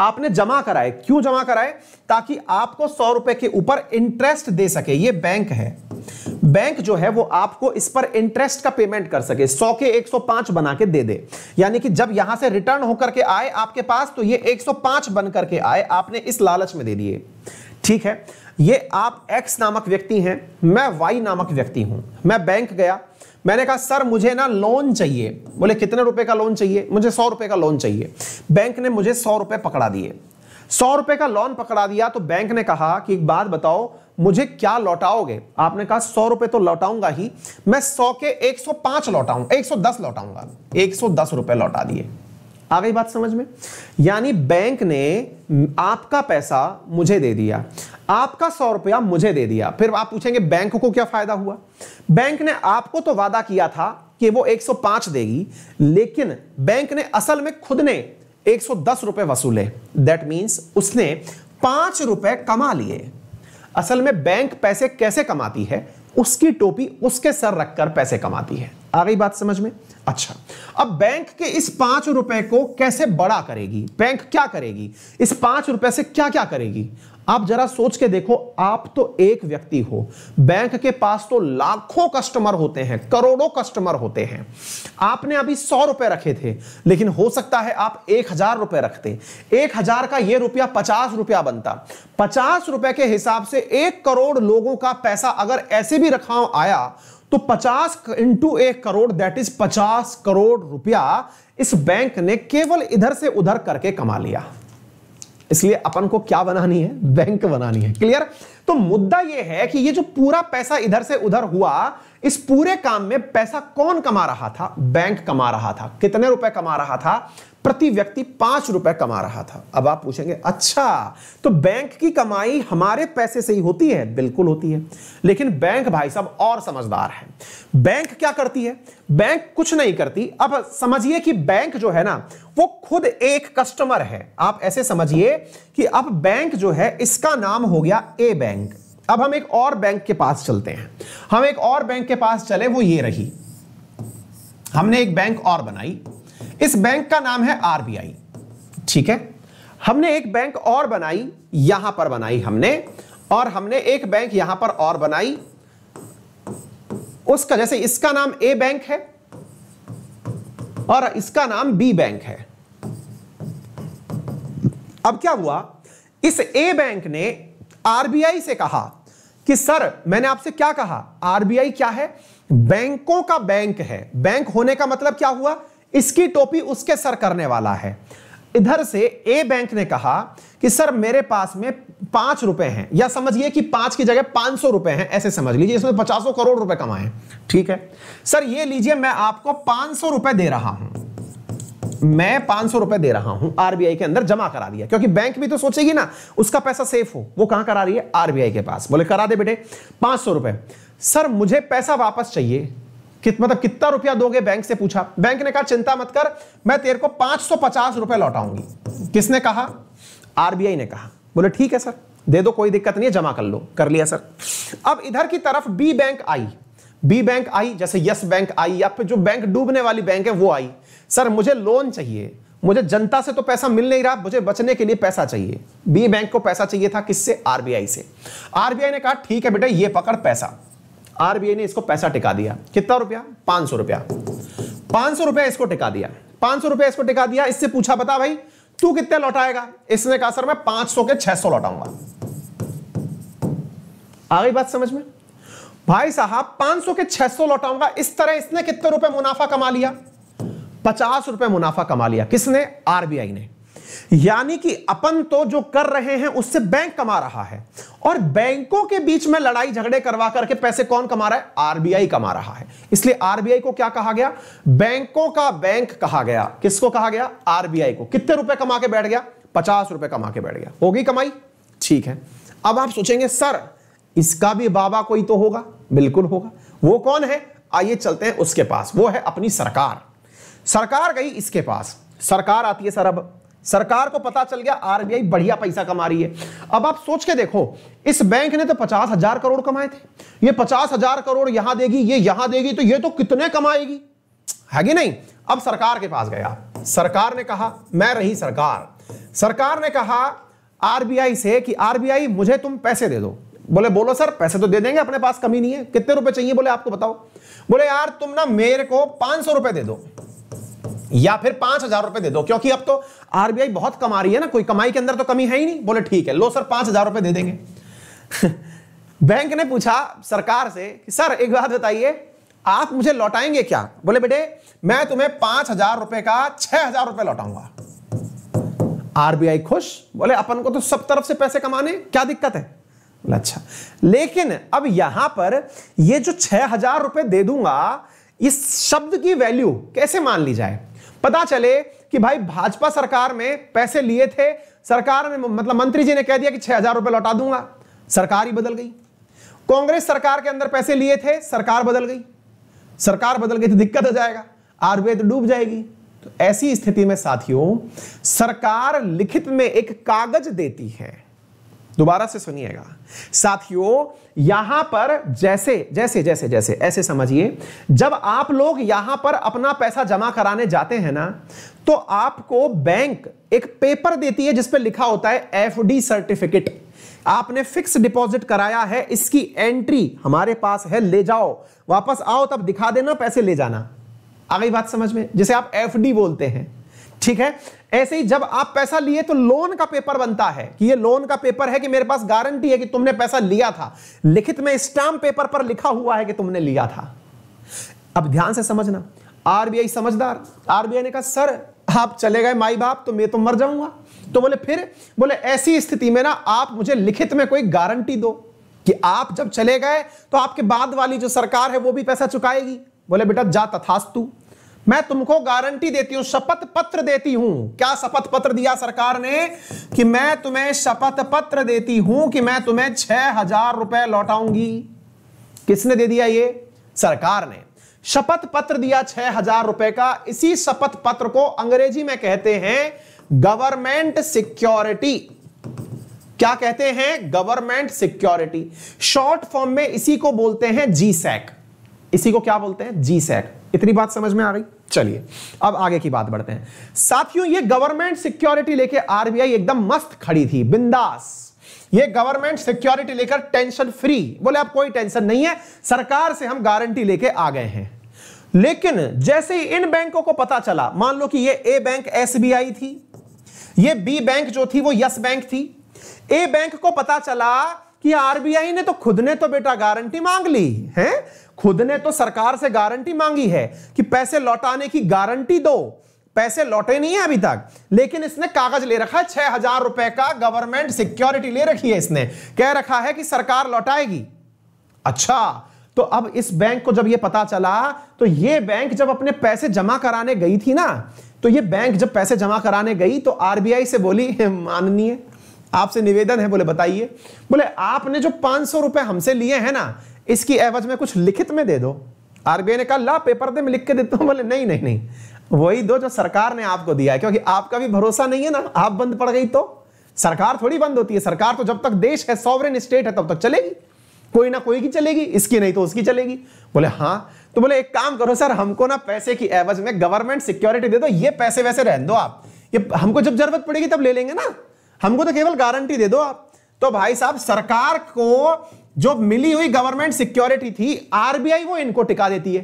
आपने जमा कराए क्यों जमा कराए ताकि आपको सौ रुपए के ऊपर इंटरेस्ट दे सके ये बैंक है बैंक जो है वो आपको इस पर इंटरेस्ट का पेमेंट कर सके सौ के एक सौ पांच बना के दे दे यानी कि जब यहां से रिटर्न होकर के आए आपके पास तो ये पांच बन करके आए आपने इस लालच में दे दिए ठीक है ये आप एक्स नामक व्यक्ति हैं मैं वाई नामक व्यक्ति हूं मैं बैंक गया मैंने कहा सर मुझे ना लोन चाहिए बोले कितने रुपए का लोन चाहिए मुझे सौ रुपए का लोन चाहिए बैंक ने मुझे सौ रुपए पकड़ा दिए सौ रुपए का लोन पकड़ा दिया तो बैंक ने कहा कि एक बात बताओ मुझे क्या लौटाओगे आपने कहा सौ रुपए तो लौटाऊंगा ही मैं सौ के एक सौ पांच लौटाऊंगा एक सौ दस लौटाऊंगा एक सौ दस रुपए लौटा दिए आ गई बात समझ में यानी बैंक ने आपका पैसा मुझे दे दिया आपका सौ रुपया मुझे दे दिया फिर आप पूछेंगे बैंक को क्या फायदा हुआ बैंक ने आपको तो वादा किया था कि वो 105 देगी लेकिन बैंक ने असल में खुद ने 110 रुपए वसूले दैट मींस उसने पांच रुपए कमा लिए असल में बैंक पैसे कैसे कमाती है उसकी टोपी उसके सर रखकर पैसे कमाती है आ गई बात समझ में अच्छा अब बैंक के इस पांच रुपए को कैसे बड़ा करेगी बैंक क्या करेगी इस पांच रुपए से क्या क्या करेगी आप जरा सोच के देखो आप तो एक व्यक्ति हो बैंक के पास तो लाखों कस्टमर होते हैं करोड़ों कस्टमर होते हैं आपने अभी सौ रुपए रखे थे लेकिन हो सकता है आप एक हजार रुपए रखते एक हजार का यह रुपया पचास रुपया बनता पचास रुपए के हिसाब से एक करोड़ लोगों का पैसा अगर ऐसे भी रखाव आया तो पचास इंटू एक करोड़ दैट इज पचास करोड़ रुपया इस बैंक ने केवल इधर से उधर करके कमा लिया इसलिए अपन को क्या बनानी है बैंक बनानी है क्लियर तो मुद्दा यह है कि ये जो पूरा पैसा इधर से उधर हुआ इस पूरे काम में पैसा कौन कमा रहा था बैंक कमा रहा था कितने रुपए कमा रहा था प्रति व्यक्ति पांच रुपए कमा रहा था अब आप पूछेंगे अच्छा तो बैंक की कमाई हमारे पैसे से ही होती है बिल्कुल होती है लेकिन बैंक भाई साहब और समझदार है बैंक क्या करती है बैंक कुछ नहीं करती अब समझिए कि बैंक जो है ना वो खुद एक कस्टमर है आप ऐसे समझिए कि अब बैंक जो है इसका नाम हो गया ए बैंक अब हम एक और बैंक के पास चलते हैं हम एक और बैंक के पास चले वो ये रही हमने एक बैंक और बनाई इस बैंक का नाम है आरबीआई ठीक है हमने एक बैंक और बनाई यहां पर बनाई हमने और हमने एक बैंक यहां पर और बनाई उसका जैसे इसका नाम ए बैंक है और इसका नाम बी बैंक है अब क्या हुआ इस ए बैंक ने आरबीआई से कहा कि सर मैंने आपसे क्या कहा आरबीआई क्या है बैंकों का बैंक है बैंक होने का मतलब क्या हुआ इसकी टोपी उसके सर करने वाला है इधर से ए बैंक ने कहा कि सर मेरे पास में पांच रुपए हैं या समझिए कि पांच की जगह पांच सौ रुपए हैं ऐसे समझ लीजिए इसमें पचासों करोड़ रुपए कमाए ठीक है सर ये लीजिए मैं आपको पांच सौ रुपए दे रहा हूं मैं पांच सौ रुपए दे रहा हूं आरबीआई के अंदर जमा करा दिया क्योंकि बैंक भी तो सोचेगी ना उसका पैसा सेफ हो वो कहां करा रही है आरबीआई के पास बोले करा दे बेटे पांच सौ रुपए सर मुझे पैसा वापस चाहिए कित मतलब कितना रुपया दोगे बैंक से पूछा बैंक ने कहा चिंता मत कर मैं तेरे को पांच सौ पचास रुपए लौटाऊंगी किसने कहा आरबीआई ने कहा बोले ठीक है सर दे दो कोई दिक्कत नहीं है जमा कर लो कर लिया सर अब इधर की तरफ B bank I B bank I जैसे यस बैंक आई या फिर जो बैंक डूबने वाली बैंक है वो आई सर मुझे लोन चाहिए मुझे जनता से तो पैसा मिल नहीं रहा मुझे बचने के लिए पैसा चाहिए बी बैंक को पैसा चाहिए था किससे आरबीआई से आरबीआई ने कहा ठीक है बेटा ये पकड़ पैसा आरबीआई ने इसको पैसा टिका दिया कितना रुपया पांच सौ रुपया पांच सौ रुपया इसको टिका दिया पांच सौ रुपया इसको टिका दिया इससे पूछा बता भाई तू कितने लौटाएगा इसने कहा सर मैं पांच सौ के छह सौ लौटाऊंगा आ गई बात समझ में भाई साहब पांच सौ के छह सौ लौटाऊंगा इस तरह इसने कितने रुपए मुनाफा कमा लिया पचास रुपए मुनाफा कमा लिया किसने आरबीआई ने यानी कि अपन तो जो कर रहे हैं उससे बैंक कमा रहा है और बैंकों के बीच में लड़ाई झगड़े करवा करके पैसे कौन कमा रहा है आरबीआई कमा रहा है इसलिए आरबीआई को क्या कहा गया बैंकों का बैंक कहा गया किसको कहा गया आरबीआई को कितने रुपए कमा के बैठ गया पचास रुपए कमा के बैठ गया होगी कमाई ठीक है अब आप सोचेंगे सर इसका भी बाबा कोई तो होगा बिल्कुल होगा वो कौन है आइए चलते हैं उसके पास वो है अपनी सरकार सरकार गई इसके पास सरकार आती है सर अब सरकार को पता चल गया आरबीआई बढ़िया पैसा कमा रही है अब आप सोच के देखो इस बैंक ने तो पचास हजार करोड़ कमाए थे ये पचास हजार करोड़ यहां देगी ये यहां देगी तो ये तो कितने कमाएगी है कि नहीं अब सरकार के पास गया सरकार ने कहा मैं रही सरकार सरकार ने कहा आरबीआई से कि आरबीआई मुझे तुम पैसे दे दो बोले बोलो सर पैसे तो दे देंगे अपने पास कमी नहीं है कितने रुपए चाहिए बोले आपको बताओ बोले यार तुम ना मेरे को पांच सौ रुपए दे दो या फिर पांच हजार रुपए दे दो क्योंकि अब तो आरबीआई बहुत कमा रही है ना कोई कमाई के अंदर तो कमी है ही नहीं बोले ठीक है लो सर पांच हजार रुपए दे देंगे बैंक ने पूछा सरकार से कि सर एक बात बताइए आप मुझे लौटाएंगे क्या बोले बेटे मैं तुम्हें पांच हजार रुपए का छह हजार रुपए लौटाऊंगा आरबीआई खुश बोले अपन को तो सब तरफ से पैसे कमाने क्या दिक्कत है अच्छा लेकिन अब यहां पर ये जो छह हजार रुपए दे दूंगा इस शब्द की वैल्यू कैसे मान ली जाए पता चले कि भाई भाजपा सरकार में पैसे लिए थे सरकार ने मतलब मंत्री जी ने कह दिया कि छह हजार रुपए लौटा दूंगा सरकार ही बदल गई कांग्रेस सरकार के अंदर पैसे लिए थे सरकार बदल गई सरकार बदल गई तो दिक्कत हो जाएगा आयुर्वेद तो डूब जाएगी तो ऐसी स्थिति में साथियों सरकार लिखित में एक कागज देती है दोबारा से सुनिएगा साथियों यहां पर जैसे जैसे जैसे जैसे ऐसे समझिए जब आप लोग यहां पर अपना पैसा जमा कराने जाते हैं ना तो आपको बैंक एक पेपर देती है जिसपे लिखा होता है एफडी सर्टिफिकेट आपने फिक्स डिपॉजिट कराया है इसकी एंट्री हमारे पास है ले जाओ वापस आओ तब दिखा देना पैसे ले जाना आ गई बात समझ में जिसे आप एफडी बोलते हैं ठीक है ऐसे ही जब आप पैसा लिए तो लोन का पेपर बनता है कि ये लोन का पेपर है कि मेरे पास गारंटी है कि तुमने पैसा लिया था लिखित में स्टाम्प पेपर पर लिखा हुआ है कि तुमने लिया था अब ध्यान से समझना आरबीआई समझदार आरबीआई ने कहा सर आप चले गए माई बाप तो मैं तो मर जाऊंगा तो बोले फिर बोले ऐसी स्थिति में ना आप मुझे लिखित में कोई गारंटी दो कि आप जब चले गए तो आपके बाद वाली जो सरकार है वो भी पैसा चुकाएगी बोले बेटा जा तथास्तु मैं तुमको गारंटी देती हूं शपथ पत्र देती हूं क्या शपथ पत्र दिया सरकार ने कि मैं तुम्हें शपथ पत्र देती हूं कि मैं तुम्हें छह हजार रुपए लौटाऊंगी किसने दे दिया ये सरकार ने शपथ पत्र दिया छह हजार रुपए का इसी शपथ पत्र को अंग्रेजी में कहते हैं गवर्नमेंट सिक्योरिटी क्या कहते हैं गवर्नमेंट सिक्योरिटी शॉर्ट फॉर्म में इसी को बोलते हैं जी सैक इसी को क्या बोलते हैं जी सैट इतनी बात समझ में आ गई चलिए अब आगे की बात बढ़ते हैं साथियों ये गवर्नमेंट सिक्योरिटी लेके आरबीआई एकदम मस्त खड़ी थी बिंदास ये गवर्नमेंट सिक्योरिटी लेकर टेंशन फ्री बोले अब कोई टेंशन नहीं है सरकार से हम गारंटी लेके आ गए हैं लेकिन जैसे ही इन बैंकों को पता चला मान लो कि ये ए बैंक एसबीआई थी ये बी बैंक जो थी वो यस बैंक थी ए बैंक को पता चला कि आरबीआई ने तो खुद ने तो बेटा गारंटी मांग ली है खुद ने तो सरकार से गारंटी मांगी है कि पैसे लौटाने की गारंटी दो पैसे लौटे नहीं है अभी तक लेकिन इसने कागज ले रखा है छह हजार रुपए का गवर्नमेंट सिक्योरिटी ले रखी है इसने कह रखा है कि सरकार लौटाएगी अच्छा तो अब इस बैंक को जब यह पता चला तो यह बैंक जब अपने पैसे जमा कराने गई थी ना तो यह बैंक जब पैसे जमा कराने गई तो आरबीआई से बोली माननीय आपसे निवेदन है बोले बताइए बोले आपने जो पांच सौ रुपए हमसे लिए हैं ना इसकी एवज में कुछ लिखित में दे दो आरबीआई ने कहा ला पेपर दे मैं लिख के देता हूं बोले नहीं नहीं नहीं वही दो जो सरकार ने आपको दिया है क्योंकि आपका भी भरोसा नहीं है ना आप बंद पड़ गई तो सरकार थोड़ी बंद होती है सरकार तो जब तक देश है सॉवरेन स्टेट है तब तक चलेगी कोई ना कोई की चलेगी इसकी नहीं तो उसकी चलेगी बोले हाँ तो बोले एक काम करो सर हमको ना पैसे की एवज में गवर्नमेंट सिक्योरिटी दे दो ये पैसे वैसे रहने दो आप ये हमको जब जरूरत पड़ेगी तब ले लेंगे ना हमको तो केवल गारंटी दे दो आप तो भाई साहब सरकार को जो मिली हुई गवर्नमेंट सिक्योरिटी थी आरबीआई वो इनको टिका देती है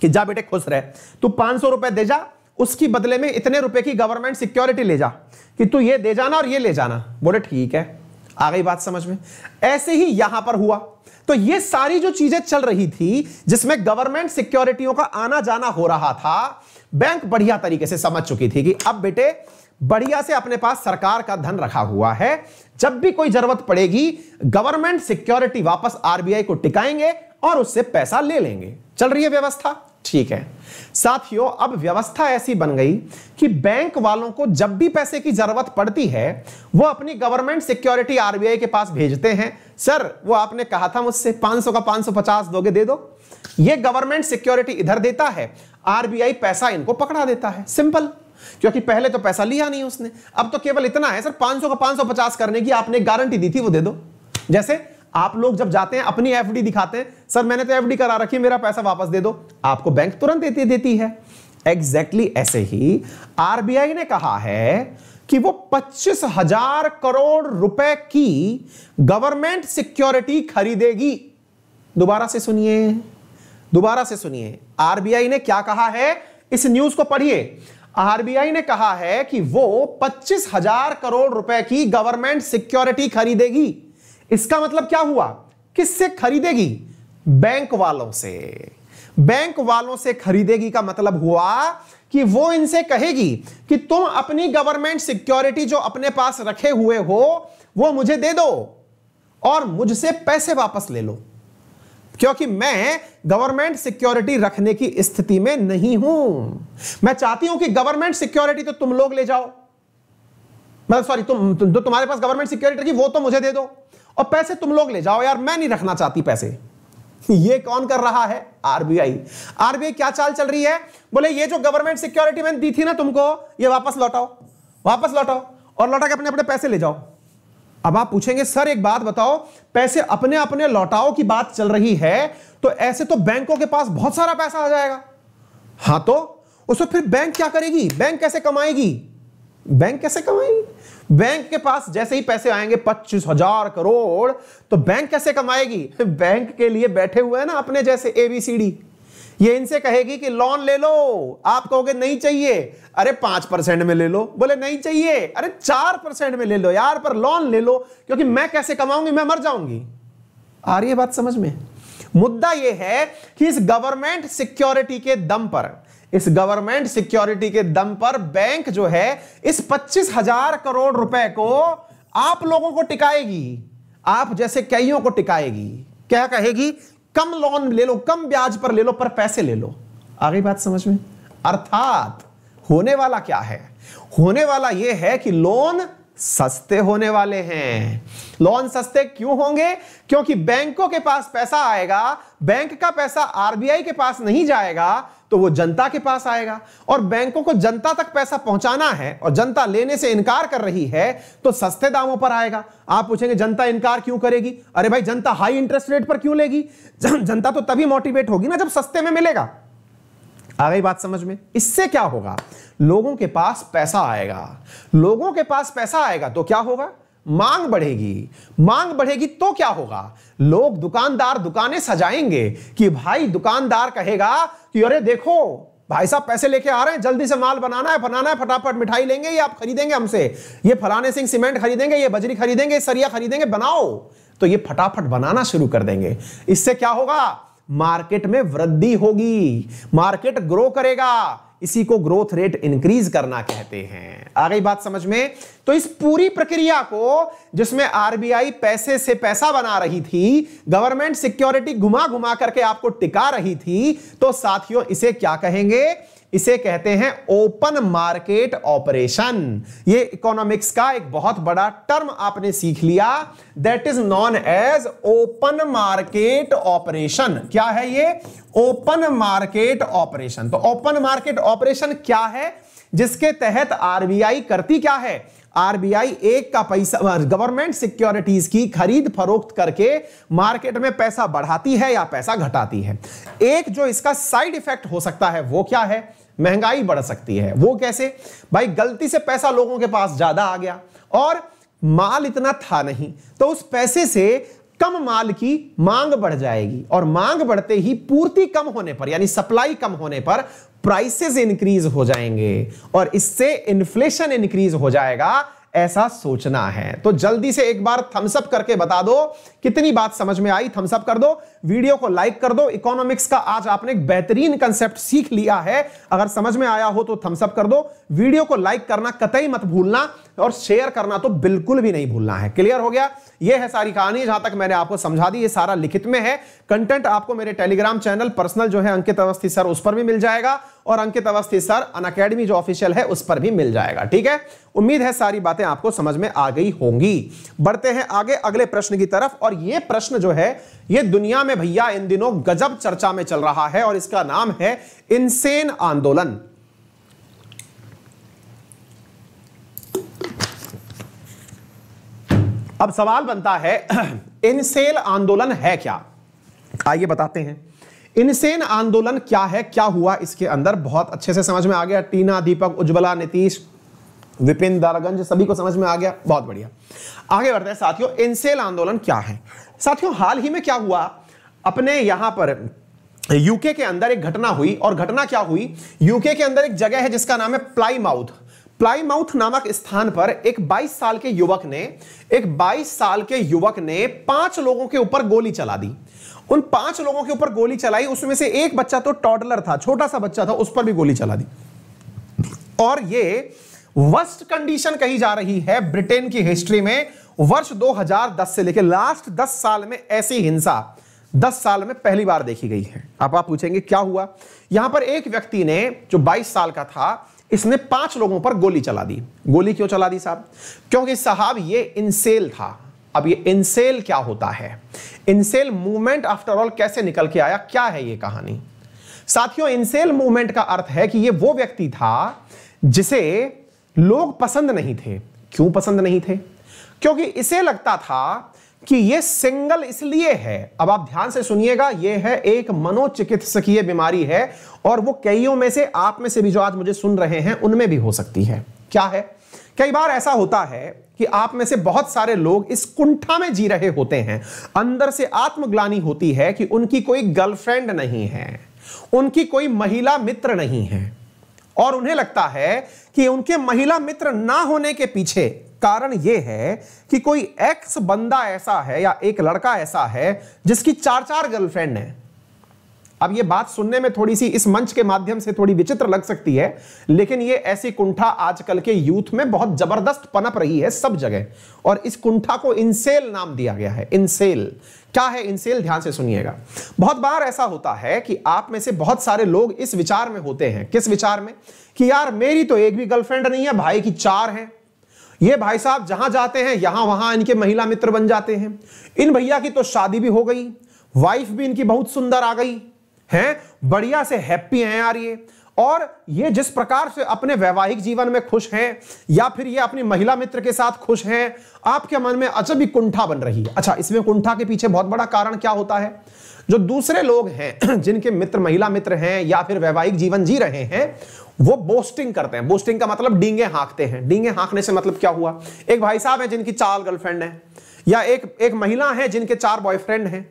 कि जा बेटे खुश रहे तू पांच सौ रुपए दे जा उसकी बदले में इतने रुपए की गवर्नमेंट सिक्योरिटी ले जा कि तू ये दे जाना और ये ले जाना बोले ठीक है आ गई बात समझ में ऐसे ही यहां पर हुआ तो ये सारी जो चीजें चल रही थी जिसमें गवर्नमेंट सिक्योरिटियों का आना जाना हो रहा था बैंक बढ़िया तरीके से समझ चुकी थी कि अब बेटे बढ़िया से अपने पास सरकार का धन रखा हुआ है जब भी कोई जरूरत पड़ेगी गवर्नमेंट सिक्योरिटी वापस आरबीआई को टिकाएंगे और उससे पैसा ले लेंगे चल रही है व्यवस्था ठीक है साथियों अब व्यवस्था ऐसी बन गई कि बैंक वालों को जब भी पैसे की जरूरत पड़ती है वो अपनी गवर्नमेंट सिक्योरिटी आरबीआई के पास भेजते हैं सर वो आपने कहा था मुझसे 500 का 550 दोगे दे दो ये गवर्नमेंट सिक्योरिटी इधर देता है आरबीआई पैसा इनको पकड़ा देता है सिंपल क्योंकि पहले तो पैसा लिया नहीं उसने अब तो केवल इतना है सर 500 का 550 करने की आपने गारंटी दी थी वो दे दो जैसे आप लोग जब जाते हैं अपनी एफडी दिखाते हैं सर मैंने तो एफडी करा रखी मेरा पैसा वापस दे दो आपको बैंक तुरंत देती देती है एग्जैक्टली exactly ऐसे ही आरबीआई ने कहा है कि वो पच्चीस हजार करोड़ रुपए की गवर्नमेंट सिक्योरिटी खरीदेगी दोबारा से सुनिए दोबारा से सुनिए आरबीआई ने क्या कहा है इस न्यूज को पढ़िए आरबीआई ने कहा है कि वो पच्चीस हजार करोड़ रुपए की गवर्नमेंट सिक्योरिटी खरीदेगी इसका मतलब क्या हुआ किससे खरीदेगी बैंक वालों से बैंक वालों से खरीदेगी का मतलब हुआ कि वो इनसे कहेगी कि तुम अपनी गवर्नमेंट सिक्योरिटी जो अपने पास रखे हुए हो वो मुझे दे दो और मुझसे पैसे वापस ले लो क्योंकि मैं गवर्नमेंट सिक्योरिटी रखने की स्थिति में नहीं हूं मैं चाहती हूं कि गवर्नमेंट सिक्योरिटी तो तुम लोग ले जाओ मतलब सॉरी तुम जो तुम्हारे पास गवर्नमेंट सिक्योरिटी रखी वो तो मुझे दे दो और पैसे तुम लोग ले जाओ यार मैं नहीं रखना चाहती पैसे ये कौन कर रहा है आरबीआई आरबीआई क्या चाल चल रही है बोले ये जो गवर्नमेंट सिक्योरिटी मैंने दी थी ना तुमको ये वापस लौटाओ वापस लौटाओ और लौटा के अपने अपने पैसे ले जाओ अब आप पूछेंगे सर एक बात बताओ पैसे अपने अपने लौटाओ की बात चल रही है तो ऐसे तो बैंकों के पास बहुत सारा पैसा आ जाएगा हाँ तो उसको फिर बैंक क्या करेगी बैंक कैसे कमाएगी बैंक कैसे कमाएगी बैंक के पास जैसे ही पैसे आएंगे पच्चीस हजार करोड़ तो बैंक कैसे कमाएगी बैंक के लिए बैठे हुए हैं ना अपने जैसे एबीसीडी ये इनसे कहेगी कि लोन ले लो आप कहोगे नहीं चाहिए अरे पांच परसेंट में ले लो बोले नहीं चाहिए अरे चार परसेंट में ले लो यार पर लोन ले लो क्योंकि मैं कैसे कमाऊंगी मैं मर जाऊंगी आ रही है बात समझ में मुद्दा यह है कि इस गवर्नमेंट सिक्योरिटी के दम पर इस गवर्नमेंट सिक्योरिटी के दम पर बैंक जो है इस पच्चीस हजार करोड़ रुपए को आप लोगों को टिकाएगी आप जैसे कईयों को टिकाएगी क्या कहेगी कम लोन ले लो कम ब्याज पर ले लो पर पैसे ले लो आ गई बात समझ में अर्थात होने वाला क्या है होने वाला यह है कि लोन सस्ते होने वाले हैं लोन सस्ते क्यों होंगे क्योंकि बैंकों के पास पैसा आएगा बैंक का पैसा आरबीआई के पास नहीं जाएगा तो वो जनता के पास आएगा और बैंकों को जनता तक पैसा पहुंचाना है और जनता लेने से इनकार कर रही है तो सस्ते दामों पर आएगा आप पूछेंगे जनता इनकार क्यों करेगी अरे भाई जनता हाई इंटरेस्ट रेट पर क्यों लेगी जनता तो तभी मोटिवेट होगी ना जब सस्ते में मिलेगा आ गई बात समझ में इससे क्या होगा लोगों के पास पैसा आएगा लोगों के पास पैसा आएगा तो क्या होगा मांग बढ़ेगी मांग बढ़ेगी तो क्या होगा लोग दुकानदार दुकानें सजाएंगे कि भाई दुकानदार कहेगा कि अरे देखो भाई साहब पैसे लेके आ रहे हैं जल्दी से माल बनाना है बनाना है फटाफट मिठाई लेंगे ये आप खरीदेंगे हमसे ये फलाने सिंह सीमेंट खरीदेंगे ये बजरी खरीदेंगे सरिया खरीदेंगे बनाओ तो ये फटाफट बनाना शुरू कर देंगे इससे क्या होगा मार्केट में वृद्धि होगी मार्केट ग्रो करेगा इसी को ग्रोथ रेट इंक्रीज करना कहते हैं आ गई बात समझ में तो इस पूरी प्रक्रिया को जिसमें आरबीआई पैसे से पैसा बना रही थी गवर्नमेंट सिक्योरिटी घुमा घुमा करके आपको टिका रही थी तो साथियों इसे क्या कहेंगे इसे कहते हैं ओपन मार्केट ऑपरेशन ये इकोनॉमिक्स का एक बहुत बड़ा टर्म आपने सीख लिया that is known as open market operation क्या है ये ओपन मार्केट ऑपरेशन तो ओपन मार्केट ऑपरेशन क्या है जिसके तहत आरबीआई करती क्या है आरबीआई एक का पैसा गवर्नमेंट सिक्योरिटीज की खरीद फरोख्त करके मार्केट में पैसा बढ़ाती है या पैसा घटाती है एक जो इसका साइड इफेक्ट हो सकता है वो क्या है महंगाई बढ़ सकती है वो कैसे भाई गलती से पैसा लोगों के पास ज्यादा आ गया और माल इतना था नहीं तो उस पैसे से कम माल की मांग बढ़ जाएगी और मांग बढ़ते ही पूर्ति कम होने पर यानी सप्लाई कम होने पर प्राइसेस इंक्रीज हो जाएंगे और इससे इन्फ्लेशन इंक्रीज हो जाएगा ऐसा सोचना है तो जल्दी से एक बार थम्सअप करके बता दो कितनी बात समझ में आई थम्सअप कर दो वीडियो को लाइक कर दो इकोनॉमिक्स का आज आपने एक बेहतरीन कंसेप्ट सीख लिया है अगर समझ में आया हो तो थम्सअप कर दो वीडियो को लाइक करना कतई मत भूलना और शेयर करना तो बिल्कुल भी नहीं भूलना है क्लियर हो गया ये है सारी कहानी जहां तक मैंने आपको समझा दी ये सारा लिखित में है कंटेंट आपको मेरे टेलीग्राम चैनल पर्सनल जो है अंकित अवस्थी सर उस पर भी मिल जाएगा और अंकित अवस्थी सर अन जो ऑफिशियल है उस पर भी मिल जाएगा ठीक है उम्मीद है सारी बातें आपको समझ में आ गई होंगी बढ़ते हैं आगे अगले प्रश्न की तरफ और ये प्रश्न जो है ये दुनिया में भैया इन दिनों गजब चर्चा में चल रहा है और इसका नाम है इनसेन आंदोलन अब सवाल बनता है इनसेल आंदोलन है क्या आइए बताते हैं इनसेन आंदोलन क्या है क्या हुआ इसके अंदर बहुत अच्छे से समझ में आ गया टीना दीपक उज्ज्वला नीतीश विपिन दारागंज सभी को समझ में आ गया बहुत बढ़िया आगे बढ़ते हैं साथियों इनसेल आंदोलन क्या है साथियों हाल ही में क्या हुआ अपने यहां पर यूके के अंदर एक घटना हुई और घटना क्या हुई यूके के अंदर एक जगह है जिसका नाम है प्लाई माउथ प्लाईमाउथ नामक स्थान पर एक 22 साल के युवक ने एक 22 साल के युवक ने पांच लोगों के ऊपर गोली चला दी उन पांच लोगों के ऊपर गोली चलाई उसमें से एक बच्चा तो टॉडलर था छोटा सा बच्चा था उस पर भी गोली चला दी और ये वर्स्ट कंडीशन कही जा रही है ब्रिटेन की हिस्ट्री में वर्ष 2010 से लेकर लास्ट 10 साल में ऐसी हिंसा 10 साल में पहली बार देखी गई है आप आप पूछेंगे क्या हुआ यहां पर एक व्यक्ति ने जो 22 साल का था इसने पांच लोगों पर गोली चला दी गोली क्यों चला दी साहब क्योंकि साहब ये इनसेल था अब ये इनसेल क्या होता है इनसेल मूवमेंट आफ्टर ऑल कैसे निकल के आया क्या है ये कहानी साथियों इनसेल मूवमेंट का अर्थ है कि ये वो व्यक्ति था जिसे लोग पसंद नहीं थे क्यों पसंद नहीं थे क्योंकि इसे लगता था कि ये सिंगल इसलिए है अब आप ध्यान से सुनिएगा ये है एक मनोचिकित्सकीय बीमारी है और वो कईयों में से आप में से भी जो आज मुझे सुन रहे हैं उनमें भी हो सकती है क्या है कई बार ऐसा होता है कि आप में से बहुत सारे लोग इस कुंठा में जी रहे होते हैं अंदर से आत्मग्लानी होती है कि उनकी कोई गर्लफ्रेंड नहीं है उनकी कोई महिला मित्र नहीं है और उन्हें लगता है कि उनके महिला मित्र ना होने के पीछे कारण यह है कि कोई एक्स बंदा ऐसा है या एक लड़का ऐसा है जिसकी चार चार गर्लफ्रेंड है अब यह बात सुनने में थोड़ी सी इस मंच के माध्यम से थोड़ी विचित्र लग सकती है लेकिन यह ऐसी कुंठा आजकल के यूथ में बहुत जबरदस्त पनप रही है सब जगह और इस कुंठा को इनसेल नाम दिया गया है इनसेल क्या है इनसेल ध्यान से सुनिएगा बहुत बार ऐसा होता है कि आप में से बहुत सारे लोग इस विचार में होते हैं किस विचार में कि यार मेरी तो एक भी गर्लफ्रेंड नहीं है भाई की चार है ये भाई साहब जहां जाते हैं यहां वहां इनके महिला मित्र बन जाते हैं इन भैया की तो शादी भी हो गई वाइफ भी इनकी बहुत सुंदर आ गई हैं बढ़िया से हैप्पी हैं यार ये और ये जिस प्रकार से अपने वैवाहिक जीवन में खुश हैं या फिर ये अपनी महिला मित्र के साथ खुश हैं आपके मन में अचबी कुंठा बन रही है अच्छा इसमें कुंठा के पीछे बहुत बड़ा कारण क्या होता है जो दूसरे लोग हैं जिनके मित्र महिला मित्र हैं या फिर वैवाहिक जीवन जी रहे हैं वो बोस्टिंग करते हैं बोस्टिंग का मतलब डींगे हाँकते हैं डींगे हाँकने से मतलब क्या हुआ एक भाई साहब है जिनकी चार गर्लफ्रेंड है या एक एक महिला है जिनके चार बॉयफ्रेंड हैं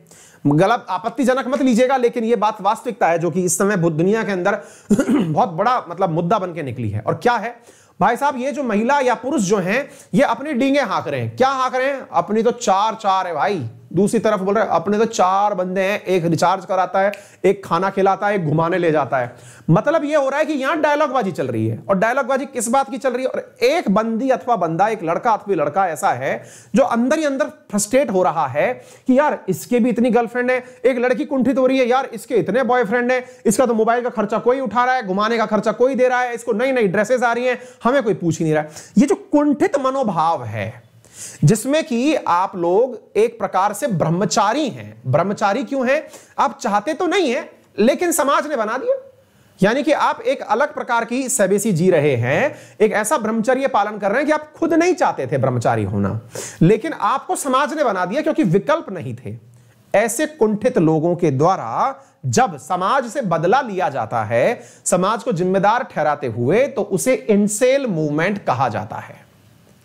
गलत आपत्तिजनक मत लीजिएगा लेकिन ये बात वास्तविकता है जो कि इस समय दुनिया के अंदर बहुत बड़ा मतलब मुद्दा बन के निकली है और क्या है भाई साहब ये जो महिला या पुरुष जो हैं ये अपनी डींगे हाँक रहे हैं क्या हाँक रहे हैं अपनी तो चार चार है भाई दूसरी तरफ बोल रहे अपने तो चार बंदे हैं एक रिचार्ज कराता है एक खाना खिलाता है एक घुमाने ले जाता है मतलब यह हो रहा है कि यहां डायलॉगबाजी चल रही है और डायलॉगबाजी किस बात की चल रही है और एक बंदी अथवा बंदा एक लड़का अथवा लड़का ऐसा है जो अंदर ही अंदर फ्रस्ट्रेट हो रहा है कि यार इसके भी इतनी गर्लफ्रेंड है एक लड़की कुंठित हो रही है यार इसके इतने बॉयफ्रेंड है इसका तो मोबाइल का खर्चा कोई उठा रहा है घुमाने का खर्चा कोई दे रहा है इसको नई नई ड्रेसेस आ रही है हमें कोई पूछ ही नहीं रहा है ये जो कुंठित मनोभाव है जिसमें कि आप लोग एक प्रकार से ब्रह्मचारी हैं ब्रह्मचारी क्यों हैं आप चाहते तो नहीं है लेकिन समाज ने बना दिया यानी कि आप एक अलग प्रकार की सवेसी जी रहे हैं एक ऐसा ब्रह्मचर्य पालन कर रहे हैं कि आप खुद नहीं चाहते थे ब्रह्मचारी होना लेकिन आपको समाज ने बना दिया क्योंकि विकल्प नहीं थे ऐसे कुंठित लोगों के द्वारा जब समाज से बदला लिया जाता है समाज को जिम्मेदार ठहराते हुए तो उसे इनसेल मूवमेंट कहा जाता है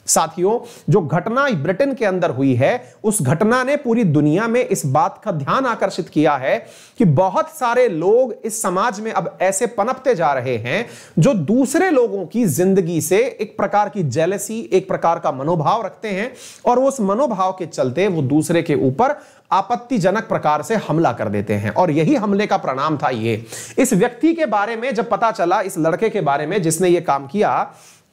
साथियों जो घटना ब्रिटेन के अंदर हुई है उस घटना ने पूरी दुनिया में इस बात का ध्यान आकर्षित किया है कि बहुत सारे लोग इस समाज में अब ऐसे पनपते जा रहे हैं जो दूसरे लोगों की जिंदगी से एक प्रकार की जेलसी एक प्रकार का मनोभाव रखते हैं और उस मनोभाव के चलते वो दूसरे के ऊपर आपत्तिजनक प्रकार से हमला कर देते हैं और यही हमले का प्रणाम था ये इस व्यक्ति के बारे में जब पता चला इस लड़के के बारे में जिसने ये काम किया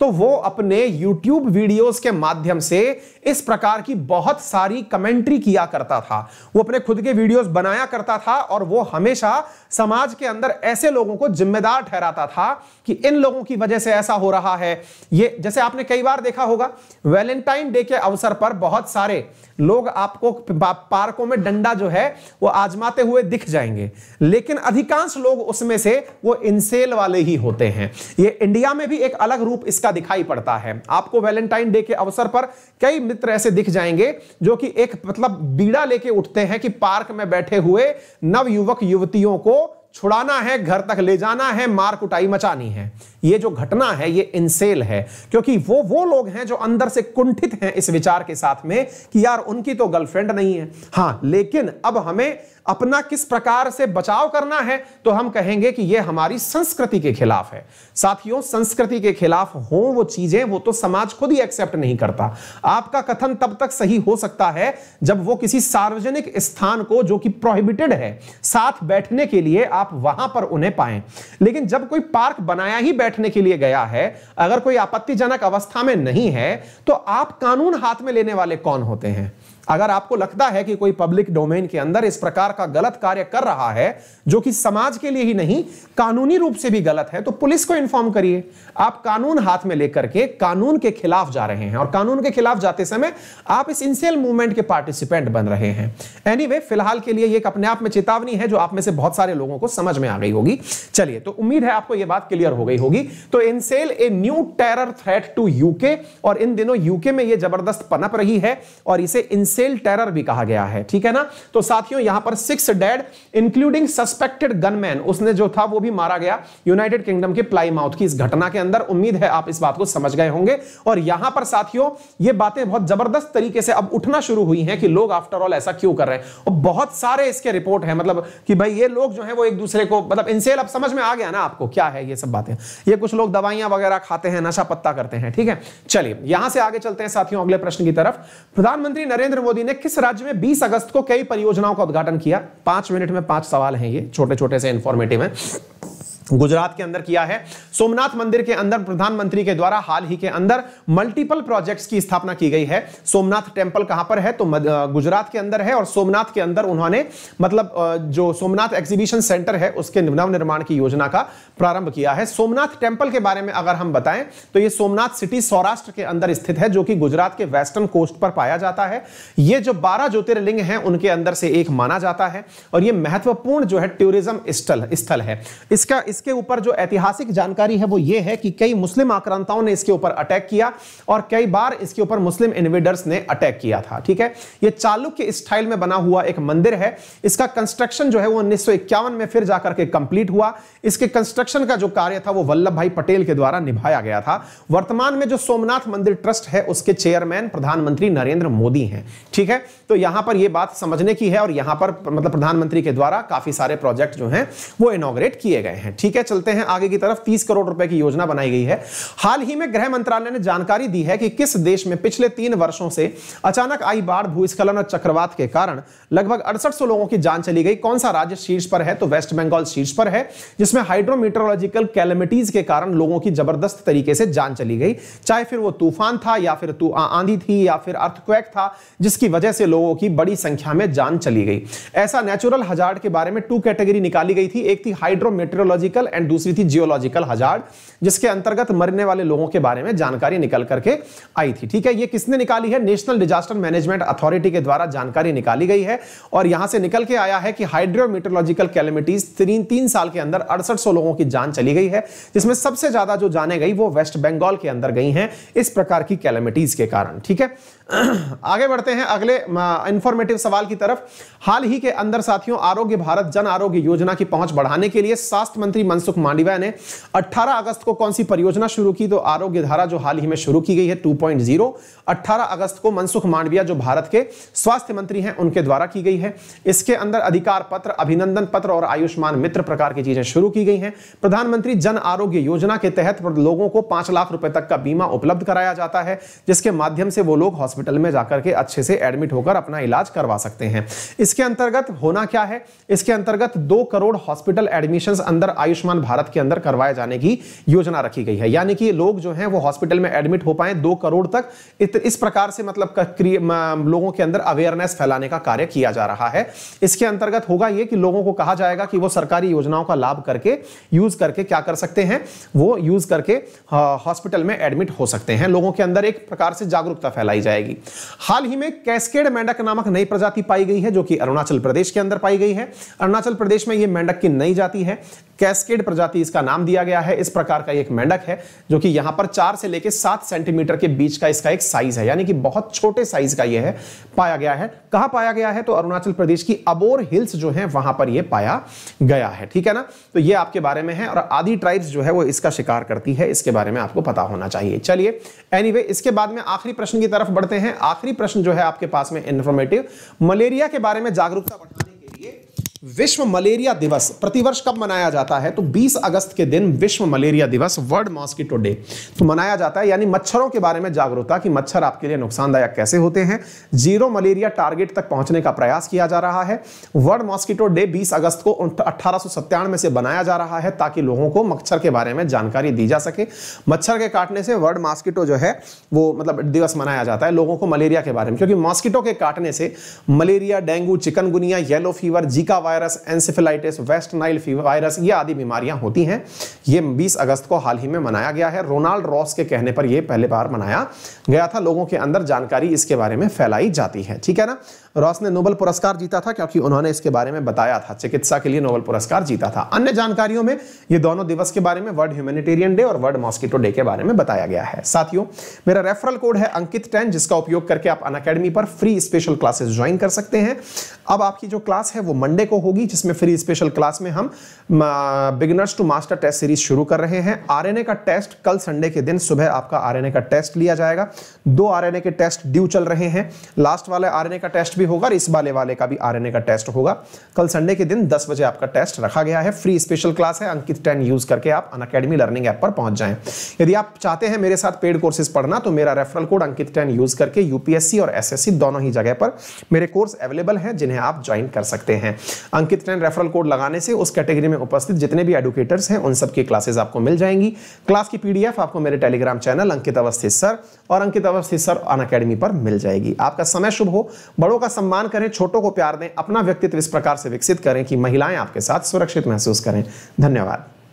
तो वो अपने YouTube वीडियोस के माध्यम से इस प्रकार की बहुत सारी कमेंट्री किया करता था वो अपने खुद के वीडियोस बनाया करता था और वो हमेशा समाज के अंदर ऐसे लोगों को जिम्मेदार ठहराता था कि इन लोगों की वजह से ऐसा हो रहा है ये जैसे आपने कई बार देखा होगा वैलेंटाइन डे के अवसर पर बहुत सारे लोग आपको पार्कों में डंडा जो है वो आजमाते हुए दिख जाएंगे लेकिन अधिकांश लोग उसमें से वो इनसेल वाले ही होते हैं ये इंडिया में भी एक अलग रूप इसका दिखाई पड़ता है आपको वैलेंटाइन डे के अवसर पर कई मित्र ऐसे दिख जाएंगे जो कि एक मतलब बीड़ा लेके उठते हैं कि पार्क में बैठे हुए नव युवक युवतियों को छुड़ाना है घर तक ले जाना है मार कुटाई मचानी है ये जो घटना है ये इनसेल है क्योंकि वो वो लोग हैं जो अंदर से कुंठित हैं इस विचार के साथ में कि यार उनकी तो गर्लफ्रेंड नहीं है हाँ लेकिन अब हमें अपना किस प्रकार से बचाव करना है तो हम कहेंगे कि यह हमारी संस्कृति के खिलाफ है साथियों संस्कृति के खिलाफ हो वो चीजें वो तो समाज खुद ही एक्सेप्ट नहीं करता आपका कथन तब तक सही हो सकता है जब वो किसी सार्वजनिक स्थान को जो कि प्रोहिबिटेड है साथ बैठने के लिए आप वहां पर उन्हें पाए लेकिन जब कोई पार्क बनाया ही बैठने के लिए गया है अगर कोई आपत्तिजनक अवस्था में नहीं है तो आप कानून हाथ में लेने वाले कौन होते हैं अगर आपको लगता है कि कोई पब्लिक डोमेन के अंदर इस प्रकार का गलत कार्य कर रहा है जो कि समाज के लिए ही नहीं कानूनी रूप से भी गलत है तो पुलिस को इन्फॉर्म करिए आप कानून हाथ में लेकर के कानून के खिलाफ जा रहे हैं और कानून के खिलाफ जाते समय आप इस इंसेल मूवमेंट के पार्टिसिपेंट बन रहे हैं एनी anyway, फिलहाल के लिए एक अपने आप में चेतावनी है जो आप में से बहुत सारे लोगों को समझ में आ गई होगी चलिए तो उम्मीद है आपको यह बात क्लियर हो गई होगी तो incel a new terror threat to UK और इन दिनों यूके में यह जबरदस्त पनप रही है और इसे इनसेल मिसेल टेरर भी कहा गया है ठीक है ना तो साथियों यहां पर six dead including suspected gunman उसने जो था वो भी मारा गया यूनाइटेड किंगडम के प्लाईमाउथ की इस घटना के अंदर उम्मीद है आप इस बात को समझ गए होंगे और यहां पर साथियों ये बातें बहुत जबरदस्त तरीके से अब उठना शुरू हुई हैं कि लोग आफ्टरऑल ऐसा क्यों कर रहे हैं और बहुत सारे इसके रिपोर्ट है मतलब कि भाई ये लोग जो है वो एक दूसरे को मतलब इनसे अब समझ में आ गया ना आपको क्या है ये सब बातें ये कुछ लोग दवाइयां वगैरह खाते हैं नशा पत्ता करते हैं ठीक है चलिए यहां से आगे चलते हैं साथियों अगले प्रश्न की तरफ प्रधानमंत्री नरेंद्र मोदी ने किस राज्य में 20 अगस्त को कई परियोजनाओं का उद्घाटन किया पांच मिनट में पांच सवाल हैं ये छोटे छोटे से इंफॉर्मेटिव हैं गुजरात के अंदर किया है सोमनाथ मंदिर के अंदर प्रधानमंत्री के द्वारा हाल ही के अंदर मल्टीपल प्रोजेक्ट्स की स्थापना की गई है सोमनाथ टेम्पल कहां पर है तो गुजरात के अंदर है और सोमनाथ के अंदर उन्होंने मतलब जो सोमनाथ एग्जीबिशन सेंटर है उसके नवनिर्माण की योजना का प्रारंभ किया है सोमनाथ टेम्पल के बारे में अगर हम बताएं तो ये सोमनाथ सिटी सौराष्ट्र के अंदर स्थित है जो कि गुजरात के वेस्टर्न कोस्ट पर पाया जाता है ये जो बारह ज्योतिर्लिंग है उनके अंदर से एक माना जाता है और ये महत्वपूर्ण जो है टूरिज्म स्थल है इसका इसके ऊपर जो ऐतिहासिक जानकारी है वो ये है कि कई मुस्लिम आक्रांताओं ने इसके ऊपर अटैक किया और कई बार इसके ऊपर मुस्लिम इन्वेडर्स ने अटैक किया था ठीक है ये चालुक्य स्टाइल में बना हुआ एक मंदिर है इसका कंस्ट्रक्शन जो है वो उन्नीस में फिर जाकर के कंप्लीट हुआ इसके कंस्ट्रक्शन का जो कार्य था वो वल्लभ भाई पटेल के द्वारा निभाया गया था वर्तमान में जो सोमनाथ मंदिर ट्रस्ट है उसके चेयरमैन प्रधानमंत्री नरेंद्र मोदी हैं ठीक है तो यहां पर यह बात समझने की है और यहां पर मतलब प्रधानमंत्री के द्वारा काफी सारे प्रोजेक्ट जो हैं वो इनोग्रेट किए गए हैं ठीक है चलते हैं आगे की तरफ तीस करोड़ रुपए की योजना बनाई गई है हाल ही में गृह मंत्रालय ने जानकारी दी है कि किस देश में पिछले तीन वर्षों से अचानक आई बाढ़ भूस्खलन और चक्रवात के कारण लगभग अड़सठ लोगों की जान चली गई कौन सा राज्य शीर्ष पर है तो वेस्ट बंगाल शीर्ष पर है जिसमें हाइड्रोमीटरोलॉजिकल कैलमिटीज के कारण लोगों की जबरदस्त तरीके से जान चली गई चाहे फिर वो तूफान था या फिर आंधी थी या फिर अर्थक्वेक था जिसकी वजह से लोगों की बड़ी संख्या में जान चली गई ऐसा नेचुरल हजार के बारे में टू कैटेगरी निकाली गई थी एक थी हाइड्रोमेट्रोलॉजी बायोलॉजिकल एंड दूसरी थी जियोलॉजिकल हजार जिसके अंतर्गत मरने वाले लोगों के बारे में जानकारी निकल करके आई थी ठीक है ये किसने निकाली है नेशनल डिजास्टर मैनेजमेंट अथॉरिटी के द्वारा जानकारी निकाली गई है और यहां से निकल के आया है कि हाइड्रोमीटोलॉजिकल कैलमिटीज तीन तीन साल के अंदर अड़सठ लोगों की जान चली गई है जिसमें सबसे ज्यादा जो जाने गई वो वेस्ट बंगाल के अंदर गई हैं इस प्रकार की कैलमिटीज के कारण ठीक है आगे बढ़ते हैं अगले इंफॉर्मेटिव सवाल की तरफ हाल ही के अंदर साथियों आरोग्य भारत जन आरोग्य योजना की पहुंच बढ़ाने के लिए स्वास्थ्य मंत्री मनसुख मांडविया ने 18 अगस्त को कौन सी परियोजना शुरू की तो आरोग्य धारा जो हाल ही में शुरू की गई है 2.0 18 अगस्त को मनसुख मांडविया जो भारत के स्वास्थ्य मंत्री हैं उनके द्वारा की गई है इसके अंदर अधिकार पत्र अभिनंदन पत्र और आयुष्मान मित्र प्रकार की चीजें शुरू की गई हैं प्रधानमंत्री जन आरोग्य योजना के तहत लोगों को पांच लाख रुपए तक का बीमा उपलब्ध कराया जाता है जिसके माध्यम से वो लोग हॉस्पिटल में जाकर के अच्छे से एडमिट होकर अपना इलाज करवा सकते हैं इसके अंतर्गत होना क्या है इसके अंतर्गत दो करोड़ हॉस्पिटल एडमिशन अंदर आयुष्मान भारत के अंदर करवाए जाने की योजना रखी गई है यानी कि लोग जो है वो हॉस्पिटल में एडमिट हो पाए दो करोड़ तक इस प्रकार से मतलब लोगों के अंदर अवेयरनेस फैलाने का कार्य किया जा रहा है इसके अंतर्गत होगा ये कि लोगों को कहा जाएगा कि वो सरकारी योजनाओं का लाभ करके यूज करके क्या कर सकते हैं वो यूज करके हॉस्पिटल में एडमिट हो सकते हैं लोगों के अंदर एक प्रकार से जागरूकता फैलाई जाएगी जाएगी हाल ही में कैस्केड मेंढक नामक नई प्रजाति पाई गई है जो कि अरुणाचल प्रदेश के अंदर पाई गई है अरुणाचल प्रदेश में यह मेंढक की नई जाति है कैस्केड प्रजाति इसका नाम दिया गया है इस प्रकार का एक मेंढक है जो कि यहां पर चार से लेकर सात सेंटीमीटर के बीच का इसका एक साइज है यानी कि बहुत छोटे साइज का यह है पाया गया है कहां पाया गया है तो अरुणाचल प्रदेश की अबोर हिल्स जो है वहां पर यह पाया गया है ठीक है ना तो यह आपके बारे में है और आदि ट्राइब्स जो है वो इसका शिकार करती है इसके बारे में आपको पता होना चाहिए चलिए एनीवे anyway, इसके बाद में आखिरी प्रश्न की तरफ बढ़ते हैं आखिरी प्रश्न जो है आपके पास में इन्फॉर्मेटिव मलेरिया के बारे में जागरूकता बढ़ाने विश्व मलेरिया दिवस प्रतिवर्ष कब मनाया जाता है तो 20 अगस्त के दिन विश्व मलेरिया दिवस वर्ल्ड मॉस्किटो डे तो मनाया जाता है यानी मच्छरों के बारे में जागरूकता कि मच्छर आपके लिए नुकसानदायक कैसे होते हैं जीरो मलेरिया टारगेट तक पहुंचने का प्रयास किया जा रहा है वर्ल्ड मॉस्किटो डे 20 अगस्त को अठारह में से बनाया जा रहा है ताकि लोगों को मच्छर के बारे में जानकारी दी जा सके मच्छर के काटने से वर्ल्ड मॉस्किटो जो है वो मतलब दिवस मनाया जाता है लोगों को मलेरिया के बारे में क्योंकि मॉस्किटो के काटने से malaria dengue chikungunya yellow fever Zika virus virus encephalitis West Nile virus ये आदि बीमारियां होती हैं ये 20 अगस्त को हाल ही में मनाया गया है रोनाल्ड रॉस के कहने पर यह पहले बार मनाया गया था लोगों के अंदर जानकारी इसके बारे में फैलाई जाती है ठीक है ना रॉस ने नोबल पुरस्कार जीता था क्योंकि उन्होंने इसके बारे में बताया था चिकित्सा के लिए नोबल पुरस्कार जीता था अन्य जानकारियों में ये दोनों दिवस के बारे में वर्ल्ड ह्यूमेटेरियन डे और वर्ल्ड मॉस्किटो डे के बारे में बताया गया है साथियों मेरा रेफरल कोड है अंकित टेन जिसका उपयोग करके आप अन पर फ्री स्पेशल क्लासेस ज्वाइन कर सकते हैं अब आपकी जो क्लास है वो मंडे को होगी जिसमें फ्री स्पेशल क्लास में हम beginners to master test series शुरू कर रहे हैं आरएनए का टेस्ट कल संडे के दिन सुबह आपका आरएनए का टेस्ट लिया जाएगा दो आरएनए के टेस्ट ड्यू चल रहे हैं लास्ट वाले आरएनए का टेस्ट भी भी होगा और इस वाले वाले का भी आरएनए का टेस्ट होगा कल संडे के दिन 10 बजे आपका टेस्ट रखा गया है फ्री स्पेशल क्लास है अंकित टेन यूज करके आप अन अकेडमी लर्निंग ऐप पर पहुंच जाएं यदि आप चाहते हैं मेरे साथ पेड कोर्सेज पढ़ना तो मेरा referral code Ankit ten use करके यूपीएससी और एस दोनों ही जगह पर मेरे कोर्स अवेलेबल हैं जिन्हें आप ज्वाइन कर सकते हैं अंकित टेन रेफरल कोड लगाने से उस कैटेगरी में उपस्थित जितने भी एडुकेटर्स हैं उन सबकी क्लासेज आपको मिल जाएंगी क्लास की पीडीएफ आपको मेरे टेलीग्राम चैनल अंकित अवस्थित सर और अंकित अवस्थित सर अन पर मिल जाएगी आपका समय शुभ हो बड़ों का सम्मान करें छोटों को प्यार दें अपना व्यक्तित्व इस प्रकार से विकसित करें कि महिलाएं आपके साथ सुरक्षित महसूस करें धन्यवाद